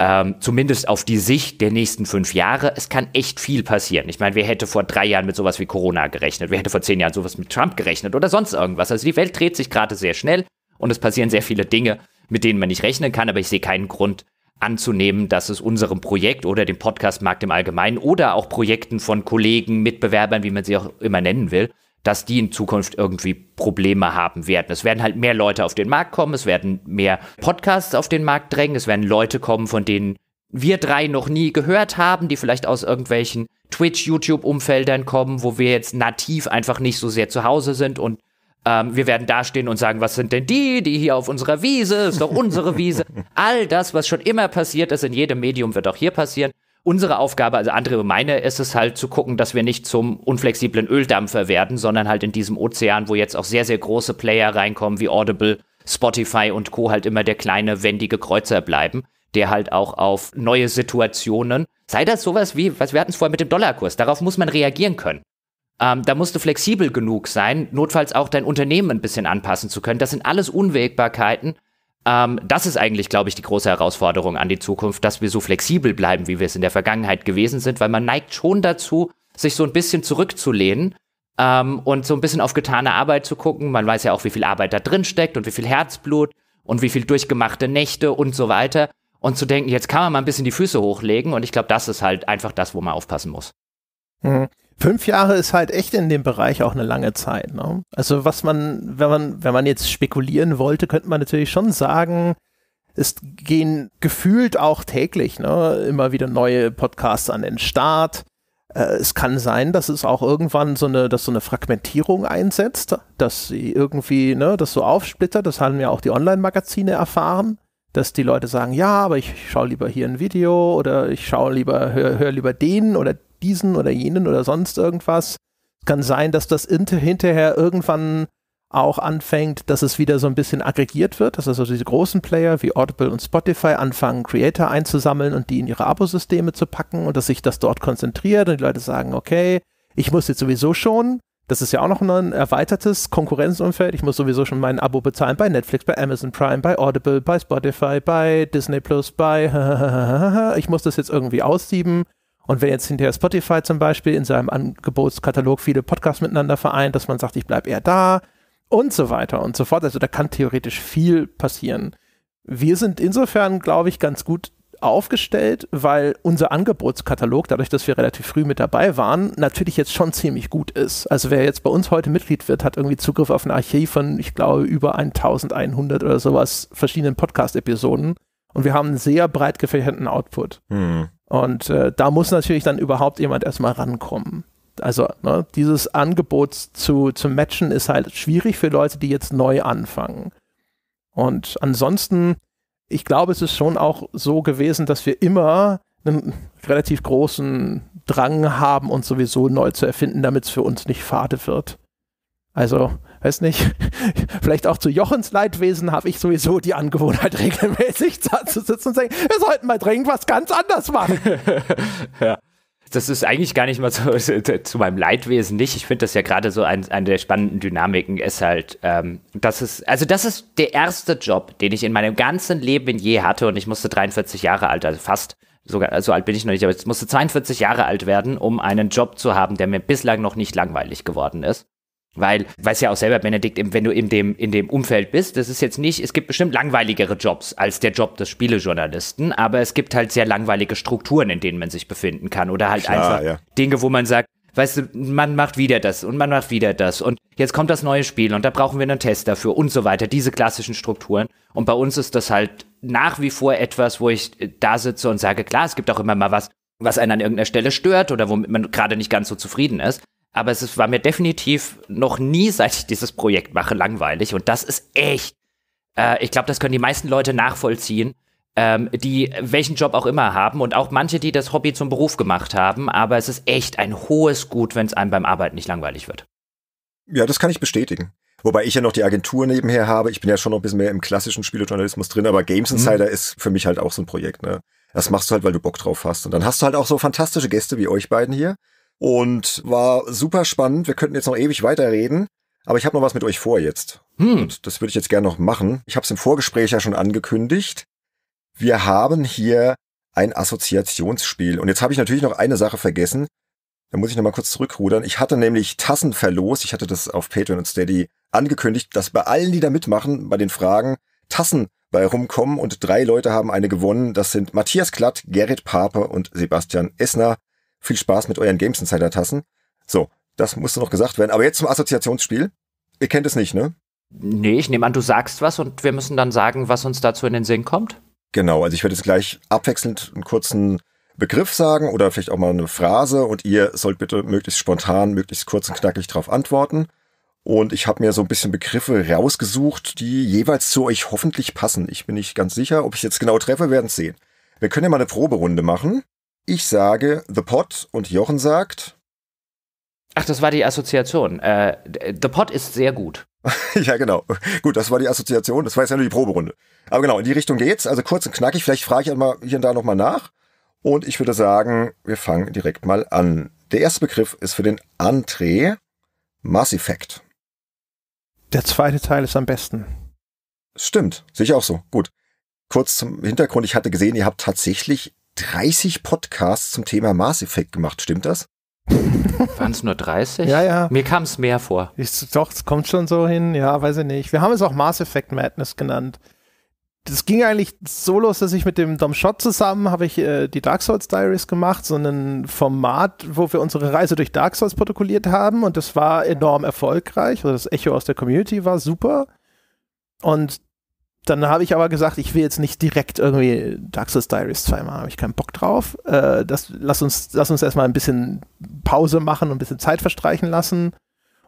[SPEAKER 3] ähm, zumindest auf die Sicht der nächsten fünf Jahre, es kann echt viel passieren. Ich meine, wer hätte vor drei Jahren mit sowas wie Corona gerechnet? Wer hätte vor zehn Jahren sowas mit Trump gerechnet oder sonst irgendwas? Also die Welt dreht sich gerade sehr schnell und es passieren sehr viele Dinge, mit denen man nicht rechnen kann, aber ich sehe keinen Grund anzunehmen, dass es unserem Projekt oder dem Podcastmarkt im Allgemeinen oder auch Projekten von Kollegen, Mitbewerbern, wie man sie auch immer nennen will, dass die in Zukunft irgendwie Probleme haben werden. Es werden halt mehr Leute auf den Markt kommen, es werden mehr Podcasts auf den Markt drängen, es werden Leute kommen, von denen wir drei noch nie gehört haben, die vielleicht aus irgendwelchen Twitch, YouTube-Umfeldern kommen, wo wir jetzt nativ einfach nicht so sehr zu Hause sind und ähm, wir werden dastehen und sagen, was sind denn die, die hier auf unserer Wiese, ist doch unsere Wiese. All das, was schon immer passiert ist in jedem Medium, wird auch hier passieren unsere Aufgabe, also andere meine, ist es halt zu gucken, dass wir nicht zum unflexiblen Öldampfer werden, sondern halt in diesem Ozean, wo jetzt auch sehr, sehr große Player reinkommen wie Audible, Spotify und Co. halt immer der kleine, wendige Kreuzer bleiben, der halt auch auf neue Situationen, sei das sowas wie, was wir hatten es vorher mit dem Dollarkurs, darauf muss man reagieren können. Ähm, da musst du flexibel genug sein, notfalls auch dein Unternehmen ein bisschen anpassen zu können. Das sind alles Unwägbarkeiten, ähm, das ist eigentlich, glaube ich, die große Herausforderung an die Zukunft, dass wir so flexibel bleiben, wie wir es in der Vergangenheit gewesen sind, weil man neigt schon dazu, sich so ein bisschen zurückzulehnen ähm, und so ein bisschen auf getane Arbeit zu gucken. Man weiß ja auch, wie viel Arbeit da drin steckt und wie viel Herzblut und wie viel durchgemachte Nächte und so weiter. Und zu denken, jetzt kann man mal ein bisschen die Füße hochlegen. Und ich glaube, das ist halt einfach das, wo man aufpassen muss.
[SPEAKER 2] Mhm. Fünf Jahre ist halt echt in dem Bereich auch eine lange Zeit. Ne? Also was man, wenn man, wenn man jetzt spekulieren wollte, könnte man natürlich schon sagen, es gehen gefühlt auch täglich ne, immer wieder neue Podcasts an den Start. Äh, es kann sein, dass es auch irgendwann so eine, dass so eine Fragmentierung einsetzt, dass sie irgendwie, ne, das so aufsplittert. Das haben ja auch die Online-Magazine erfahren, dass die Leute sagen, ja, aber ich, ich schaue lieber hier ein Video oder ich schaue lieber, höre hör lieber den oder diesen oder jenen oder sonst irgendwas. Kann sein, dass das hinterher irgendwann auch anfängt, dass es wieder so ein bisschen aggregiert wird, dass also diese großen Player wie Audible und Spotify anfangen, Creator einzusammeln und die in ihre Abosysteme zu packen und dass sich das dort konzentriert und die Leute sagen, okay, ich muss jetzt sowieso schon, das ist ja auch noch ein erweitertes Konkurrenzumfeld, ich muss sowieso schon mein Abo bezahlen bei Netflix, bei Amazon Prime, bei Audible, bei Spotify, bei Disney Plus, bei ich muss das jetzt irgendwie aussieben und wenn jetzt hinterher Spotify zum Beispiel in seinem Angebotskatalog viele Podcasts miteinander vereint, dass man sagt, ich bleibe eher da und so weiter und so fort. Also da kann theoretisch viel passieren. Wir sind insofern, glaube ich, ganz gut aufgestellt, weil unser Angebotskatalog, dadurch, dass wir relativ früh mit dabei waren, natürlich jetzt schon ziemlich gut ist. Also wer jetzt bei uns heute Mitglied wird, hat irgendwie Zugriff auf ein Archiv von, ich glaube, über 1100 oder sowas verschiedenen Podcast-Episoden. Und wir haben einen sehr breit gefächerten Output. Mhm. Und äh, da muss natürlich dann überhaupt jemand erstmal rankommen. Also ne, dieses Angebot zu, zu matchen ist halt schwierig für Leute, die jetzt neu anfangen. Und ansonsten, ich glaube, es ist schon auch so gewesen, dass wir immer einen relativ großen Drang haben, uns sowieso neu zu erfinden, damit es für uns nicht fade wird. Also weiß nicht, vielleicht auch zu Jochens Leidwesen habe ich sowieso die Angewohnheit, regelmäßig da zu sitzen und zu sagen, wir sollten mal dringend was ganz anders machen.
[SPEAKER 3] ja. Das ist eigentlich gar nicht mal so, zu, äh, zu meinem Leidwesen nicht. Ich finde das ja gerade so ein, eine der spannenden Dynamiken ist halt, ähm, das ist, also das ist der erste Job, den ich in meinem ganzen Leben je hatte und ich musste 43 Jahre alt, also fast sogar, so alt bin ich noch nicht, aber ich musste 42 Jahre alt werden, um einen Job zu haben, der mir bislang noch nicht langweilig geworden ist. Weil, weiß ja auch selber, Benedikt, wenn du in dem, in dem Umfeld bist, das ist jetzt nicht, es gibt bestimmt langweiligere Jobs als der Job des Spielejournalisten, aber es gibt halt sehr langweilige Strukturen, in denen man sich befinden kann. Oder halt Klar, einfach ja. Dinge, wo man sagt, weißt du, man macht wieder das und man macht wieder das und jetzt kommt das neue Spiel und da brauchen wir einen Test dafür und so weiter, diese klassischen Strukturen. Und bei uns ist das halt nach wie vor etwas, wo ich äh, da sitze und sage, klar, es gibt auch immer mal was, was einen an irgendeiner Stelle stört oder womit man gerade nicht ganz so zufrieden ist aber es war mir definitiv noch nie, seit ich dieses Projekt mache, langweilig. Und das ist echt, äh, ich glaube, das können die meisten Leute nachvollziehen, ähm, die welchen Job auch immer haben und auch manche, die das Hobby zum Beruf gemacht haben. Aber es ist echt ein hohes Gut, wenn es einem beim Arbeiten nicht langweilig
[SPEAKER 1] wird. Ja, das kann ich bestätigen. Wobei ich ja noch die Agentur nebenher habe. Ich bin ja schon noch ein bisschen mehr im klassischen Spielejournalismus drin, aber Games mhm. Insider mhm. ist für mich halt auch so ein Projekt. Ne? Das machst du halt, weil du Bock drauf hast. Und dann hast du halt auch so fantastische Gäste wie euch beiden hier, und war super spannend. Wir könnten jetzt noch ewig weiterreden, aber ich habe noch was mit euch vor jetzt. Hm. Und das würde ich jetzt gerne noch machen. Ich habe es im Vorgespräch ja schon angekündigt. Wir haben hier ein Assoziationsspiel. Und jetzt habe ich natürlich noch eine Sache vergessen. Da muss ich nochmal kurz zurückrudern. Ich hatte nämlich Tassen verlost. Ich hatte das auf Patreon und Steady angekündigt, dass bei allen, die da mitmachen, bei den Fragen Tassen bei rumkommen und drei Leute haben eine gewonnen. Das sind Matthias Klatt, Gerrit Pape und Sebastian Essner. Viel Spaß mit euren Games Insider-Tassen. So, das musste noch gesagt werden. Aber jetzt zum Assoziationsspiel. Ihr kennt es nicht, ne? Nee, ich nehme an, du sagst was und wir müssen dann sagen, was uns dazu in den Sinn kommt. Genau, also ich werde jetzt gleich abwechselnd einen kurzen Begriff sagen oder vielleicht auch mal eine Phrase und ihr sollt bitte möglichst spontan, möglichst kurz und knackig darauf antworten. Und ich habe mir so ein bisschen Begriffe rausgesucht, die jeweils zu euch hoffentlich passen. Ich bin nicht ganz sicher, ob ich jetzt genau treffe, werden es sehen. Wir können ja mal eine Proberunde machen. Ich sage The Pot und Jochen sagt. Ach, das war die Assoziation.
[SPEAKER 3] Äh, The Pot ist sehr gut. ja,
[SPEAKER 1] genau. Gut, das war die Assoziation. Das war jetzt ja nur die Proberunde. Aber genau, in die Richtung geht's. Also kurz und knackig. Vielleicht frage ich einmal hier und da nochmal nach. Und ich würde sagen, wir fangen direkt mal an. Der erste Begriff ist für den Entree Mass Effect. Der zweite Teil ist am besten. Stimmt, sehe ich auch so. Gut. Kurz zum Hintergrund. Ich hatte gesehen, ihr habt tatsächlich 30 Podcasts zum Thema Mass Effect gemacht, stimmt das?
[SPEAKER 3] Waren es nur 30?
[SPEAKER 2] Ja, ja. Mir kam es mehr vor. Ich, doch, es kommt schon so hin, ja, weiß ich nicht. Wir haben es auch Mass Effect Madness genannt. Das ging eigentlich so los, dass ich mit dem Dom Schott zusammen habe ich äh, die Dark Souls Diaries gemacht, so ein Format, wo wir unsere Reise durch Dark Souls protokolliert haben und das war enorm erfolgreich. Also das Echo aus der Community war super. Und dann habe ich aber gesagt, ich will jetzt nicht direkt irgendwie Dark Souls Diaries zweimal, habe ich keinen Bock drauf. Äh, das, lass, uns, lass uns erstmal ein bisschen Pause machen und ein bisschen Zeit verstreichen lassen.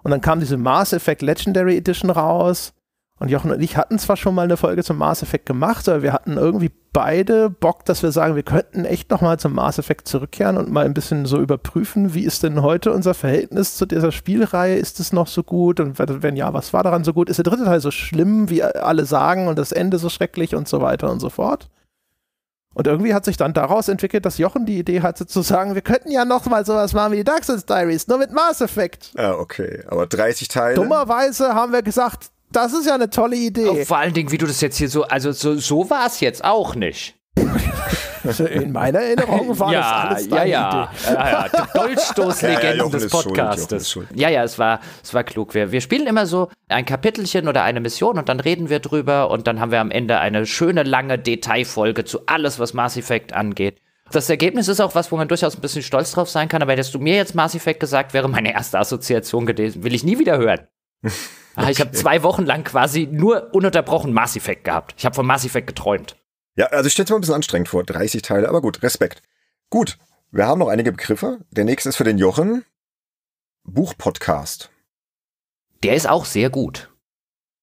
[SPEAKER 2] Und dann kam diese Mass Effect Legendary Edition raus. Und Jochen und ich hatten zwar schon mal eine Folge zum Mass Effect gemacht, aber wir hatten irgendwie beide Bock, dass wir sagen, wir könnten echt nochmal zum Mass Effect zurückkehren und mal ein bisschen so überprüfen, wie ist denn heute unser Verhältnis zu dieser Spielreihe? Ist es noch so gut? Und wenn ja, was war daran so gut? Ist der dritte Teil so schlimm, wie alle sagen, und das Ende so schrecklich und so weiter und so fort? Und irgendwie hat sich dann daraus entwickelt, dass Jochen die Idee hatte zu sagen, wir könnten ja nochmal sowas machen wie die Dark Souls Diaries, nur mit Mass
[SPEAKER 3] Effect.
[SPEAKER 1] Ah, okay. Aber 30 Teile.
[SPEAKER 2] Dummerweise haben wir gesagt, das ist ja eine tolle Idee. Auch
[SPEAKER 3] vor allen Dingen, wie du das jetzt hier so, also so, so war es jetzt auch nicht. Also in
[SPEAKER 2] meiner Erinnerung war ja, das alles deine ja, ja. Idee. Ja, ja. Dolchstoßlegenden ja, ja, des Podcastes.
[SPEAKER 3] ja, ja, es war, es war klug. Wir, wir spielen immer so ein Kapitelchen oder eine Mission und dann reden wir drüber und dann haben wir am Ende eine schöne lange Detailfolge zu alles, was Mass Effect angeht. Das Ergebnis ist auch was, wo man durchaus ein bisschen stolz drauf sein kann, aber hättest du mir jetzt Mass Effect gesagt, wäre meine erste Assoziation gewesen. Will ich nie wieder hören. Ah, okay. Ich habe zwei Wochen lang quasi nur ununterbrochen Mass Effect gehabt. Ich habe von Mass Effect geträumt.
[SPEAKER 1] Ja, also ich stelle es mir ein bisschen anstrengend vor, 30 Teile, aber gut, Respekt. Gut, wir haben noch einige Begriffe. Der nächste ist für den Jochen. Buchpodcast. Der ist auch sehr gut.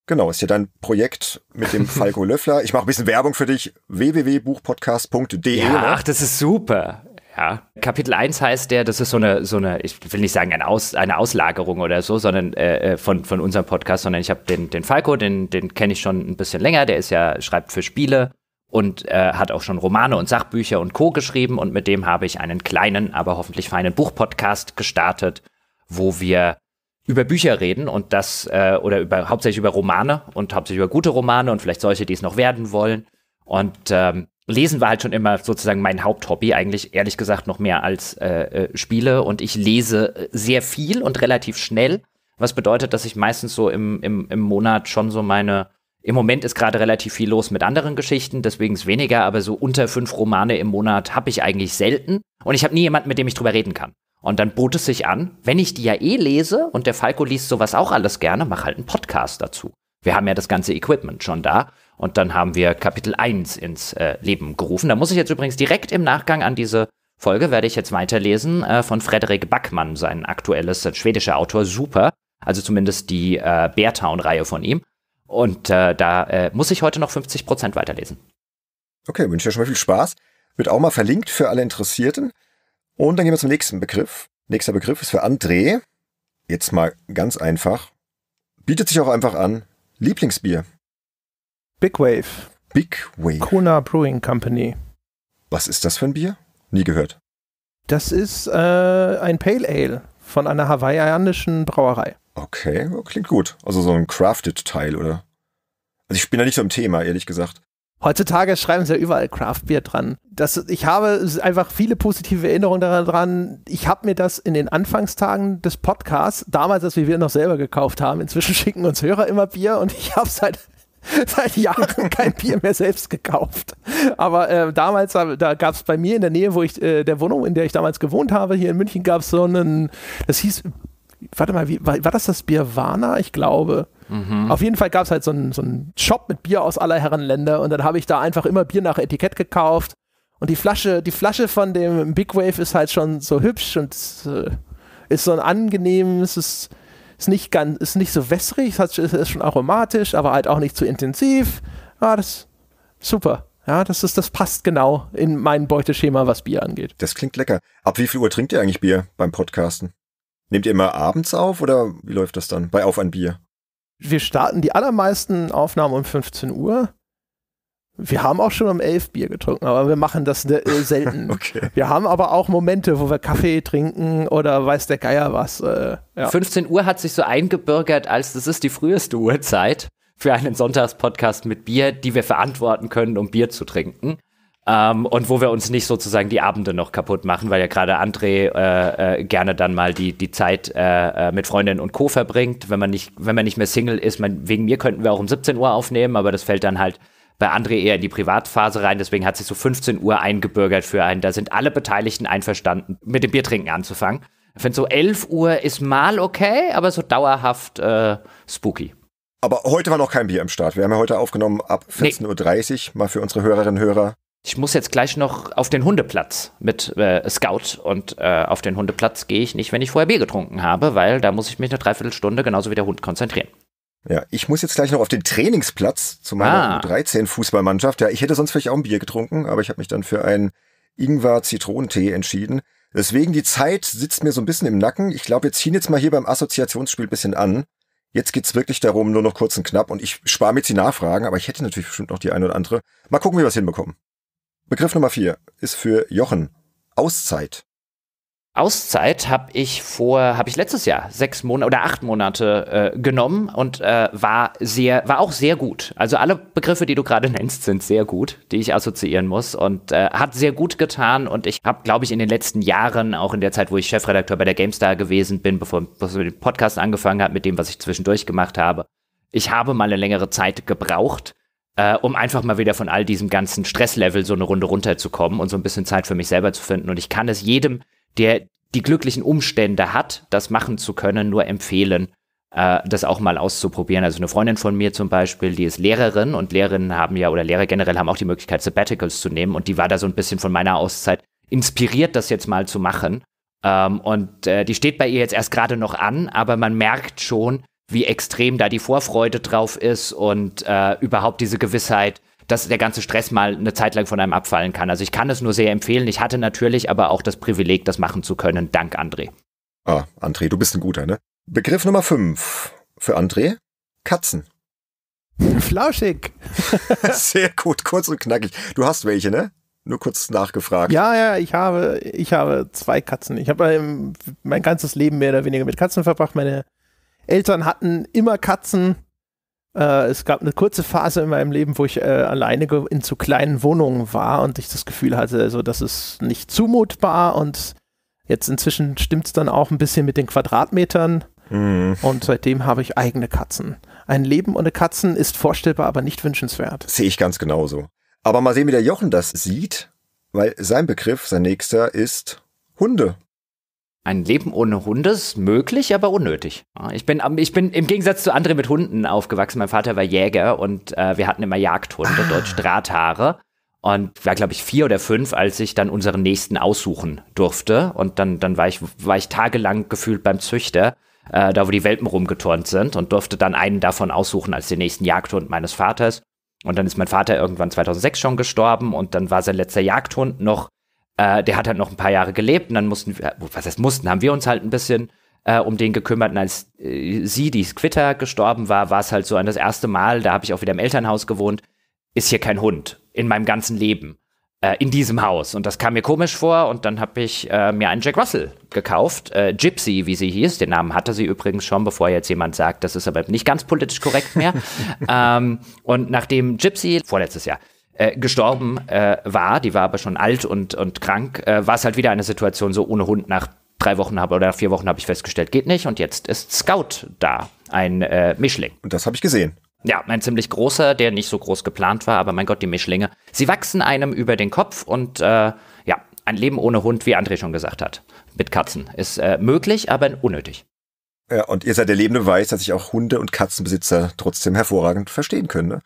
[SPEAKER 1] Genau, ist ja dein Projekt mit dem Falco Löffler. Ich mache ein bisschen Werbung für dich. www.buchpodcast.de. Ne? Ja, ach, das
[SPEAKER 3] ist super. Ja. Kapitel 1 heißt der, das ist so eine, so eine, ich will nicht sagen eine, Aus, eine Auslagerung oder so, sondern äh, äh, von, von unserem Podcast, sondern ich habe den, den Falco, den, den kenne ich schon ein bisschen länger, der ist ja, schreibt für Spiele und äh, hat auch schon Romane und Sachbücher und Co. geschrieben und mit dem habe ich einen kleinen, aber hoffentlich feinen Buchpodcast gestartet, wo wir über Bücher reden und das, äh, oder über, hauptsächlich über Romane und hauptsächlich über gute Romane und vielleicht solche, die es noch werden wollen und ähm, Lesen war halt schon immer sozusagen mein Haupthobby, eigentlich ehrlich gesagt noch mehr als äh, äh, Spiele. Und ich lese äh, sehr viel und relativ schnell, was bedeutet, dass ich meistens so im, im, im Monat schon so meine, im Moment ist gerade relativ viel los mit anderen Geschichten, deswegen ist weniger, aber so unter fünf Romane im Monat habe ich eigentlich selten. Und ich habe nie jemanden, mit dem ich drüber reden kann. Und dann bot es sich an, wenn ich die ja eh lese und der Falco liest sowas auch alles gerne, mach halt einen Podcast dazu. Wir haben ja das ganze Equipment schon da. Und dann haben wir Kapitel 1 ins äh, Leben gerufen. Da muss ich jetzt übrigens direkt im Nachgang an diese Folge, werde ich jetzt weiterlesen, äh, von Frederik Backmann, sein aktuelles äh, schwedischer Autor, super. Also zumindest die äh, Beartown-Reihe von ihm. Und äh, da äh, muss ich heute noch 50 Prozent weiterlesen.
[SPEAKER 1] Okay, wünsche dir schon mal viel Spaß. Wird auch mal verlinkt für alle Interessierten. Und dann gehen wir zum nächsten Begriff. Nächster Begriff ist für André. Jetzt mal ganz einfach. Bietet sich auch einfach an. Lieblingsbier. Big Wave. Big Wave. Kona Brewing Company. Was ist das für ein Bier? Nie gehört.
[SPEAKER 2] Das ist äh, ein Pale Ale von einer hawaiianischen
[SPEAKER 1] Brauerei. Okay, oh, klingt gut. Also so ein Crafted-Teil, oder? Also ich bin da nicht so im Thema, ehrlich gesagt.
[SPEAKER 2] Heutzutage schreiben sie ja überall Craft Beer dran. Das, ich habe einfach viele positive Erinnerungen daran. Ich habe mir das in den Anfangstagen des Podcasts, damals, als wir Bier noch selber gekauft haben, inzwischen schicken uns Hörer immer Bier und ich habe es halt seit Jahren kein Bier mehr selbst gekauft. Aber äh, damals, da gab es bei mir in der Nähe, wo ich, äh, der Wohnung, in der ich damals gewohnt habe, hier in München gab es so einen, das hieß, warte mal, wie, war, war das das Bierwana? Ich glaube. Mhm. Auf jeden Fall gab es halt so einen, so einen Shop mit Bier aus aller Herren Länder und dann habe ich da einfach immer Bier nach Etikett gekauft. Und die Flasche, die Flasche von dem Big Wave ist halt schon so hübsch und äh, ist so ein angenehmes, ist ist nicht, ganz, ist nicht so wässrig, es hat, ist schon aromatisch, aber halt auch nicht zu intensiv. Ja, das super. Ja, das ist, das passt genau in mein Beuteschema,
[SPEAKER 1] was Bier angeht. Das klingt lecker. Ab wie viel Uhr trinkt ihr eigentlich Bier beim Podcasten? Nehmt ihr immer abends auf oder wie läuft das dann bei Auf ein Bier? Wir starten die allermeisten Aufnahmen um
[SPEAKER 2] 15 Uhr wir haben auch schon um elf Bier getrunken, aber wir machen das äh, selten. okay. Wir haben aber auch Momente, wo wir Kaffee trinken
[SPEAKER 3] oder weiß der Geier was. Äh, ja. 15 Uhr hat sich so eingebürgert, als das ist die früheste Uhrzeit für einen Sonntagspodcast mit Bier, die wir verantworten können, um Bier zu trinken. Ähm, und wo wir uns nicht sozusagen die Abende noch kaputt machen, weil ja gerade André äh, äh, gerne dann mal die, die Zeit äh, äh mit Freundin und Co. verbringt, wenn man nicht, wenn man nicht mehr Single ist. Man, wegen mir könnten wir auch um 17 Uhr aufnehmen, aber das fällt dann halt bei André eher in die Privatphase rein. Deswegen hat sich so 15 Uhr eingebürgert für einen. Da sind alle Beteiligten einverstanden, mit dem Biertrinken anzufangen. Ich finde so 11 Uhr ist mal okay, aber so dauerhaft äh, spooky.
[SPEAKER 1] Aber heute war noch kein Bier im Start. Wir haben ja heute aufgenommen ab 14.30 nee. Uhr, mal für unsere Hörerinnen und Hörer. Ich muss jetzt gleich noch auf den
[SPEAKER 3] Hundeplatz mit äh, Scout und äh, auf den Hundeplatz gehe ich nicht, wenn ich vorher Bier getrunken habe, weil da muss ich mich eine Dreiviertelstunde genauso wie der Hund konzentrieren.
[SPEAKER 1] Ja, ich muss jetzt gleich noch auf den Trainingsplatz zu meiner ah. 13 Fußballmannschaft. Ja, ich hätte sonst vielleicht auch ein Bier getrunken, aber ich habe mich dann für einen Ingwer-Zitronentee entschieden. Deswegen die Zeit sitzt mir so ein bisschen im Nacken. Ich glaube, wir ziehen jetzt mal hier beim Assoziationsspiel ein bisschen an. Jetzt geht's wirklich darum, nur noch kurz und knapp. Und ich spare mir jetzt die Nachfragen, aber ich hätte natürlich bestimmt noch die eine oder andere. Mal gucken, wie wir es hinbekommen. Begriff Nummer vier ist für Jochen. Auszeit. Auszeit habe
[SPEAKER 3] ich vor, habe ich letztes Jahr sechs Monate oder acht Monate äh, genommen und äh, war sehr, war auch sehr gut. Also alle Begriffe, die du gerade nennst, sind sehr gut, die ich assoziieren muss und äh, hat sehr gut getan. Und ich habe, glaube ich, in den letzten Jahren, auch in der Zeit, wo ich Chefredakteur bei der GameStar gewesen bin, bevor, bevor ich den Podcast angefangen hat, mit dem, was ich zwischendurch gemacht habe, ich habe mal eine längere Zeit gebraucht, äh, um einfach mal wieder von all diesem ganzen Stresslevel so eine Runde runterzukommen und so ein bisschen Zeit für mich selber zu finden. Und ich kann es jedem, der die glücklichen Umstände hat, das machen zu können, nur empfehlen, äh, das auch mal auszuprobieren. Also eine Freundin von mir zum Beispiel, die ist Lehrerin und Lehrerinnen haben ja oder Lehrer generell haben auch die Möglichkeit, Sabbaticals zu nehmen und die war da so ein bisschen von meiner Auszeit inspiriert, das jetzt mal zu machen. Ähm, und äh, die steht bei ihr jetzt erst gerade noch an, aber man merkt schon, wie extrem da die Vorfreude drauf ist und äh, überhaupt diese Gewissheit, dass der ganze Stress mal eine Zeit lang von einem abfallen kann. Also ich kann es nur sehr empfehlen. Ich hatte natürlich aber auch das Privileg, das machen zu können. Dank André.
[SPEAKER 1] Ah, André, du bist ein guter, ne? Begriff Nummer 5 für André. Katzen. Flauschig. sehr gut, kurz und knackig. Du hast welche, ne? Nur kurz nachgefragt. Ja,
[SPEAKER 2] ja, ich habe, ich habe zwei Katzen. Ich habe ähm, mein ganzes Leben mehr oder weniger mit Katzen verbracht. Meine Eltern hatten immer Katzen. Äh, es gab eine kurze Phase in meinem Leben, wo ich äh, alleine in zu kleinen Wohnungen war und ich das Gefühl hatte, also das ist nicht zumutbar und jetzt inzwischen stimmt es dann auch ein bisschen mit den Quadratmetern. Mhm. Und seitdem habe ich eigene Katzen. Ein Leben ohne Katzen ist vorstellbar, aber nicht
[SPEAKER 1] wünschenswert. sehe ich ganz genauso. Aber mal sehen, wie der Jochen das sieht, weil sein Begriff, sein nächster, ist Hunde ein Leben ohne Hunde ist möglich, aber
[SPEAKER 3] unnötig. Ich bin, ich bin im Gegensatz zu anderen mit Hunden aufgewachsen. Mein Vater war Jäger und äh, wir hatten immer Jagdhunde, ah. deutsch Drahthaare. Und war, glaube ich, vier oder fünf, als ich dann unseren nächsten aussuchen durfte. Und dann, dann war, ich, war ich tagelang gefühlt beim Züchter, äh, da wo die Welpen rumgeturnt sind, und durfte dann einen davon aussuchen als den nächsten Jagdhund meines Vaters. Und dann ist mein Vater irgendwann 2006 schon gestorben und dann war sein letzter Jagdhund noch äh, der hat halt noch ein paar Jahre gelebt und dann mussten wir, äh, was heißt mussten, haben wir uns halt ein bisschen äh, um den gekümmert. Und als äh, sie, die Squitter, gestorben war, war es halt so an das erste Mal, da habe ich auch wieder im Elternhaus gewohnt, ist hier kein Hund in meinem ganzen Leben. Äh, in diesem Haus. Und das kam mir komisch vor. Und dann habe ich äh, mir einen Jack Russell gekauft. Gypsy, wie sie hieß. Den Namen hatte sie übrigens schon, bevor jetzt jemand sagt, das ist aber nicht ganz politisch korrekt mehr. ähm, und nachdem Gypsy, vorletztes Jahr, äh, gestorben äh, war, die war aber schon alt und, und krank, äh, war es halt wieder eine Situation so ohne Hund nach drei Wochen habe oder nach vier Wochen habe ich festgestellt, geht nicht und jetzt ist Scout da, ein äh, Mischling. Und das habe ich gesehen. Ja, ein ziemlich großer, der nicht so groß geplant war, aber mein Gott, die Mischlinge. Sie wachsen einem über den Kopf und äh, ja, ein Leben ohne Hund, wie André schon gesagt hat, mit Katzen ist äh, möglich, aber unnötig.
[SPEAKER 1] Ja, und ihr seid der lebende Weiß, dass sich auch Hunde- und Katzenbesitzer trotzdem hervorragend verstehen können. Ne?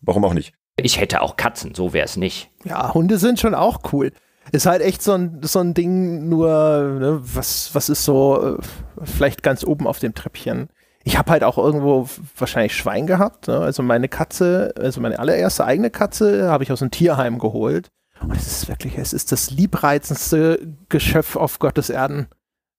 [SPEAKER 1] Warum auch nicht? Ich hätte auch Katzen, so wäre es nicht.
[SPEAKER 2] Ja, Hunde sind schon auch cool. Ist halt echt so ein, so ein Ding, nur, ne, was, was ist so, äh, vielleicht ganz oben auf dem Treppchen. Ich habe halt auch irgendwo wahrscheinlich Schwein gehabt. Ne? Also meine Katze, also meine allererste eigene Katze habe ich aus dem Tierheim geholt. Und es ist wirklich, es ist das liebreizendste Geschöpf auf Gottes Erden.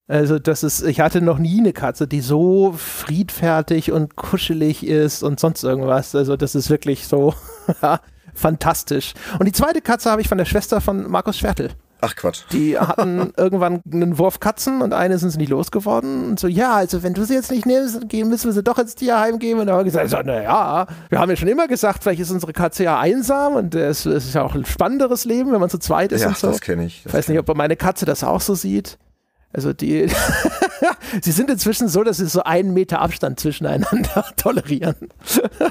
[SPEAKER 2] Also das ist, ich hatte noch nie eine Katze, die so friedfertig und kuschelig ist und sonst irgendwas. Also das ist wirklich so fantastisch. Und die zweite Katze habe ich von der Schwester von Markus Schwertel. Ach Quatsch. Die hatten irgendwann einen Wurf Katzen und eine sind sie nicht losgeworden. Und so, ja, also wenn du sie jetzt nicht nimmst, müssen wir sie doch ins Tierheim geben. Und dann haben wir gesagt, so, naja, wir haben ja schon immer gesagt, vielleicht ist unsere Katze ja einsam und es ist ja auch ein spannenderes Leben, wenn man zu zweit ist ja, und so. das kenne ich. ich weiß nicht, ob meine Katze das auch so sieht. Also die, sie sind inzwischen so, dass sie so einen Meter Abstand zwischeneinander tolerieren.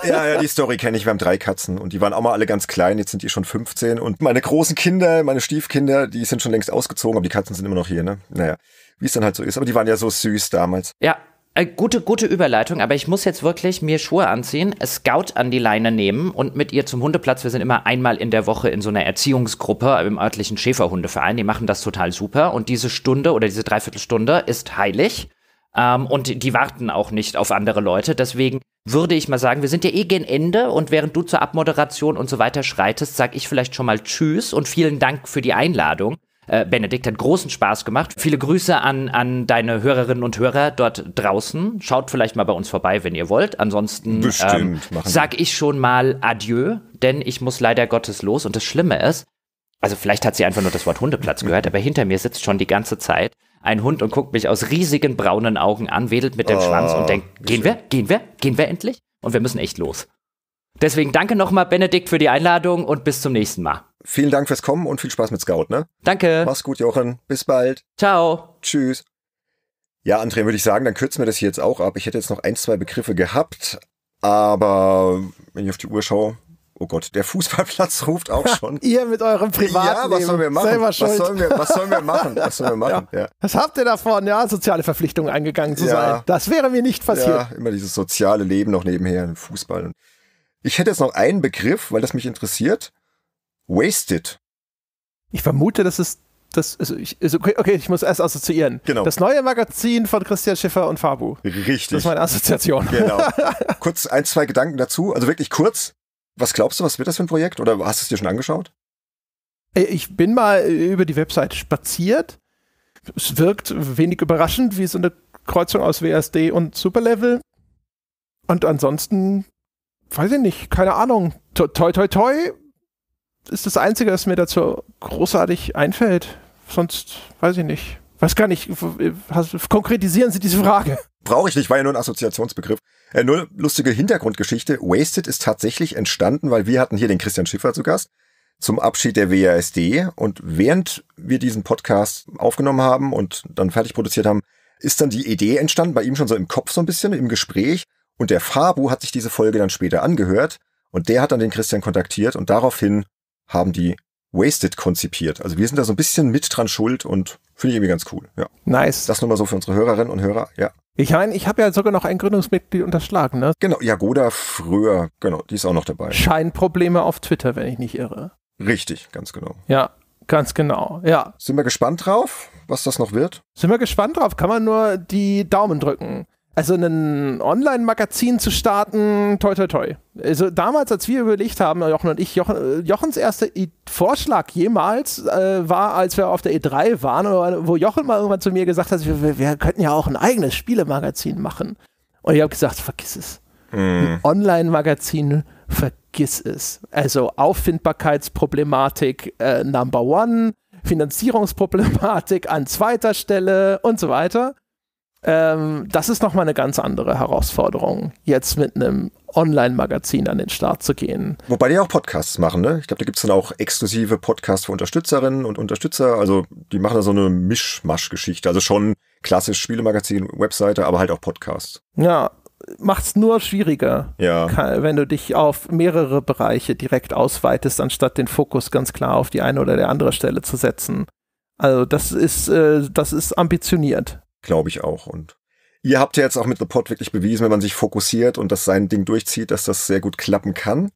[SPEAKER 1] ja, ja, die Story kenne ich. Wir haben drei Katzen und die waren auch mal alle ganz klein. Jetzt sind die schon 15 und meine großen Kinder, meine Stiefkinder, die sind schon längst ausgezogen, aber die Katzen sind immer noch hier, ne? Naja, wie es dann halt so ist. Aber die waren ja so süß damals. Ja,
[SPEAKER 3] äh, gute, gute Überleitung, aber ich muss jetzt wirklich mir Schuhe anziehen, Scout an die Leine nehmen und mit ihr zum Hundeplatz. Wir sind immer einmal in der Woche in so einer Erziehungsgruppe im örtlichen Schäferhundeverein. Die machen das total super. Und diese Stunde oder diese Dreiviertelstunde ist heilig. Ähm, und die warten auch nicht auf andere Leute. Deswegen würde ich mal sagen, wir sind ja eh gen Ende. Und während du zur Abmoderation und so weiter schreitest, sag ich vielleicht schon mal Tschüss und vielen Dank für die Einladung. Äh, Benedikt, hat großen Spaß gemacht. Viele Grüße an, an deine Hörerinnen und Hörer dort draußen. Schaut vielleicht mal bei uns vorbei, wenn ihr wollt. Ansonsten ähm, sag ich schon mal Adieu, denn ich muss leider Gottes los. Und das Schlimme ist, also vielleicht hat sie einfach nur das Wort Hundeplatz gehört, aber hinter mir sitzt schon die ganze Zeit ein Hund und guckt mich aus riesigen braunen Augen an, wedelt mit dem oh, Schwanz und oh, denkt, gehen wir, gehen wir, gehen wir endlich? Und wir müssen echt los. Deswegen danke nochmal, Benedikt, für die Einladung und bis zum nächsten Mal.
[SPEAKER 1] Vielen Dank fürs Kommen und viel Spaß mit Scout, ne? Danke. Mach's gut, Jochen. Bis bald. Ciao. Tschüss. Ja, André, würde ich sagen, dann kürzen wir das hier jetzt auch ab. Ich hätte jetzt noch ein, zwei Begriffe gehabt, aber wenn ich auf die Uhr schaue, oh Gott, der Fußballplatz ruft auch schon. ihr
[SPEAKER 2] mit eurem Privatleben. Ja, was sollen wir machen? Was sollen wir, was sollen wir machen? Was
[SPEAKER 1] sollen wir machen? Ja. Ja.
[SPEAKER 2] Was habt ihr davon? Ja, soziale Verpflichtungen eingegangen zu ja. sein. Das wäre mir nicht passiert. Ja,
[SPEAKER 1] immer dieses soziale Leben noch nebenher, im Fußball. Ich hätte jetzt noch einen Begriff, weil das mich interessiert. Wasted. Ich vermute, dass es
[SPEAKER 2] das also ich, also okay, okay, ich muss erst assoziieren. Genau. Das neue Magazin von Christian Schiffer und Fabu.
[SPEAKER 1] Richtig. Das ist meine Assoziation. Genau. kurz ein, zwei Gedanken dazu. Also wirklich kurz. Was glaubst du, was wird das für ein Projekt? Oder hast du es dir schon angeschaut? Äh, ich bin mal äh, über die
[SPEAKER 2] Website spaziert. Es wirkt wenig überraschend, wie so eine Kreuzung aus WSD und Superlevel. Und ansonsten weiß ich nicht, keine Ahnung. toi, toi, toi ist das Einzige, was mir dazu großartig einfällt. Sonst weiß ich nicht. Weiß gar nicht. Konkretisieren Sie diese Frage.
[SPEAKER 1] Brauche ich nicht, war ja nur ein Assoziationsbegriff. Äh, nur lustige Hintergrundgeschichte. Wasted ist tatsächlich entstanden, weil wir hatten hier den Christian Schiffer zu Gast zum Abschied der WASD. Und während wir diesen Podcast aufgenommen haben und dann fertig produziert haben, ist dann die Idee entstanden, bei ihm schon so im Kopf so ein bisschen, im Gespräch. Und der Fabu hat sich diese Folge dann später angehört und der hat dann den Christian kontaktiert und daraufhin haben die Wasted konzipiert. Also wir sind da so ein bisschen mit dran schuld und finde ich irgendwie ganz cool. Ja. Nice. Das nur mal so für unsere Hörerinnen und Hörer, ja. Ich meine, ich habe ja sogar noch ein Gründungsmitglied unterschlagen, ne? Genau, Jagoda früher, genau, die ist auch noch dabei.
[SPEAKER 2] Scheinprobleme auf Twitter, wenn ich nicht irre.
[SPEAKER 1] Richtig, ganz genau.
[SPEAKER 2] Ja, Ganz genau,
[SPEAKER 1] ja. Sind wir gespannt drauf, was das noch wird?
[SPEAKER 2] Sind wir gespannt drauf, kann man nur die Daumen drücken also ein Online-Magazin zu starten, toi toi toi. Also damals, als wir überlegt haben, Jochen und ich, Jochen, Jochens erster I Vorschlag jemals äh, war, als wir auf der E3 waren, wo Jochen mal irgendwann zu mir gesagt hat, wir, wir könnten ja auch ein eigenes Spielemagazin machen. Und ich habe gesagt, vergiss es. Ein mhm. Online-Magazin, vergiss es. Also Auffindbarkeitsproblematik äh, Number One, Finanzierungsproblematik an zweiter Stelle und so weiter. Ähm, das ist nochmal eine ganz andere Herausforderung, jetzt mit einem Online-Magazin an den Start zu gehen.
[SPEAKER 1] Wobei die auch Podcasts machen, ne? Ich glaube, da gibt es dann auch exklusive Podcasts für Unterstützerinnen und Unterstützer. Also die machen da so eine Mischmasch-Geschichte. Also schon klassisch Spielemagazin, Webseite, aber halt auch Podcasts.
[SPEAKER 2] Ja, macht's nur schwieriger, ja. wenn du dich auf mehrere Bereiche direkt ausweitest, anstatt den Fokus ganz klar auf die eine oder die andere Stelle zu setzen.
[SPEAKER 1] Also das ist, äh, das ist ambitioniert. Glaube ich auch. Und ihr habt ja jetzt auch mit The Pod wirklich bewiesen, wenn man sich fokussiert und das sein Ding durchzieht, dass das sehr gut klappen kann.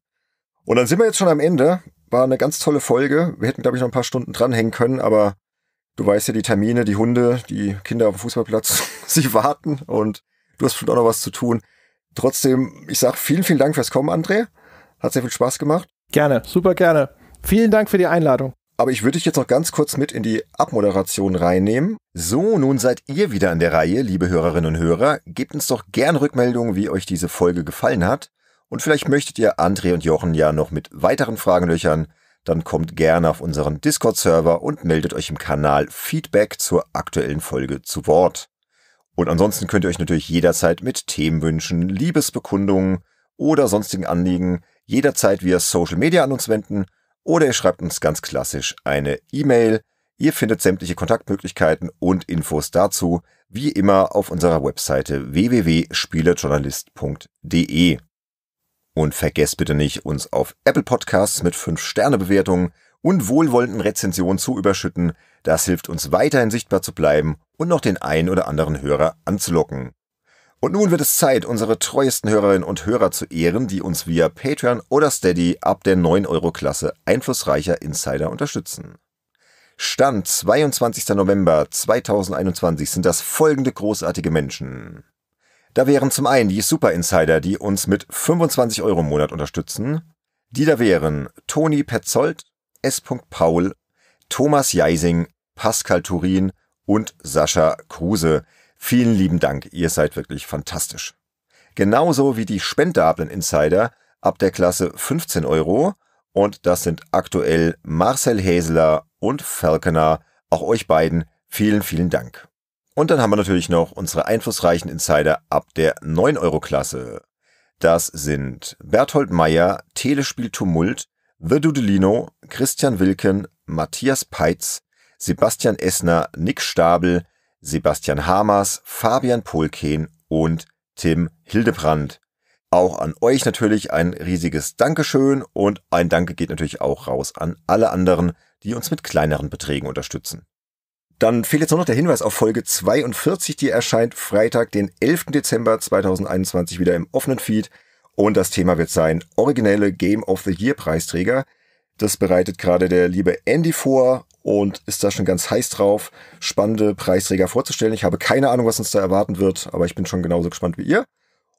[SPEAKER 1] Und dann sind wir jetzt schon am Ende. War eine ganz tolle Folge. Wir hätten, glaube ich, noch ein paar Stunden dranhängen können, aber du weißt ja, die Termine, die Hunde, die Kinder auf dem Fußballplatz, sie warten und du hast bestimmt auch noch was zu tun. Trotzdem, ich sage vielen, vielen Dank fürs Kommen, André. Hat sehr viel Spaß gemacht. Gerne, super gerne. Vielen Dank für die Einladung. Aber ich würde dich jetzt noch ganz kurz mit in die Abmoderation reinnehmen. So, nun seid ihr wieder an der Reihe, liebe Hörerinnen und Hörer. Gebt uns doch gern Rückmeldungen, wie euch diese Folge gefallen hat. Und vielleicht möchtet ihr André und Jochen ja noch mit weiteren Fragen löchern. Dann kommt gerne auf unseren Discord-Server und meldet euch im Kanal Feedback zur aktuellen Folge zu Wort. Und ansonsten könnt ihr euch natürlich jederzeit mit Themenwünschen, Liebesbekundungen oder sonstigen Anliegen jederzeit via Social Media an uns wenden – oder ihr schreibt uns ganz klassisch eine E-Mail. Ihr findet sämtliche Kontaktmöglichkeiten und Infos dazu wie immer auf unserer Webseite www.spielejournalist.de. Und vergesst bitte nicht, uns auf Apple Podcasts mit 5-Sterne-Bewertungen und wohlwollenden Rezensionen zu überschütten. Das hilft uns weiterhin sichtbar zu bleiben und noch den einen oder anderen Hörer anzulocken. Und nun wird es Zeit, unsere treuesten Hörerinnen und Hörer zu ehren, die uns via Patreon oder Steady ab der 9-Euro-Klasse einflussreicher Insider unterstützen. Stand 22. November 2021 sind das folgende großartige Menschen. Da wären zum einen die Super Insider, die uns mit 25 Euro im Monat unterstützen. Die da wären Toni Petzold, S. Paul, Thomas Jeising, Pascal Turin und Sascha Kruse. Vielen lieben Dank, ihr seid wirklich fantastisch. Genauso wie die spendablen Insider ab der Klasse 15 Euro und das sind aktuell Marcel Häsler und Falconer. Auch euch beiden vielen, vielen Dank. Und dann haben wir natürlich noch unsere einflussreichen Insider ab der 9-Euro-Klasse. Das sind Berthold Meyer, Telespiel Tumult, The Dudelino, Christian Wilken, Matthias Peitz, Sebastian Essner, Nick Stabel, Sebastian Hamers, Fabian Polken und Tim Hildebrandt. Auch an euch natürlich ein riesiges Dankeschön und ein Danke geht natürlich auch raus an alle anderen, die uns mit kleineren Beträgen unterstützen. Dann fehlt jetzt nur noch der Hinweis auf Folge 42, die erscheint Freitag, den 11. Dezember 2021 wieder im offenen Feed. Und das Thema wird sein originelle Game of the Year Preisträger. Das bereitet gerade der liebe Andy vor und ist da schon ganz heiß drauf, spannende Preisträger vorzustellen. Ich habe keine Ahnung, was uns da erwarten wird, aber ich bin schon genauso gespannt wie ihr.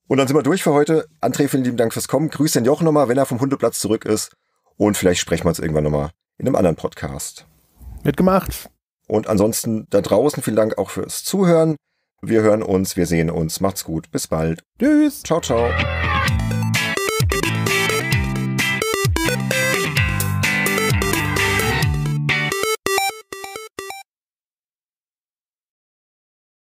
[SPEAKER 1] Und dann sind wir durch für heute. André, vielen lieben Dank fürs Kommen. Grüß den Joch nochmal, wenn er vom Hundeplatz zurück ist. Und vielleicht sprechen wir uns irgendwann nochmal in einem anderen Podcast. Mitgemacht. Und ansonsten da draußen vielen Dank auch fürs Zuhören. Wir hören uns, wir sehen uns. Macht's gut. Bis bald. Tschüss. Ciao, ciao.